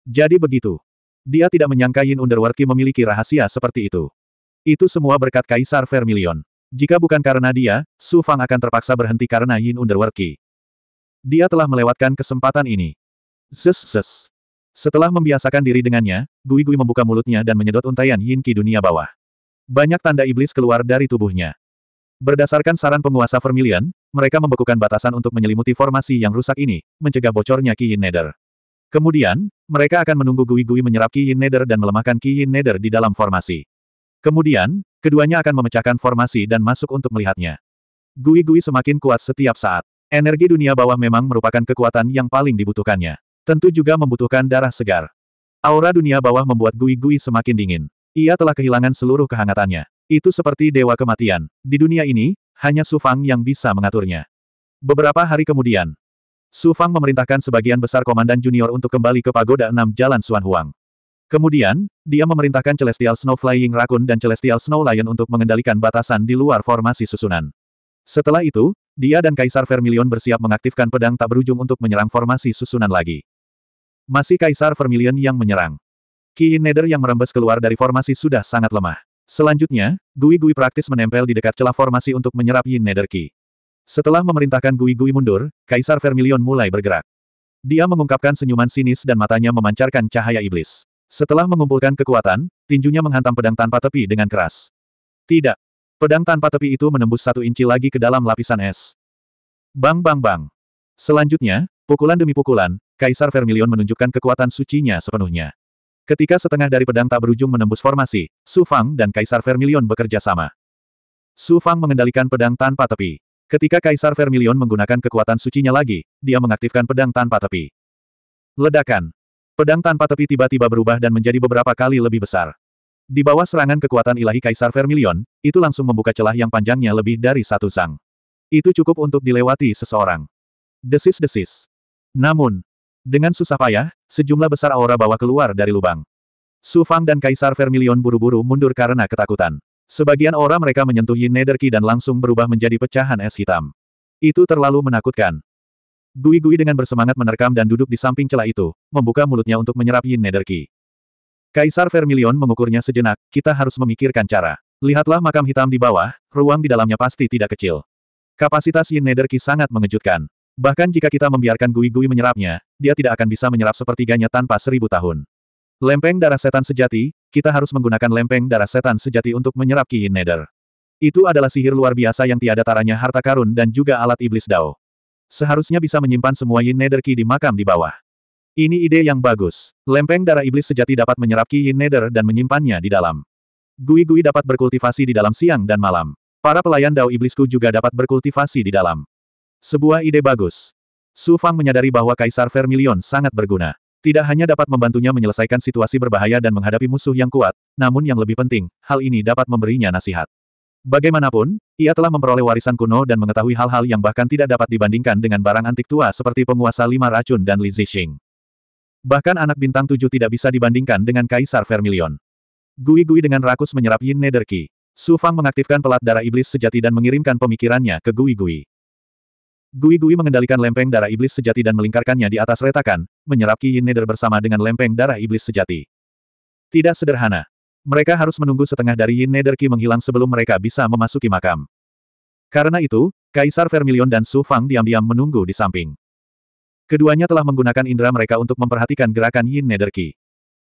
Jadi begitu. Dia tidak menyangka Yin Underworld memiliki rahasia seperti itu. Itu semua berkat Kaisar Vermilion. Jika bukan karena dia, Su Fang akan terpaksa berhenti karena Yin Underworld Dia telah melewatkan kesempatan ini. Zes zes. Setelah membiasakan diri dengannya, Gui Gui membuka mulutnya dan menyedot untaian yin Qi dunia bawah. Banyak tanda iblis keluar dari tubuhnya. Berdasarkan saran penguasa Vermilion, mereka membekukan batasan untuk menyelimuti formasi yang rusak ini, mencegah bocornya Qi Yin Nether. Kemudian, mereka akan menunggu Gui Gui menyerap Qi Yin Nether dan melemahkan Qi Yin Nether di dalam formasi. Kemudian, keduanya akan memecahkan formasi dan masuk untuk melihatnya. Gui Gui semakin kuat setiap saat. Energi dunia bawah memang merupakan kekuatan yang paling dibutuhkannya. Tentu juga membutuhkan darah segar. Aura dunia bawah membuat Gui-Gui semakin dingin. Ia telah kehilangan seluruh kehangatannya. Itu seperti dewa kematian. Di dunia ini, hanya Su Fang yang bisa mengaturnya. Beberapa hari kemudian, Su Fang memerintahkan sebagian besar komandan junior untuk kembali ke Pagoda enam Jalan Suan Huang. Kemudian, dia memerintahkan Celestial Snow Flying Raccoon dan Celestial Snow Lion untuk mengendalikan batasan di luar formasi susunan. Setelah itu, dia dan Kaisar Vermilion bersiap mengaktifkan pedang tak berujung untuk menyerang formasi susunan lagi. Masih Kaisar Vermilion yang menyerang. Ki Neder yang merembes keluar dari formasi sudah sangat lemah. Selanjutnya, Gui-Gui praktis menempel di dekat celah formasi untuk menyerap Yin Neder Ki. Setelah memerintahkan Gui-Gui mundur, Kaisar Vermilion mulai bergerak. Dia mengungkapkan senyuman sinis dan matanya memancarkan cahaya iblis. Setelah mengumpulkan kekuatan, tinjunya menghantam pedang tanpa tepi dengan keras. Tidak. Pedang tanpa tepi itu menembus satu inci lagi ke dalam lapisan es. Bang bang bang. Selanjutnya, Pukulan demi pukulan, Kaisar Vermilion menunjukkan kekuatan sucinya sepenuhnya. Ketika setengah dari pedang tak berujung menembus formasi, Su Fang dan Kaisar Vermilion bekerja sama. Su Fang mengendalikan pedang tanpa tepi. Ketika Kaisar Vermilion menggunakan kekuatan sucinya lagi, dia mengaktifkan pedang tanpa tepi. Ledakan. Pedang tanpa tepi tiba-tiba berubah dan menjadi beberapa kali lebih besar. Di bawah serangan kekuatan ilahi Kaisar Vermilion, itu langsung membuka celah yang panjangnya lebih dari satu sang. Itu cukup untuk dilewati seseorang. Desis-desis. Namun, dengan susah payah, sejumlah besar aura bawah keluar dari lubang. Su Fang dan Kaisar Vermilion buru-buru mundur karena ketakutan. Sebagian aura mereka menyentuh Yin Netherki dan langsung berubah menjadi pecahan es hitam. Itu terlalu menakutkan. Gui-Gui dengan bersemangat menerkam dan duduk di samping celah itu, membuka mulutnya untuk menyerap Yin Netherki. Kaisar Vermilion mengukurnya sejenak, kita harus memikirkan cara. Lihatlah makam hitam di bawah, ruang di dalamnya pasti tidak kecil. Kapasitas Yin Netherki sangat mengejutkan. Bahkan jika kita membiarkan Gui-Gui menyerapnya, dia tidak akan bisa menyerap sepertiganya tanpa seribu tahun. Lempeng darah setan sejati, kita harus menggunakan lempeng darah setan sejati untuk menyerap Ki Nether. Itu adalah sihir luar biasa yang tiada taranya harta karun dan juga alat iblis Dao. Seharusnya bisa menyimpan semua Yin Nether Ki di makam di bawah. Ini ide yang bagus. Lempeng darah iblis sejati dapat menyerap Ki Yin Nether dan menyimpannya di dalam. Gui-gui dapat berkultivasi di dalam siang dan malam. Para pelayan Dao Iblisku juga dapat berkultivasi di dalam. Sebuah ide bagus. Su Fang menyadari bahwa Kaisar Vermilion sangat berguna. Tidak hanya dapat membantunya menyelesaikan situasi berbahaya dan menghadapi musuh yang kuat, namun yang lebih penting, hal ini dapat memberinya nasihat. Bagaimanapun, ia telah memperoleh warisan kuno dan mengetahui hal-hal yang bahkan tidak dapat dibandingkan dengan barang antik tua seperti penguasa lima racun dan Li Zixing. Bahkan anak bintang tujuh tidak bisa dibandingkan dengan Kaisar Vermilion. Gui-gui dengan rakus menyerap Yin Nederki. Su Fang mengaktifkan pelat darah iblis sejati dan mengirimkan pemikirannya ke Gui-gui. Gui-Gui mengendalikan lempeng darah iblis sejati dan melingkarkannya di atas retakan, menyerap Qi Yin Nether bersama dengan lempeng darah iblis sejati. Tidak sederhana. Mereka harus menunggu setengah dari Yin Nether Qi menghilang sebelum mereka bisa memasuki makam. Karena itu, Kaisar Vermilion dan Su Fang diam-diam menunggu di samping. Keduanya telah menggunakan indera mereka untuk memperhatikan gerakan Yin Nether Qi.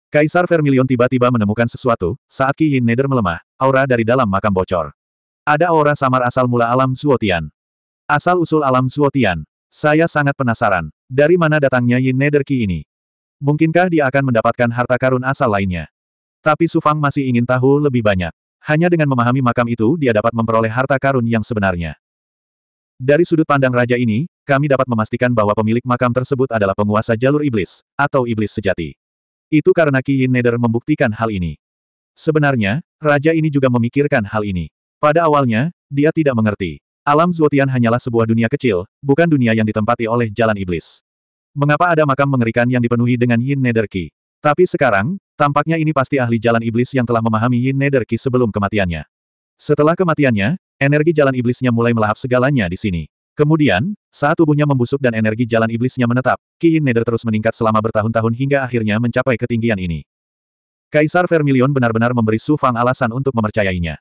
Kaisar Vermilion tiba-tiba menemukan sesuatu, saat Qi Yin Nether melemah, aura dari dalam makam bocor. Ada aura samar asal mula alam Zuotian. Asal-usul alam Zuotian. Saya sangat penasaran. Dari mana datangnya Yin Nederki ini? Mungkinkah dia akan mendapatkan harta karun asal lainnya? Tapi Sufang masih ingin tahu lebih banyak. Hanya dengan memahami makam itu dia dapat memperoleh harta karun yang sebenarnya. Dari sudut pandang raja ini, kami dapat memastikan bahwa pemilik makam tersebut adalah penguasa jalur iblis, atau iblis sejati. Itu karena Ki Yin Neder membuktikan hal ini. Sebenarnya, raja ini juga memikirkan hal ini. Pada awalnya, dia tidak mengerti. Alam Zuotian hanyalah sebuah dunia kecil, bukan dunia yang ditempati oleh jalan iblis. Mengapa ada makam mengerikan yang dipenuhi dengan Yin Nederki? Tapi sekarang, tampaknya ini pasti ahli jalan iblis yang telah memahami Yin Nederki sebelum kematiannya. Setelah kematiannya, energi jalan iblisnya mulai melahap segalanya di sini. Kemudian, saat tubuhnya membusuk dan energi jalan iblisnya menetap, Ki Yin Neder terus meningkat selama bertahun-tahun hingga akhirnya mencapai ketinggian ini. Kaisar Vermilion benar-benar memberi Su Fang alasan untuk memercayainya.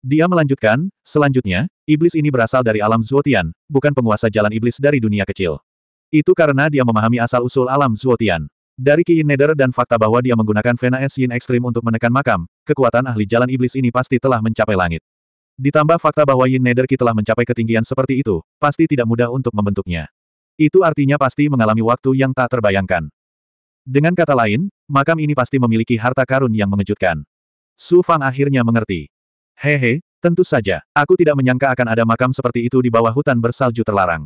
Dia melanjutkan, selanjutnya, iblis ini berasal dari alam Zuotian, bukan penguasa jalan iblis dari dunia kecil. Itu karena dia memahami asal-usul alam Zuotian. Dari Qiyin Neder dan fakta bahwa dia menggunakan Vena Es Yin Ekstrim untuk menekan makam, kekuatan ahli jalan iblis ini pasti telah mencapai langit. Ditambah fakta bahwa Yin Neder Ki telah mencapai ketinggian seperti itu, pasti tidak mudah untuk membentuknya. Itu artinya pasti mengalami waktu yang tak terbayangkan. Dengan kata lain, makam ini pasti memiliki harta karun yang mengejutkan. Su Fang akhirnya mengerti. Hehe, tentu saja, aku tidak menyangka akan ada makam seperti itu di bawah hutan bersalju terlarang.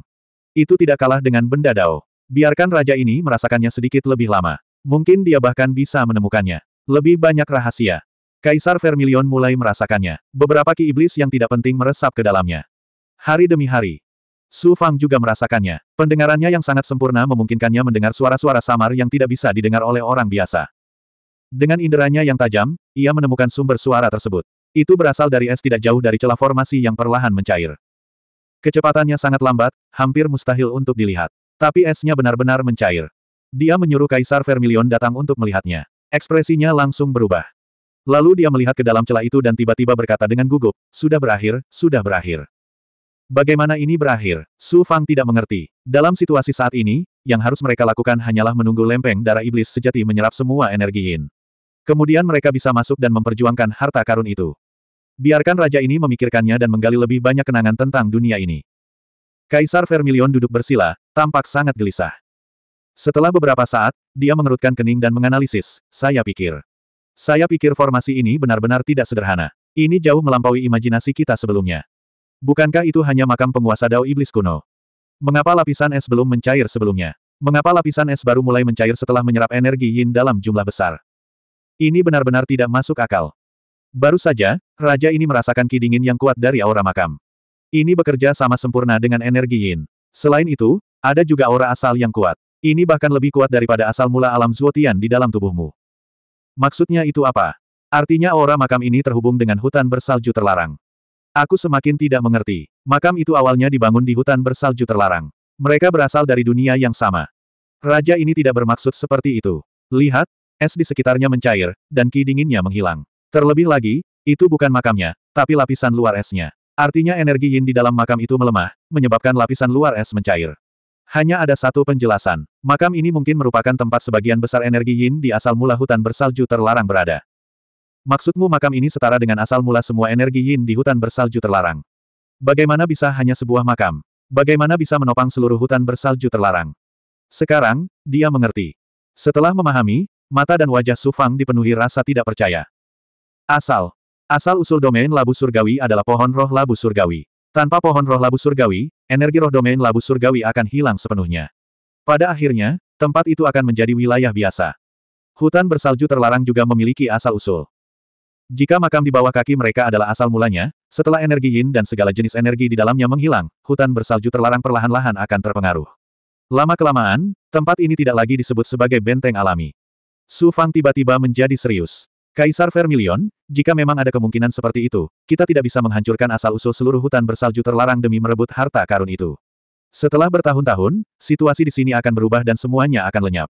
Itu tidak kalah dengan benda dao. Biarkan raja ini merasakannya sedikit lebih lama. Mungkin dia bahkan bisa menemukannya. Lebih banyak rahasia. Kaisar Vermilion mulai merasakannya. Beberapa ki iblis yang tidak penting meresap ke dalamnya. Hari demi hari. Su Fang juga merasakannya. Pendengarannya yang sangat sempurna memungkinkannya mendengar suara-suara samar yang tidak bisa didengar oleh orang biasa. Dengan inderanya yang tajam, ia menemukan sumber suara tersebut. Itu berasal dari es tidak jauh dari celah formasi yang perlahan mencair. Kecepatannya sangat lambat, hampir mustahil untuk dilihat. Tapi esnya benar-benar mencair. Dia menyuruh Kaisar Vermilion datang untuk melihatnya. Ekspresinya langsung berubah. Lalu dia melihat ke dalam celah itu dan tiba-tiba berkata dengan gugup, sudah berakhir, sudah berakhir. Bagaimana ini berakhir? Su Fang tidak mengerti. Dalam situasi saat ini, yang harus mereka lakukan hanyalah menunggu lempeng darah iblis sejati menyerap semua energi Yin. Kemudian mereka bisa masuk dan memperjuangkan harta karun itu. Biarkan raja ini memikirkannya dan menggali lebih banyak kenangan tentang dunia ini. Kaisar Vermilion duduk bersila, tampak sangat gelisah. Setelah beberapa saat, dia mengerutkan kening dan menganalisis, saya pikir. Saya pikir formasi ini benar-benar tidak sederhana. Ini jauh melampaui imajinasi kita sebelumnya. Bukankah itu hanya makam penguasa Dao Iblis kuno? Mengapa lapisan es belum mencair sebelumnya? Mengapa lapisan es baru mulai mencair setelah menyerap energi yin dalam jumlah besar? Ini benar-benar tidak masuk akal. Baru saja, raja ini merasakan ki dingin yang kuat dari aura makam. Ini bekerja sama sempurna dengan energi yin. Selain itu, ada juga aura asal yang kuat. Ini bahkan lebih kuat daripada asal mula alam Zuotian di dalam tubuhmu. Maksudnya itu apa? Artinya aura makam ini terhubung dengan hutan bersalju terlarang. Aku semakin tidak mengerti. Makam itu awalnya dibangun di hutan bersalju terlarang. Mereka berasal dari dunia yang sama. Raja ini tidak bermaksud seperti itu. Lihat, es di sekitarnya mencair, dan ki dinginnya menghilang. Terlebih lagi, itu bukan makamnya, tapi lapisan luar esnya. Artinya energi yin di dalam makam itu melemah, menyebabkan lapisan luar es mencair. Hanya ada satu penjelasan. Makam ini mungkin merupakan tempat sebagian besar energi yin di asal mula hutan bersalju terlarang berada. Maksudmu makam ini setara dengan asal mula semua energi yin di hutan bersalju terlarang. Bagaimana bisa hanya sebuah makam? Bagaimana bisa menopang seluruh hutan bersalju terlarang? Sekarang, dia mengerti. Setelah memahami, mata dan wajah Sufang dipenuhi rasa tidak percaya. Asal. Asal-usul domain labu surgawi adalah pohon roh labu surgawi. Tanpa pohon roh labu surgawi, energi roh domain labu surgawi akan hilang sepenuhnya. Pada akhirnya, tempat itu akan menjadi wilayah biasa. Hutan bersalju terlarang juga memiliki asal-usul. Jika makam di bawah kaki mereka adalah asal mulanya, setelah energi yin dan segala jenis energi di dalamnya menghilang, hutan bersalju terlarang perlahan-lahan akan terpengaruh. Lama-kelamaan, tempat ini tidak lagi disebut sebagai benteng alami. Su Fang tiba-tiba menjadi serius. Kaisar Vermilion, jika memang ada kemungkinan seperti itu, kita tidak bisa menghancurkan asal-usul seluruh hutan bersalju terlarang demi merebut harta karun itu. Setelah bertahun-tahun, situasi di sini akan berubah dan semuanya akan lenyap.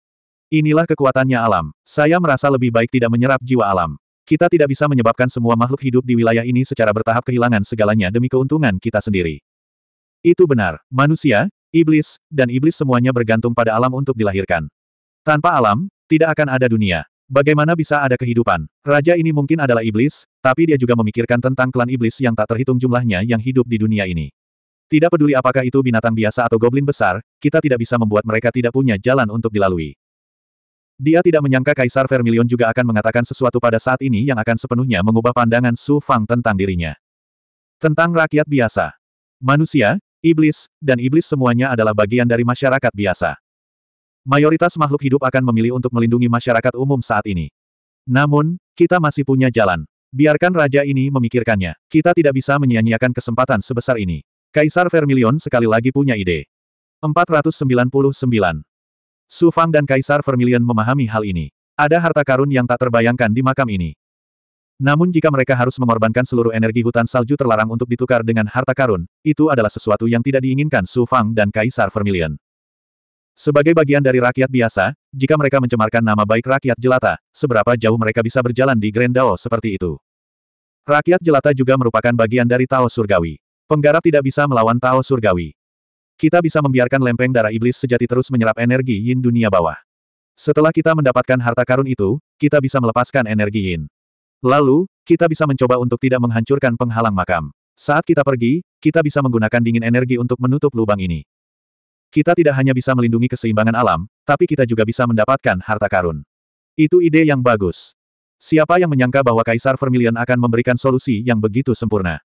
Inilah kekuatannya alam. Saya merasa lebih baik tidak menyerap jiwa alam. Kita tidak bisa menyebabkan semua makhluk hidup di wilayah ini secara bertahap kehilangan segalanya demi keuntungan kita sendiri. Itu benar, manusia, iblis, dan iblis semuanya bergantung pada alam untuk dilahirkan. Tanpa alam, tidak akan ada dunia. Bagaimana bisa ada kehidupan? Raja ini mungkin adalah iblis, tapi dia juga memikirkan tentang klan iblis yang tak terhitung jumlahnya yang hidup di dunia ini. Tidak peduli apakah itu binatang biasa atau goblin besar, kita tidak bisa membuat mereka tidak punya jalan untuk dilalui. Dia tidak menyangka Kaisar Vermilion juga akan mengatakan sesuatu pada saat ini yang akan sepenuhnya mengubah pandangan Su Fang tentang dirinya. Tentang rakyat biasa. Manusia, iblis, dan iblis semuanya adalah bagian dari masyarakat biasa. Mayoritas makhluk hidup akan memilih untuk melindungi masyarakat umum saat ini. Namun, kita masih punya jalan. Biarkan raja ini memikirkannya. Kita tidak bisa menyia-nyiakan kesempatan sebesar ini. Kaisar Vermilion sekali lagi punya ide. 499. Su Fang dan Kaisar Vermilion memahami hal ini. Ada harta karun yang tak terbayangkan di makam ini. Namun jika mereka harus mengorbankan seluruh energi hutan salju terlarang untuk ditukar dengan harta karun, itu adalah sesuatu yang tidak diinginkan Su Fang dan Kaisar Vermilion. Sebagai bagian dari rakyat biasa, jika mereka mencemarkan nama baik rakyat jelata, seberapa jauh mereka bisa berjalan di Grand Dao seperti itu. Rakyat jelata juga merupakan bagian dari Tao Surgawi. Penggarap tidak bisa melawan Tao Surgawi. Kita bisa membiarkan lempeng darah iblis sejati terus menyerap energi yin dunia bawah. Setelah kita mendapatkan harta karun itu, kita bisa melepaskan energi yin. Lalu, kita bisa mencoba untuk tidak menghancurkan penghalang makam. Saat kita pergi, kita bisa menggunakan dingin energi untuk menutup lubang ini. Kita tidak hanya bisa melindungi keseimbangan alam, tapi kita juga bisa mendapatkan harta karun. Itu ide yang bagus. Siapa yang menyangka bahwa Kaisar Vermilion akan memberikan solusi yang begitu sempurna?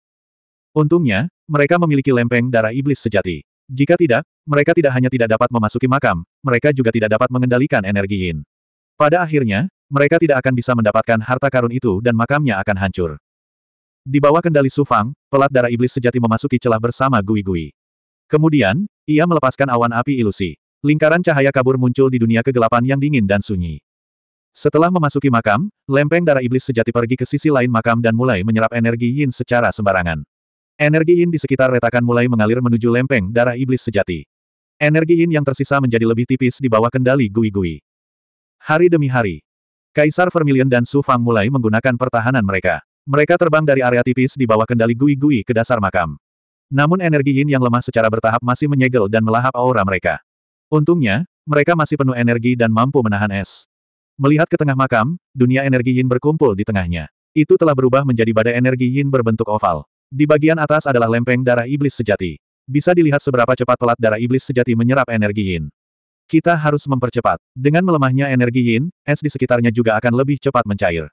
Untungnya, mereka memiliki lempeng darah iblis sejati. Jika tidak, mereka tidak hanya tidak dapat memasuki makam, mereka juga tidak dapat mengendalikan energi yin. Pada akhirnya, mereka tidak akan bisa mendapatkan harta karun itu dan makamnya akan hancur. Di bawah kendali Sufang, pelat darah iblis sejati memasuki celah bersama Gui Gui. Kemudian, ia melepaskan awan api ilusi. Lingkaran cahaya kabur muncul di dunia kegelapan yang dingin dan sunyi. Setelah memasuki makam, lempeng darah iblis sejati pergi ke sisi lain makam dan mulai menyerap energi yin secara sembarangan. Energi yin di sekitar retakan mulai mengalir menuju lempeng darah iblis sejati. Energi yin yang tersisa menjadi lebih tipis di bawah kendali gui-gui. Hari demi hari, Kaisar Vermilion dan Su Fang mulai menggunakan pertahanan mereka. Mereka terbang dari area tipis di bawah kendali gui-gui ke dasar makam. Namun energi yin yang lemah secara bertahap masih menyegel dan melahap aura mereka. Untungnya, mereka masih penuh energi dan mampu menahan es. Melihat ke tengah makam, dunia energi yin berkumpul di tengahnya. Itu telah berubah menjadi badai energi yin berbentuk oval. Di bagian atas adalah lempeng darah iblis sejati. Bisa dilihat seberapa cepat pelat darah iblis sejati menyerap energi yin. Kita harus mempercepat. Dengan melemahnya energi yin, es di sekitarnya juga akan lebih cepat mencair.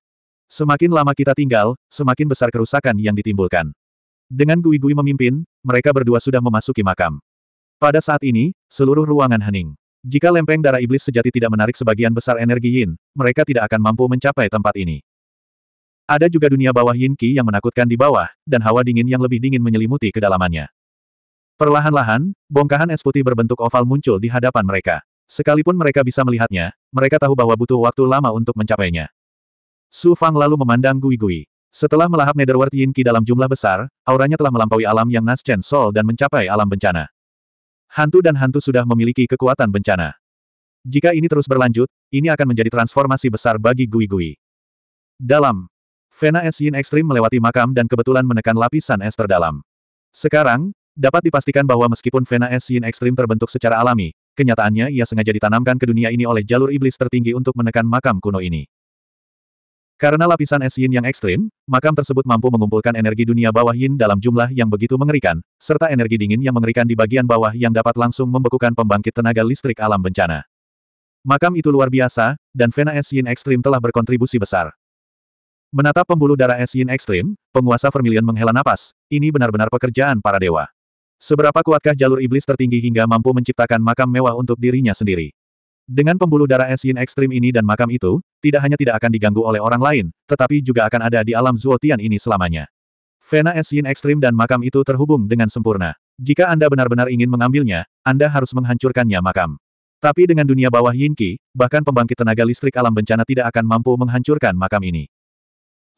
Semakin lama kita tinggal, semakin besar kerusakan yang ditimbulkan. Dengan Gui Gui memimpin, mereka berdua sudah memasuki makam. Pada saat ini, seluruh ruangan hening. Jika lempeng darah iblis sejati tidak menarik sebagian besar energi yin, mereka tidak akan mampu mencapai tempat ini. Ada juga dunia bawah yin Qi yang menakutkan di bawah, dan hawa dingin yang lebih dingin menyelimuti kedalamannya. Perlahan-lahan, bongkahan es putih berbentuk oval muncul di hadapan mereka. Sekalipun mereka bisa melihatnya, mereka tahu bahwa butuh waktu lama untuk mencapainya. Su Fang lalu memandang Gui Gui. Setelah melahap Netherworld Yin Qi dalam jumlah besar, auranya telah melampaui alam yang Naschen Sol dan mencapai alam bencana. Hantu dan hantu sudah memiliki kekuatan bencana. Jika ini terus berlanjut, ini akan menjadi transformasi besar bagi Gui Gui. Dalam Vena Es Yin Ekstrim melewati makam dan kebetulan menekan lapisan es terdalam. Sekarang, dapat dipastikan bahwa meskipun Vena Es Yin Ekstrim terbentuk secara alami, kenyataannya ia sengaja ditanamkan ke dunia ini oleh jalur iblis tertinggi untuk menekan makam kuno ini. Karena lapisan es yin yang ekstrim, makam tersebut mampu mengumpulkan energi dunia bawah yin dalam jumlah yang begitu mengerikan, serta energi dingin yang mengerikan di bagian bawah yang dapat langsung membekukan pembangkit tenaga listrik alam bencana. Makam itu luar biasa, dan Vena es yin ekstrim telah berkontribusi besar. Menatap pembuluh darah es yin ekstrim, penguasa Vermilion menghela napas, ini benar-benar pekerjaan para dewa. Seberapa kuatkah jalur iblis tertinggi hingga mampu menciptakan makam mewah untuk dirinya sendiri? Dengan pembuluh darah Yin ekstrim ini dan makam itu, tidak hanya tidak akan diganggu oleh orang lain, tetapi juga akan ada di alam Zuotian ini selamanya. Vena Yin ekstrim dan makam itu terhubung dengan sempurna. Jika Anda benar-benar ingin mengambilnya, Anda harus menghancurkannya makam. Tapi dengan dunia bawah Yin Qi, bahkan pembangkit tenaga listrik alam bencana tidak akan mampu menghancurkan makam ini.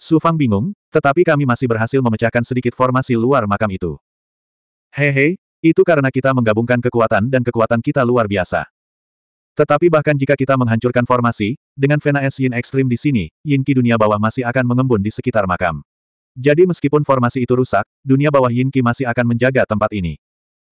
Su Fang bingung, tetapi kami masih berhasil memecahkan sedikit formasi luar makam itu. Hehe, itu karena kita menggabungkan kekuatan dan kekuatan kita luar biasa. Tetapi bahkan jika kita menghancurkan formasi, dengan Vena Es Yin ekstrim di sini, Yin Ki dunia bawah masih akan mengembun di sekitar makam. Jadi meskipun formasi itu rusak, dunia bawah Yin Ki masih akan menjaga tempat ini.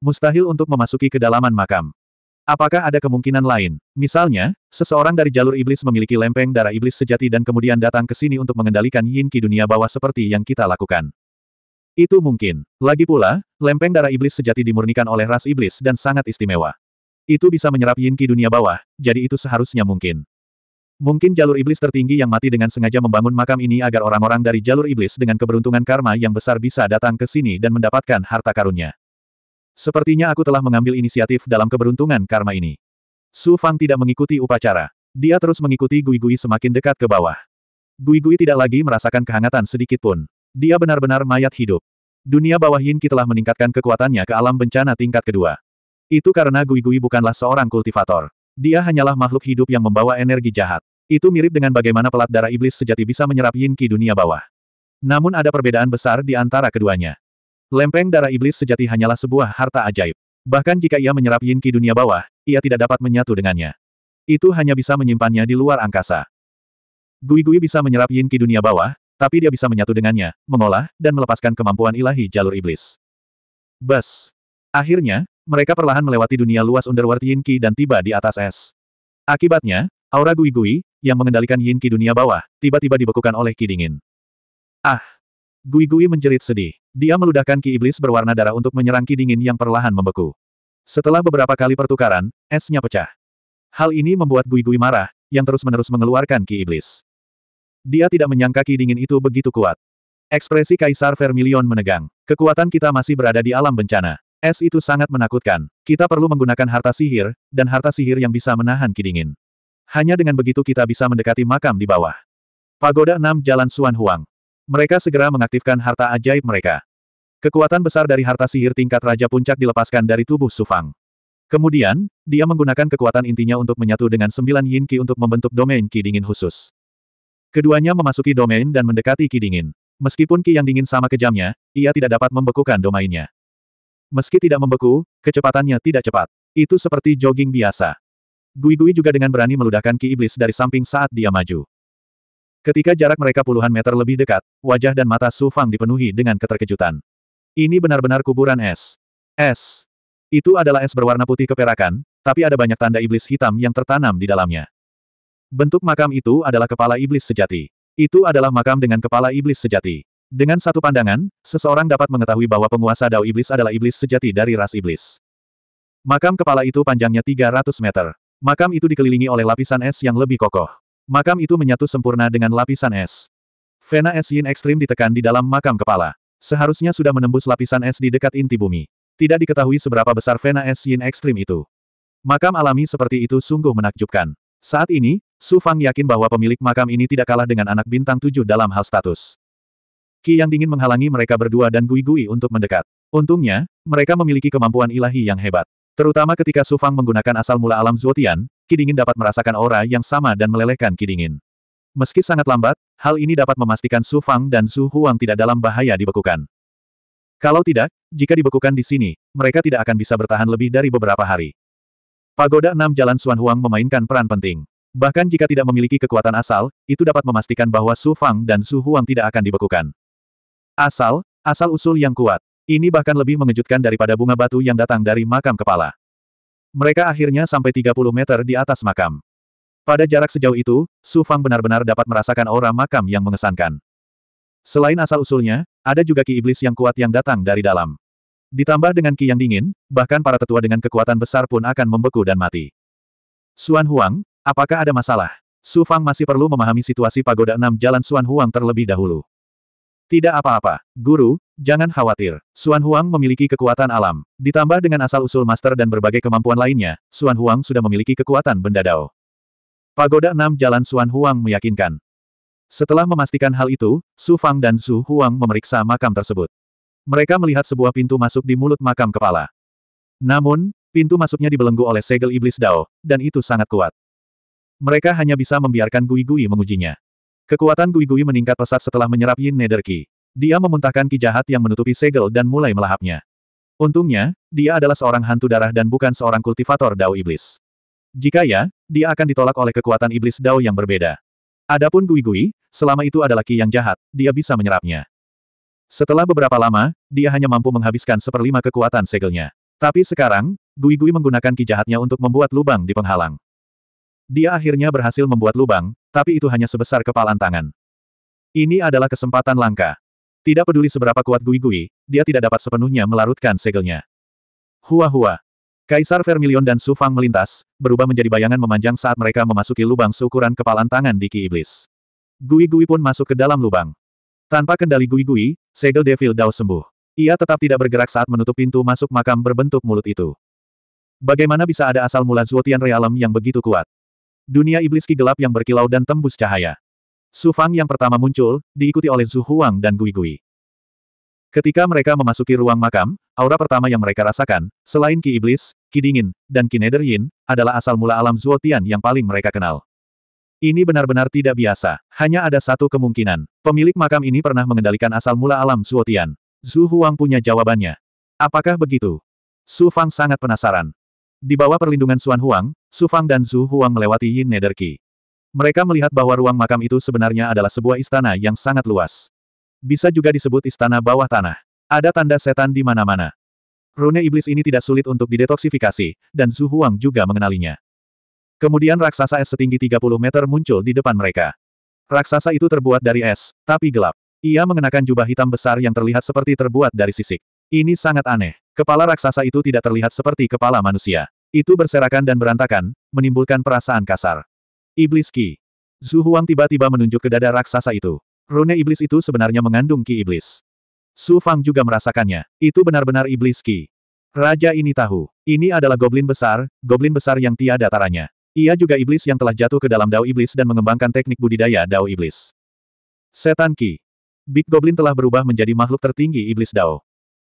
Mustahil untuk memasuki kedalaman makam. Apakah ada kemungkinan lain? Misalnya, seseorang dari jalur iblis memiliki lempeng darah iblis sejati dan kemudian datang ke sini untuk mengendalikan Yin Ki dunia bawah seperti yang kita lakukan. Itu mungkin. Lagi pula, lempeng darah iblis sejati dimurnikan oleh ras iblis dan sangat istimewa. Itu bisa menyerap yin Qi dunia bawah, jadi itu seharusnya mungkin. Mungkin jalur iblis tertinggi yang mati dengan sengaja membangun makam ini agar orang-orang dari jalur iblis dengan keberuntungan karma yang besar bisa datang ke sini dan mendapatkan harta karunnya. Sepertinya aku telah mengambil inisiatif dalam keberuntungan karma ini. Su Fang tidak mengikuti upacara. Dia terus mengikuti Gui-Gui semakin dekat ke bawah. Gui-Gui tidak lagi merasakan kehangatan sedikit pun. Dia benar-benar mayat hidup. Dunia bawah Yin Qi telah meningkatkan kekuatannya ke alam bencana tingkat kedua. Itu karena Gui Gui bukanlah seorang kultivator. Dia hanyalah makhluk hidup yang membawa energi jahat. Itu mirip dengan bagaimana pelat darah iblis sejati bisa menyerap yin ki dunia bawah. Namun ada perbedaan besar di antara keduanya. Lempeng darah iblis sejati hanyalah sebuah harta ajaib. Bahkan jika ia menyerap yin ki dunia bawah, ia tidak dapat menyatu dengannya. Itu hanya bisa menyimpannya di luar angkasa. Gui-gui bisa menyerap yin ki dunia bawah, tapi dia bisa menyatu dengannya, mengolah, dan melepaskan kemampuan ilahi jalur iblis. Bas. Akhirnya, mereka perlahan melewati dunia luas Underworld Yin Qi dan tiba di atas es. Akibatnya, aura Gui-Gui, yang mengendalikan Yin Qi dunia bawah, tiba-tiba dibekukan oleh Qi dingin. Ah! Gui-Gui menjerit sedih. Dia meludahkan Qi Iblis berwarna darah untuk menyerang Qi dingin yang perlahan membeku. Setelah beberapa kali pertukaran, esnya pecah. Hal ini membuat Gui-Gui marah, yang terus-menerus mengeluarkan Qi Iblis. Dia tidak menyangka Qi dingin itu begitu kuat. Ekspresi Kaisar Vermilion menegang. Kekuatan kita masih berada di alam bencana. Es itu sangat menakutkan. Kita perlu menggunakan harta sihir, dan harta sihir yang bisa menahan kidingin. Hanya dengan begitu kita bisa mendekati makam di bawah. Pagoda 6 Jalan Suan Huang. Mereka segera mengaktifkan harta ajaib mereka. Kekuatan besar dari harta sihir tingkat Raja Puncak dilepaskan dari tubuh Sufang. Kemudian, dia menggunakan kekuatan intinya untuk menyatu dengan sembilan yin ki untuk membentuk domain ki dingin khusus. Keduanya memasuki domain dan mendekati ki dingin. Meskipun ki yang dingin sama kejamnya, ia tidak dapat membekukan domainnya. Meski tidak membeku, kecepatannya tidak cepat. Itu seperti jogging biasa. Gui-Gui juga dengan berani meludahkan ki iblis dari samping saat dia maju. Ketika jarak mereka puluhan meter lebih dekat, wajah dan mata Su Fang dipenuhi dengan keterkejutan. Ini benar-benar kuburan es. Es. Itu adalah es berwarna putih keperakan, tapi ada banyak tanda iblis hitam yang tertanam di dalamnya. Bentuk makam itu adalah kepala iblis sejati. Itu adalah makam dengan kepala iblis sejati. Dengan satu pandangan, seseorang dapat mengetahui bahwa penguasa Dao Iblis adalah iblis sejati dari ras iblis. Makam kepala itu panjangnya 300 meter. Makam itu dikelilingi oleh lapisan es yang lebih kokoh. Makam itu menyatu sempurna dengan lapisan es. Vena es yin ekstrim ditekan di dalam makam kepala. Seharusnya sudah menembus lapisan es di dekat inti bumi. Tidak diketahui seberapa besar Vena es yin ekstrim itu. Makam alami seperti itu sungguh menakjubkan. Saat ini, Su Fang yakin bahwa pemilik makam ini tidak kalah dengan anak bintang tujuh dalam hal status. Qi yang dingin menghalangi mereka berdua dan Gui-Gui untuk mendekat. Untungnya, mereka memiliki kemampuan ilahi yang hebat. Terutama ketika Su Fang menggunakan asal mula alam Zuotian, Qi Dingin dapat merasakan aura yang sama dan melelehkan Qi Dingin. Meski sangat lambat, hal ini dapat memastikan Su Fang dan Su Huang tidak dalam bahaya dibekukan. Kalau tidak, jika dibekukan di sini, mereka tidak akan bisa bertahan lebih dari beberapa hari. Pagoda enam Jalan Suan Huang memainkan peran penting. Bahkan jika tidak memiliki kekuatan asal, itu dapat memastikan bahwa Su Fang dan Su Huang tidak akan dibekukan. Asal, asal-usul yang kuat. Ini bahkan lebih mengejutkan daripada bunga batu yang datang dari makam kepala. Mereka akhirnya sampai 30 meter di atas makam. Pada jarak sejauh itu, Su Fang benar-benar dapat merasakan aura makam yang mengesankan. Selain asal-usulnya, ada juga ki iblis yang kuat yang datang dari dalam. Ditambah dengan ki yang dingin, bahkan para tetua dengan kekuatan besar pun akan membeku dan mati. Suan Huang, apakah ada masalah? Su Fang masih perlu memahami situasi pagoda enam jalan Suan Huang terlebih dahulu. Tidak apa-apa, guru, jangan khawatir. Xuan Huang memiliki kekuatan alam. Ditambah dengan asal-usul master dan berbagai kemampuan lainnya, Xuan Huang sudah memiliki kekuatan benda dao. Pagoda 6 Jalan Xuan Huang meyakinkan. Setelah memastikan hal itu, Su Fang dan Su Huang memeriksa makam tersebut. Mereka melihat sebuah pintu masuk di mulut makam kepala. Namun, pintu masuknya dibelenggu oleh segel iblis Dao, dan itu sangat kuat. Mereka hanya bisa membiarkan Gui Gui mengujinya. Kekuatan Gui-Gui meningkat pesat setelah menyerap Yin Nether Qi. Dia memuntahkan ki jahat yang menutupi segel dan mulai melahapnya. Untungnya, dia adalah seorang hantu darah dan bukan seorang kultivator Dao Iblis. Jika ya, dia akan ditolak oleh kekuatan Iblis Dao yang berbeda. Adapun Gui-Gui, selama itu adalah ki yang jahat, dia bisa menyerapnya. Setelah beberapa lama, dia hanya mampu menghabiskan seperlima kekuatan segelnya. Tapi sekarang, Gui-Gui menggunakan ki jahatnya untuk membuat lubang di penghalang. Dia akhirnya berhasil membuat lubang, tapi itu hanya sebesar kepalan tangan. Ini adalah kesempatan langka. Tidak peduli seberapa kuat Gui-Gui, dia tidak dapat sepenuhnya melarutkan segelnya. Hua-hua. Kaisar Vermilion dan Su Fang melintas, berubah menjadi bayangan memanjang saat mereka memasuki lubang seukuran kepalan tangan di Ki Iblis. Gui-Gui pun masuk ke dalam lubang. Tanpa kendali Gui-Gui, segel Devil Dao sembuh. Ia tetap tidak bergerak saat menutup pintu masuk makam berbentuk mulut itu. Bagaimana bisa ada asal mula Zuotian Realem yang begitu kuat? Dunia iblis ki gelap yang berkilau dan tembus cahaya. Su Fang yang pertama muncul, diikuti oleh Zhu Huang dan Gui Gui. Ketika mereka memasuki ruang makam, aura pertama yang mereka rasakan, selain ki iblis, ki dingin, dan ki nether yin, adalah asal mula alam Zuotian yang paling mereka kenal. Ini benar-benar tidak biasa. Hanya ada satu kemungkinan. Pemilik makam ini pernah mengendalikan asal mula alam Zuotian. Zhu Huang punya jawabannya. Apakah begitu? Su Fang sangat penasaran. Di bawah perlindungan Xuan Huang, Su Fang dan Zhu Huang melewati Yin Nether Qi. Mereka melihat bahwa ruang makam itu sebenarnya adalah sebuah istana yang sangat luas. Bisa juga disebut istana bawah tanah. Ada tanda setan di mana-mana. Rune iblis ini tidak sulit untuk didetoksifikasi, dan Zhu Huang juga mengenalinya. Kemudian raksasa es setinggi 30 meter muncul di depan mereka. Raksasa itu terbuat dari es, tapi gelap. Ia mengenakan jubah hitam besar yang terlihat seperti terbuat dari sisik. Ini sangat aneh. Kepala raksasa itu tidak terlihat seperti kepala manusia. Itu berserakan dan berantakan, menimbulkan perasaan kasar. Iblis Ki. Zhu Huang tiba-tiba menunjuk ke dada raksasa itu. Rune iblis itu sebenarnya mengandung Ki Iblis. Su Fang juga merasakannya. Itu benar-benar Iblis Ki. Raja ini tahu. Ini adalah goblin besar, goblin besar yang tiada taranya. Ia juga iblis yang telah jatuh ke dalam dao iblis dan mengembangkan teknik budidaya dao iblis. Setan Ki. Big Goblin telah berubah menjadi makhluk tertinggi iblis dao.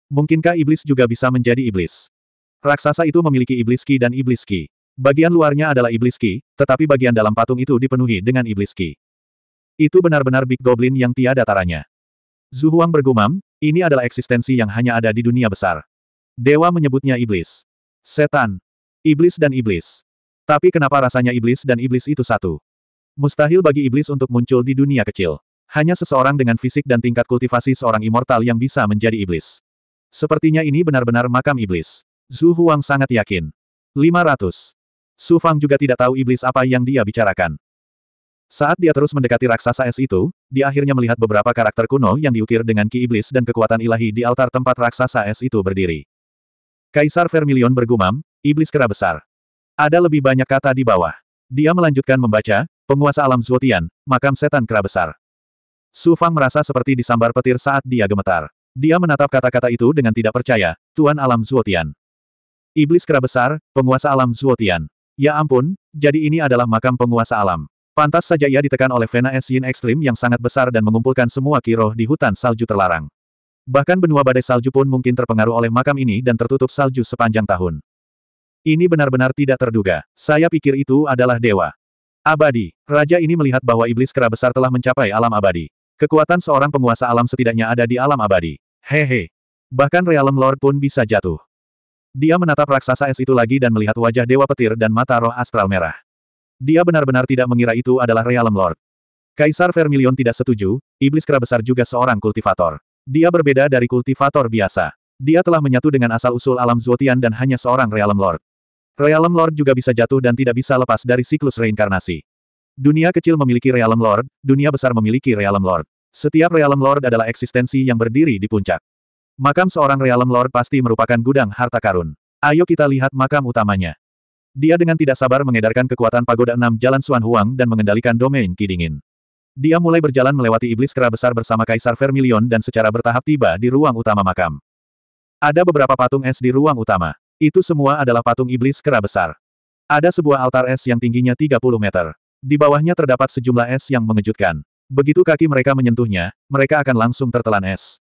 Mungkinkah iblis juga bisa menjadi iblis? Raksasa itu memiliki iblis ki dan iblis ki. Bagian luarnya adalah iblis ki, tetapi bagian dalam patung itu dipenuhi dengan iblis ki. Itu benar-benar Big Goblin yang tiada taranya. Zuhuang bergumam, ini adalah eksistensi yang hanya ada di dunia besar. Dewa menyebutnya iblis. Setan. Iblis dan iblis. Tapi kenapa rasanya iblis dan iblis itu satu? Mustahil bagi iblis untuk muncul di dunia kecil. Hanya seseorang dengan fisik dan tingkat kultivasi seorang immortal yang bisa menjadi iblis. Sepertinya ini benar-benar makam iblis. Zhu Huang sangat yakin. 500. Su Fang juga tidak tahu iblis apa yang dia bicarakan. Saat dia terus mendekati raksasa es itu, dia akhirnya melihat beberapa karakter kuno yang diukir dengan ki iblis dan kekuatan ilahi di altar tempat raksasa es itu berdiri. Kaisar Vermilion bergumam, iblis kera besar. Ada lebih banyak kata di bawah. Dia melanjutkan membaca, penguasa alam Zuotian, makam setan kera besar. Su Fang merasa seperti disambar petir saat dia gemetar. Dia menatap kata-kata itu dengan tidak percaya, Tuan Alam Zuotian. Iblis kera besar, penguasa alam Zuotian. Ya ampun, jadi ini adalah makam penguasa alam. Pantas saja ia ditekan oleh Vena Es Yin Ekstrim yang sangat besar dan mengumpulkan semua kiroh di hutan salju terlarang. Bahkan benua badai salju pun mungkin terpengaruh oleh makam ini dan tertutup salju sepanjang tahun. Ini benar-benar tidak terduga. Saya pikir itu adalah dewa. Abadi. Raja ini melihat bahwa iblis kera besar telah mencapai alam abadi. Kekuatan seorang penguasa alam setidaknya ada di alam abadi. Hehe. Bahkan Realm Lord pun bisa jatuh. Dia menatap raksasa es itu lagi dan melihat wajah Dewa Petir dan mata roh astral merah. Dia benar-benar tidak mengira itu adalah Realm Lord. Kaisar Vermilion tidak setuju, Iblis Kera Besar juga seorang kultivator. Dia berbeda dari kultivator biasa. Dia telah menyatu dengan asal-usul alam Zuotian dan hanya seorang Realm Lord. Realm Lord juga bisa jatuh dan tidak bisa lepas dari siklus reinkarnasi. Dunia kecil memiliki Realm Lord, dunia besar memiliki Realm Lord. Setiap Realm Lord adalah eksistensi yang berdiri di puncak. Makam seorang Realm Lord pasti merupakan gudang harta karun. Ayo kita lihat makam utamanya. Dia dengan tidak sabar mengedarkan kekuatan pagoda enam jalan Suan Huang dan mengendalikan domain Kidingin. Dia mulai berjalan melewati iblis kera besar bersama Kaisar Vermilion dan secara bertahap tiba di ruang utama makam. Ada beberapa patung es di ruang utama. Itu semua adalah patung iblis kera besar. Ada sebuah altar es yang tingginya 30 meter. Di bawahnya terdapat sejumlah es yang mengejutkan. Begitu kaki mereka menyentuhnya, mereka akan langsung tertelan es.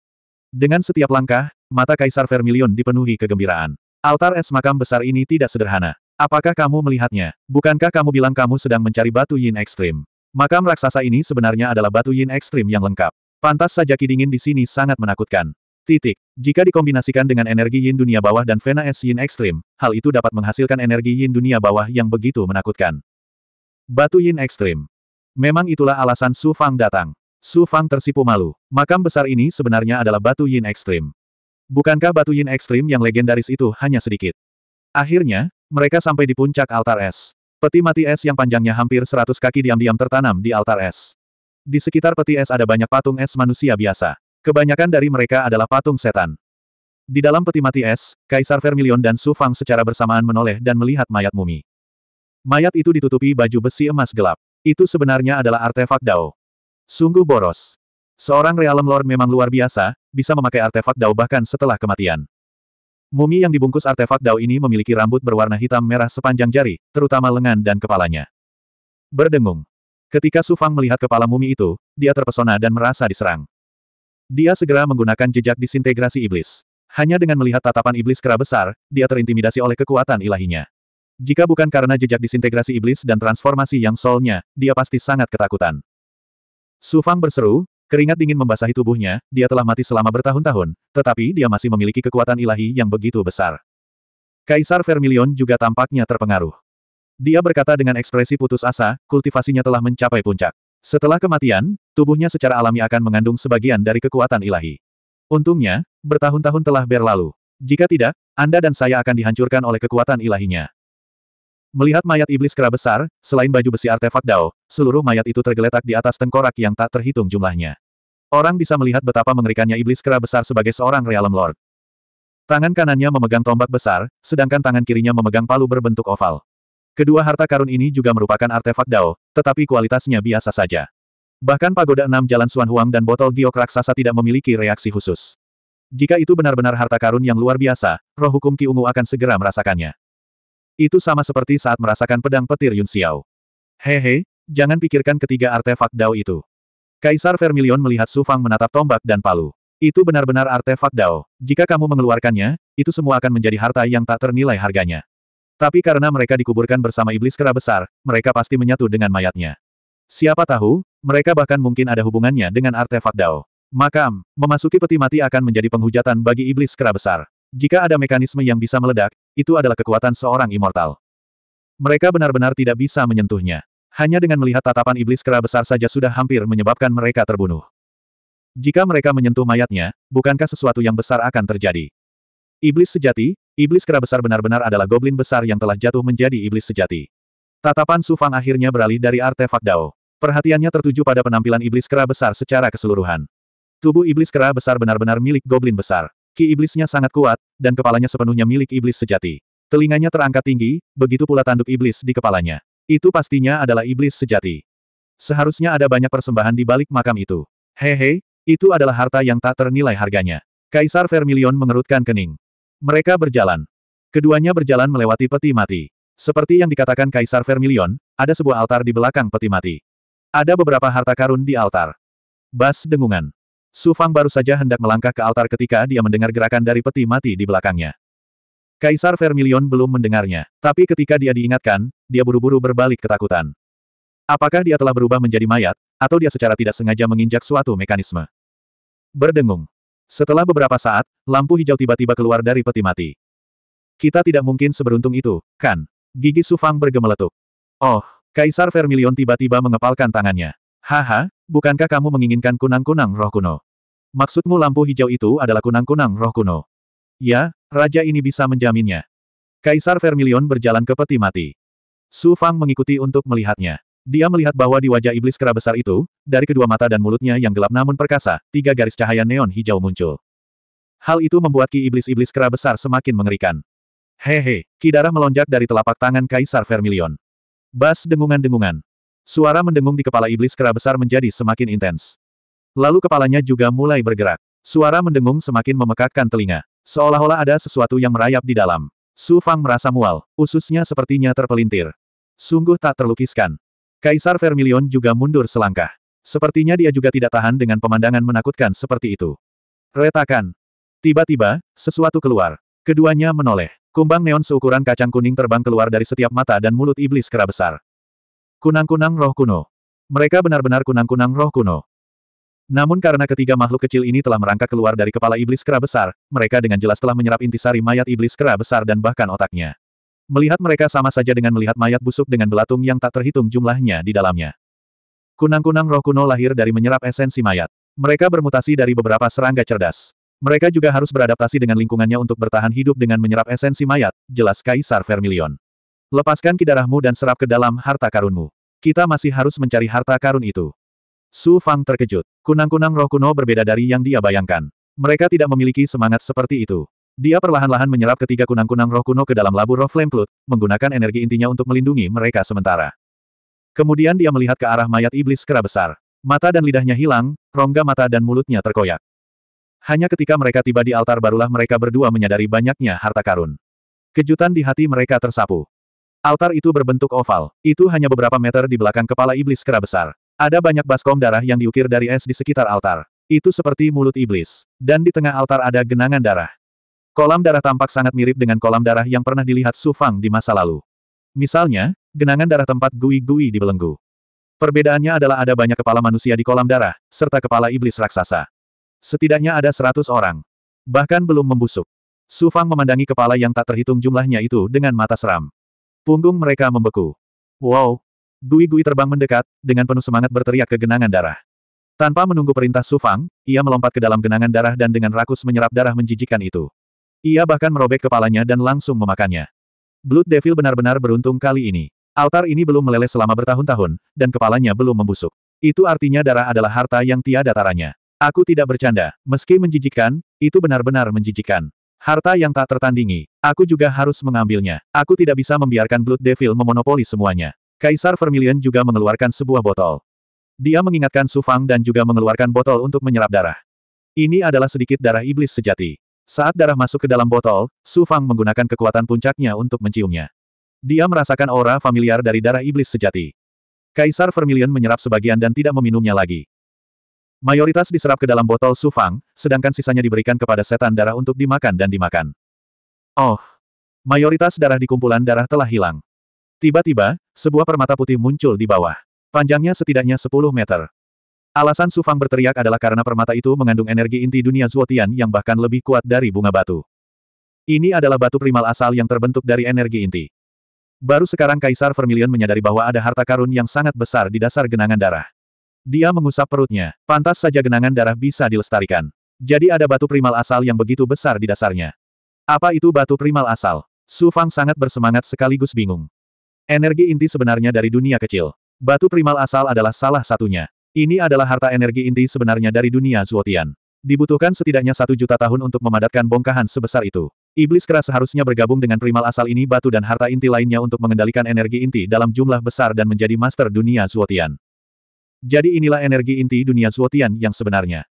Dengan setiap langkah, mata Kaisar Vermilion dipenuhi kegembiraan. Altar es makam besar ini tidak sederhana. Apakah kamu melihatnya? Bukankah kamu bilang kamu sedang mencari batu yin ekstrim? Makam raksasa ini sebenarnya adalah batu yin ekstrim yang lengkap. Pantas saja ki dingin di sini sangat menakutkan. Titik. Jika dikombinasikan dengan energi yin dunia bawah dan vena es yin ekstrim, hal itu dapat menghasilkan energi yin dunia bawah yang begitu menakutkan. Batu yin ekstrim. Memang itulah alasan Su Fang datang. Su Fang tersipu malu. Makam besar ini sebenarnya adalah batu yin ekstrim. Bukankah batu yin ekstrim yang legendaris itu hanya sedikit? Akhirnya, mereka sampai di puncak altar es. Peti mati es yang panjangnya hampir 100 kaki diam-diam tertanam di altar es. Di sekitar peti es ada banyak patung es manusia biasa. Kebanyakan dari mereka adalah patung setan. Di dalam peti mati es, Kaisar Vermilion dan Su Fang secara bersamaan menoleh dan melihat mayat mumi. Mayat itu ditutupi baju besi emas gelap. Itu sebenarnya adalah artefak Dao. Sungguh boros. Seorang Realem Lord memang luar biasa, bisa memakai artefak Dao bahkan setelah kematian. Mumi yang dibungkus artefak Dao ini memiliki rambut berwarna hitam merah sepanjang jari, terutama lengan dan kepalanya. Berdengung. Ketika Sufang melihat kepala mumi itu, dia terpesona dan merasa diserang. Dia segera menggunakan jejak disintegrasi iblis. Hanya dengan melihat tatapan iblis kera besar, dia terintimidasi oleh kekuatan ilahinya. Jika bukan karena jejak disintegrasi iblis dan transformasi yang solnya, dia pasti sangat ketakutan. Su Fang berseru, keringat dingin membasahi tubuhnya, dia telah mati selama bertahun-tahun, tetapi dia masih memiliki kekuatan ilahi yang begitu besar. Kaisar Vermilion juga tampaknya terpengaruh. Dia berkata dengan ekspresi putus asa, kultivasinya telah mencapai puncak. Setelah kematian, tubuhnya secara alami akan mengandung sebagian dari kekuatan ilahi. Untungnya, bertahun-tahun telah berlalu. Jika tidak, Anda dan saya akan dihancurkan oleh kekuatan ilahinya. Melihat mayat iblis kera besar, selain baju besi artefak Dao, seluruh mayat itu tergeletak di atas tengkorak yang tak terhitung jumlahnya. Orang bisa melihat betapa mengerikannya iblis kera besar sebagai seorang Realm Lord. Tangan kanannya memegang tombak besar, sedangkan tangan kirinya memegang palu berbentuk oval. Kedua harta karun ini juga merupakan artefak Dao, tetapi kualitasnya biasa saja. Bahkan pagoda enam jalan Suan Huang dan botol giok raksasa tidak memiliki reaksi khusus. Jika itu benar-benar harta karun yang luar biasa, roh hukum Ki Ungu akan segera merasakannya. Itu sama seperti saat merasakan pedang petir Yun Xiao. Hehe, jangan pikirkan ketiga artefak Dao itu. Kaisar Vermilion melihat Su Fang menatap tombak dan palu. Itu benar-benar artefak Dao. Jika kamu mengeluarkannya, itu semua akan menjadi harta yang tak ternilai harganya. Tapi karena mereka dikuburkan bersama iblis kera besar, mereka pasti menyatu dengan mayatnya. Siapa tahu, mereka bahkan mungkin ada hubungannya dengan artefak Dao. Makam, memasuki peti mati akan menjadi penghujatan bagi iblis kera besar. Jika ada mekanisme yang bisa meledak, itu adalah kekuatan seorang immortal. Mereka benar-benar tidak bisa menyentuhnya. Hanya dengan melihat tatapan iblis kera besar saja sudah hampir menyebabkan mereka terbunuh. Jika mereka menyentuh mayatnya, bukankah sesuatu yang besar akan terjadi? Iblis sejati, iblis kera besar benar-benar adalah goblin besar yang telah jatuh menjadi iblis sejati. Tatapan Sufang akhirnya beralih dari artefak Dao. Perhatiannya tertuju pada penampilan iblis kera besar secara keseluruhan. Tubuh iblis kera besar benar-benar milik goblin besar. Ki iblisnya sangat kuat, dan kepalanya sepenuhnya milik iblis sejati. Telinganya terangkat tinggi, begitu pula tanduk iblis di kepalanya. Itu pastinya adalah iblis sejati. Seharusnya ada banyak persembahan di balik makam itu. Hehe, itu adalah harta yang tak ternilai harganya. Kaisar Vermilion mengerutkan kening. Mereka berjalan. Keduanya berjalan melewati peti mati. Seperti yang dikatakan Kaisar Vermilion, ada sebuah altar di belakang peti mati. Ada beberapa harta karun di altar. Bas dengungan. Su Fang baru saja hendak melangkah ke altar ketika dia mendengar gerakan dari peti mati di belakangnya. Kaisar Vermilion belum mendengarnya, tapi ketika dia diingatkan, dia buru-buru berbalik ketakutan. Apakah dia telah berubah menjadi mayat, atau dia secara tidak sengaja menginjak suatu mekanisme? Berdengung. Setelah beberapa saat, lampu hijau tiba-tiba keluar dari peti mati. Kita tidak mungkin seberuntung itu, kan? Gigi Sufang bergemeletuk. Oh, Kaisar Vermilion tiba-tiba mengepalkan tangannya. Haha, bukankah kamu menginginkan kunang-kunang roh kuno? Maksudmu lampu hijau itu adalah kunang-kunang roh kuno? Ya, raja ini bisa menjaminnya. Kaisar Vermilion berjalan ke peti mati. Su Fang mengikuti untuk melihatnya. Dia melihat bahwa di wajah iblis kera besar itu, dari kedua mata dan mulutnya yang gelap namun perkasa, tiga garis cahaya neon hijau muncul. Hal itu membuat ki iblis-iblis kera besar semakin mengerikan. Hehe, he, ki darah melonjak dari telapak tangan Kaisar Vermilion. Bas dengungan-dengungan. Suara mendengung di kepala iblis kera besar menjadi semakin intens. Lalu kepalanya juga mulai bergerak. Suara mendengung semakin memekakkan telinga. Seolah-olah ada sesuatu yang merayap di dalam. Su Fang merasa mual, ususnya sepertinya terpelintir. Sungguh tak terlukiskan. Kaisar Vermilion juga mundur selangkah. Sepertinya dia juga tidak tahan dengan pemandangan menakutkan seperti itu. Retakan. Tiba-tiba, sesuatu keluar. Keduanya menoleh. Kumbang neon seukuran kacang kuning terbang keluar dari setiap mata dan mulut iblis kera besar. Kunang-kunang roh kuno. Mereka benar-benar kunang-kunang roh kuno. Namun karena ketiga makhluk kecil ini telah merangkak keluar dari kepala iblis kera besar, mereka dengan jelas telah menyerap intisari mayat iblis kera besar dan bahkan otaknya. Melihat mereka sama saja dengan melihat mayat busuk dengan belatung yang tak terhitung jumlahnya di dalamnya. Kunang-kunang roh kuno lahir dari menyerap esensi mayat. Mereka bermutasi dari beberapa serangga cerdas. Mereka juga harus beradaptasi dengan lingkungannya untuk bertahan hidup dengan menyerap esensi mayat, jelas Kaisar Vermilion. Lepaskan kidarahmu dan serap ke dalam harta karunmu. Kita masih harus mencari harta karun itu. Su Fang terkejut. Kunang-kunang roh kuno berbeda dari yang dia bayangkan. Mereka tidak memiliki semangat seperti itu. Dia perlahan-lahan menyerap ketiga kunang-kunang roh kuno ke dalam labu roh Flame Cloud, menggunakan energi intinya untuk melindungi mereka sementara. Kemudian dia melihat ke arah mayat iblis kera besar. Mata dan lidahnya hilang, rongga mata dan mulutnya terkoyak. Hanya ketika mereka tiba di altar barulah mereka berdua menyadari banyaknya harta karun. Kejutan di hati mereka tersapu. Altar itu berbentuk oval. Itu hanya beberapa meter di belakang kepala iblis kera besar. Ada banyak baskom darah yang diukir dari es di sekitar altar. Itu seperti mulut iblis. Dan di tengah altar ada genangan darah. Kolam darah tampak sangat mirip dengan kolam darah yang pernah dilihat Su Fang di masa lalu. Misalnya, genangan darah tempat gui-gui dibelenggu. Perbedaannya adalah ada banyak kepala manusia di kolam darah, serta kepala iblis raksasa. Setidaknya ada seratus orang. Bahkan belum membusuk. Su Fang memandangi kepala yang tak terhitung jumlahnya itu dengan mata seram. Punggung mereka membeku. Wow! Gui-gui terbang mendekat, dengan penuh semangat berteriak ke genangan darah. Tanpa menunggu perintah Sufang, ia melompat ke dalam genangan darah dan dengan rakus menyerap darah menjijikan itu. Ia bahkan merobek kepalanya dan langsung memakannya. Blood Devil benar-benar beruntung kali ini. Altar ini belum meleleh selama bertahun-tahun, dan kepalanya belum membusuk. Itu artinya darah adalah harta yang tiada taranya. Aku tidak bercanda, meski menjijikan, itu benar-benar menjijikan. Harta yang tak tertandingi, aku juga harus mengambilnya. Aku tidak bisa membiarkan Blood Devil memonopoli semuanya. Kaisar Vermilion juga mengeluarkan sebuah botol. Dia mengingatkan Su Fang dan juga mengeluarkan botol untuk menyerap darah. Ini adalah sedikit darah iblis sejati. Saat darah masuk ke dalam botol, Su Fang menggunakan kekuatan puncaknya untuk menciumnya. Dia merasakan aura familiar dari darah iblis sejati. Kaisar Vermilion menyerap sebagian dan tidak meminumnya lagi. Mayoritas diserap ke dalam botol sufang, sedangkan sisanya diberikan kepada setan darah untuk dimakan dan dimakan. Oh! Mayoritas darah di kumpulan darah telah hilang. Tiba-tiba, sebuah permata putih muncul di bawah. Panjangnya setidaknya 10 meter. Alasan Sufang berteriak adalah karena permata itu mengandung energi inti dunia Zuotian yang bahkan lebih kuat dari bunga batu. Ini adalah batu primal asal yang terbentuk dari energi inti. Baru sekarang Kaisar Vermilion menyadari bahwa ada harta karun yang sangat besar di dasar genangan darah. Dia mengusap perutnya. Pantas saja genangan darah bisa dilestarikan. Jadi ada batu primal asal yang begitu besar di dasarnya. Apa itu batu primal asal? Su Fang sangat bersemangat sekaligus bingung. Energi inti sebenarnya dari dunia kecil. Batu primal asal adalah salah satunya. Ini adalah harta energi inti sebenarnya dari dunia Zuotian. Dibutuhkan setidaknya satu juta tahun untuk memadatkan bongkahan sebesar itu. Iblis keras seharusnya bergabung dengan primal asal ini batu dan harta inti lainnya untuk mengendalikan energi inti dalam jumlah besar dan menjadi master dunia Zuotian. Jadi inilah energi inti dunia Zuotian yang sebenarnya.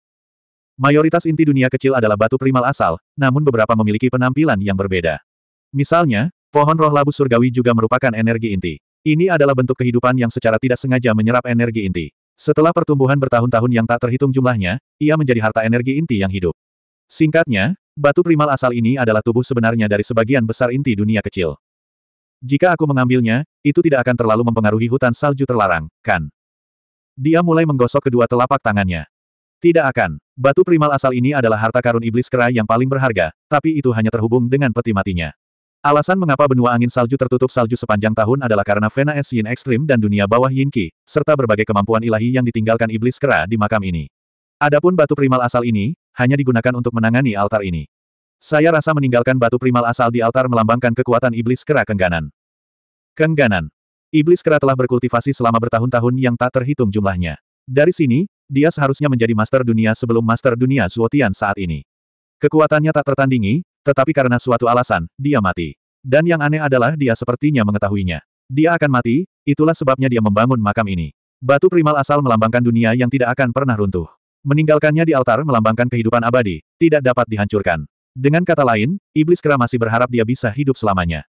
Mayoritas inti dunia kecil adalah batu primal asal, namun beberapa memiliki penampilan yang berbeda. Misalnya, pohon roh labu surgawi juga merupakan energi inti. Ini adalah bentuk kehidupan yang secara tidak sengaja menyerap energi inti. Setelah pertumbuhan bertahun-tahun yang tak terhitung jumlahnya, ia menjadi harta energi inti yang hidup. Singkatnya, batu primal asal ini adalah tubuh sebenarnya dari sebagian besar inti dunia kecil. Jika aku mengambilnya, itu tidak akan terlalu mempengaruhi hutan salju terlarang, kan? Dia mulai menggosok kedua telapak tangannya. Tidak akan. Batu primal asal ini adalah harta karun iblis kera yang paling berharga, tapi itu hanya terhubung dengan peti matinya. Alasan mengapa benua angin salju tertutup salju sepanjang tahun adalah karena Vena Es Yin Ekstrim dan dunia bawah Yin Qi, serta berbagai kemampuan ilahi yang ditinggalkan iblis kera di makam ini. Adapun batu primal asal ini, hanya digunakan untuk menangani altar ini. Saya rasa meninggalkan batu primal asal di altar melambangkan kekuatan iblis kera kengganan. Kengganan. Iblis kera telah berkultivasi selama bertahun-tahun yang tak terhitung jumlahnya. Dari sini, dia seharusnya menjadi master dunia sebelum master dunia Zuotian saat ini. Kekuatannya tak tertandingi, tetapi karena suatu alasan, dia mati. Dan yang aneh adalah dia sepertinya mengetahuinya. Dia akan mati, itulah sebabnya dia membangun makam ini. Batu primal asal melambangkan dunia yang tidak akan pernah runtuh. Meninggalkannya di altar melambangkan kehidupan abadi, tidak dapat dihancurkan. Dengan kata lain, iblis kera masih berharap dia bisa hidup selamanya.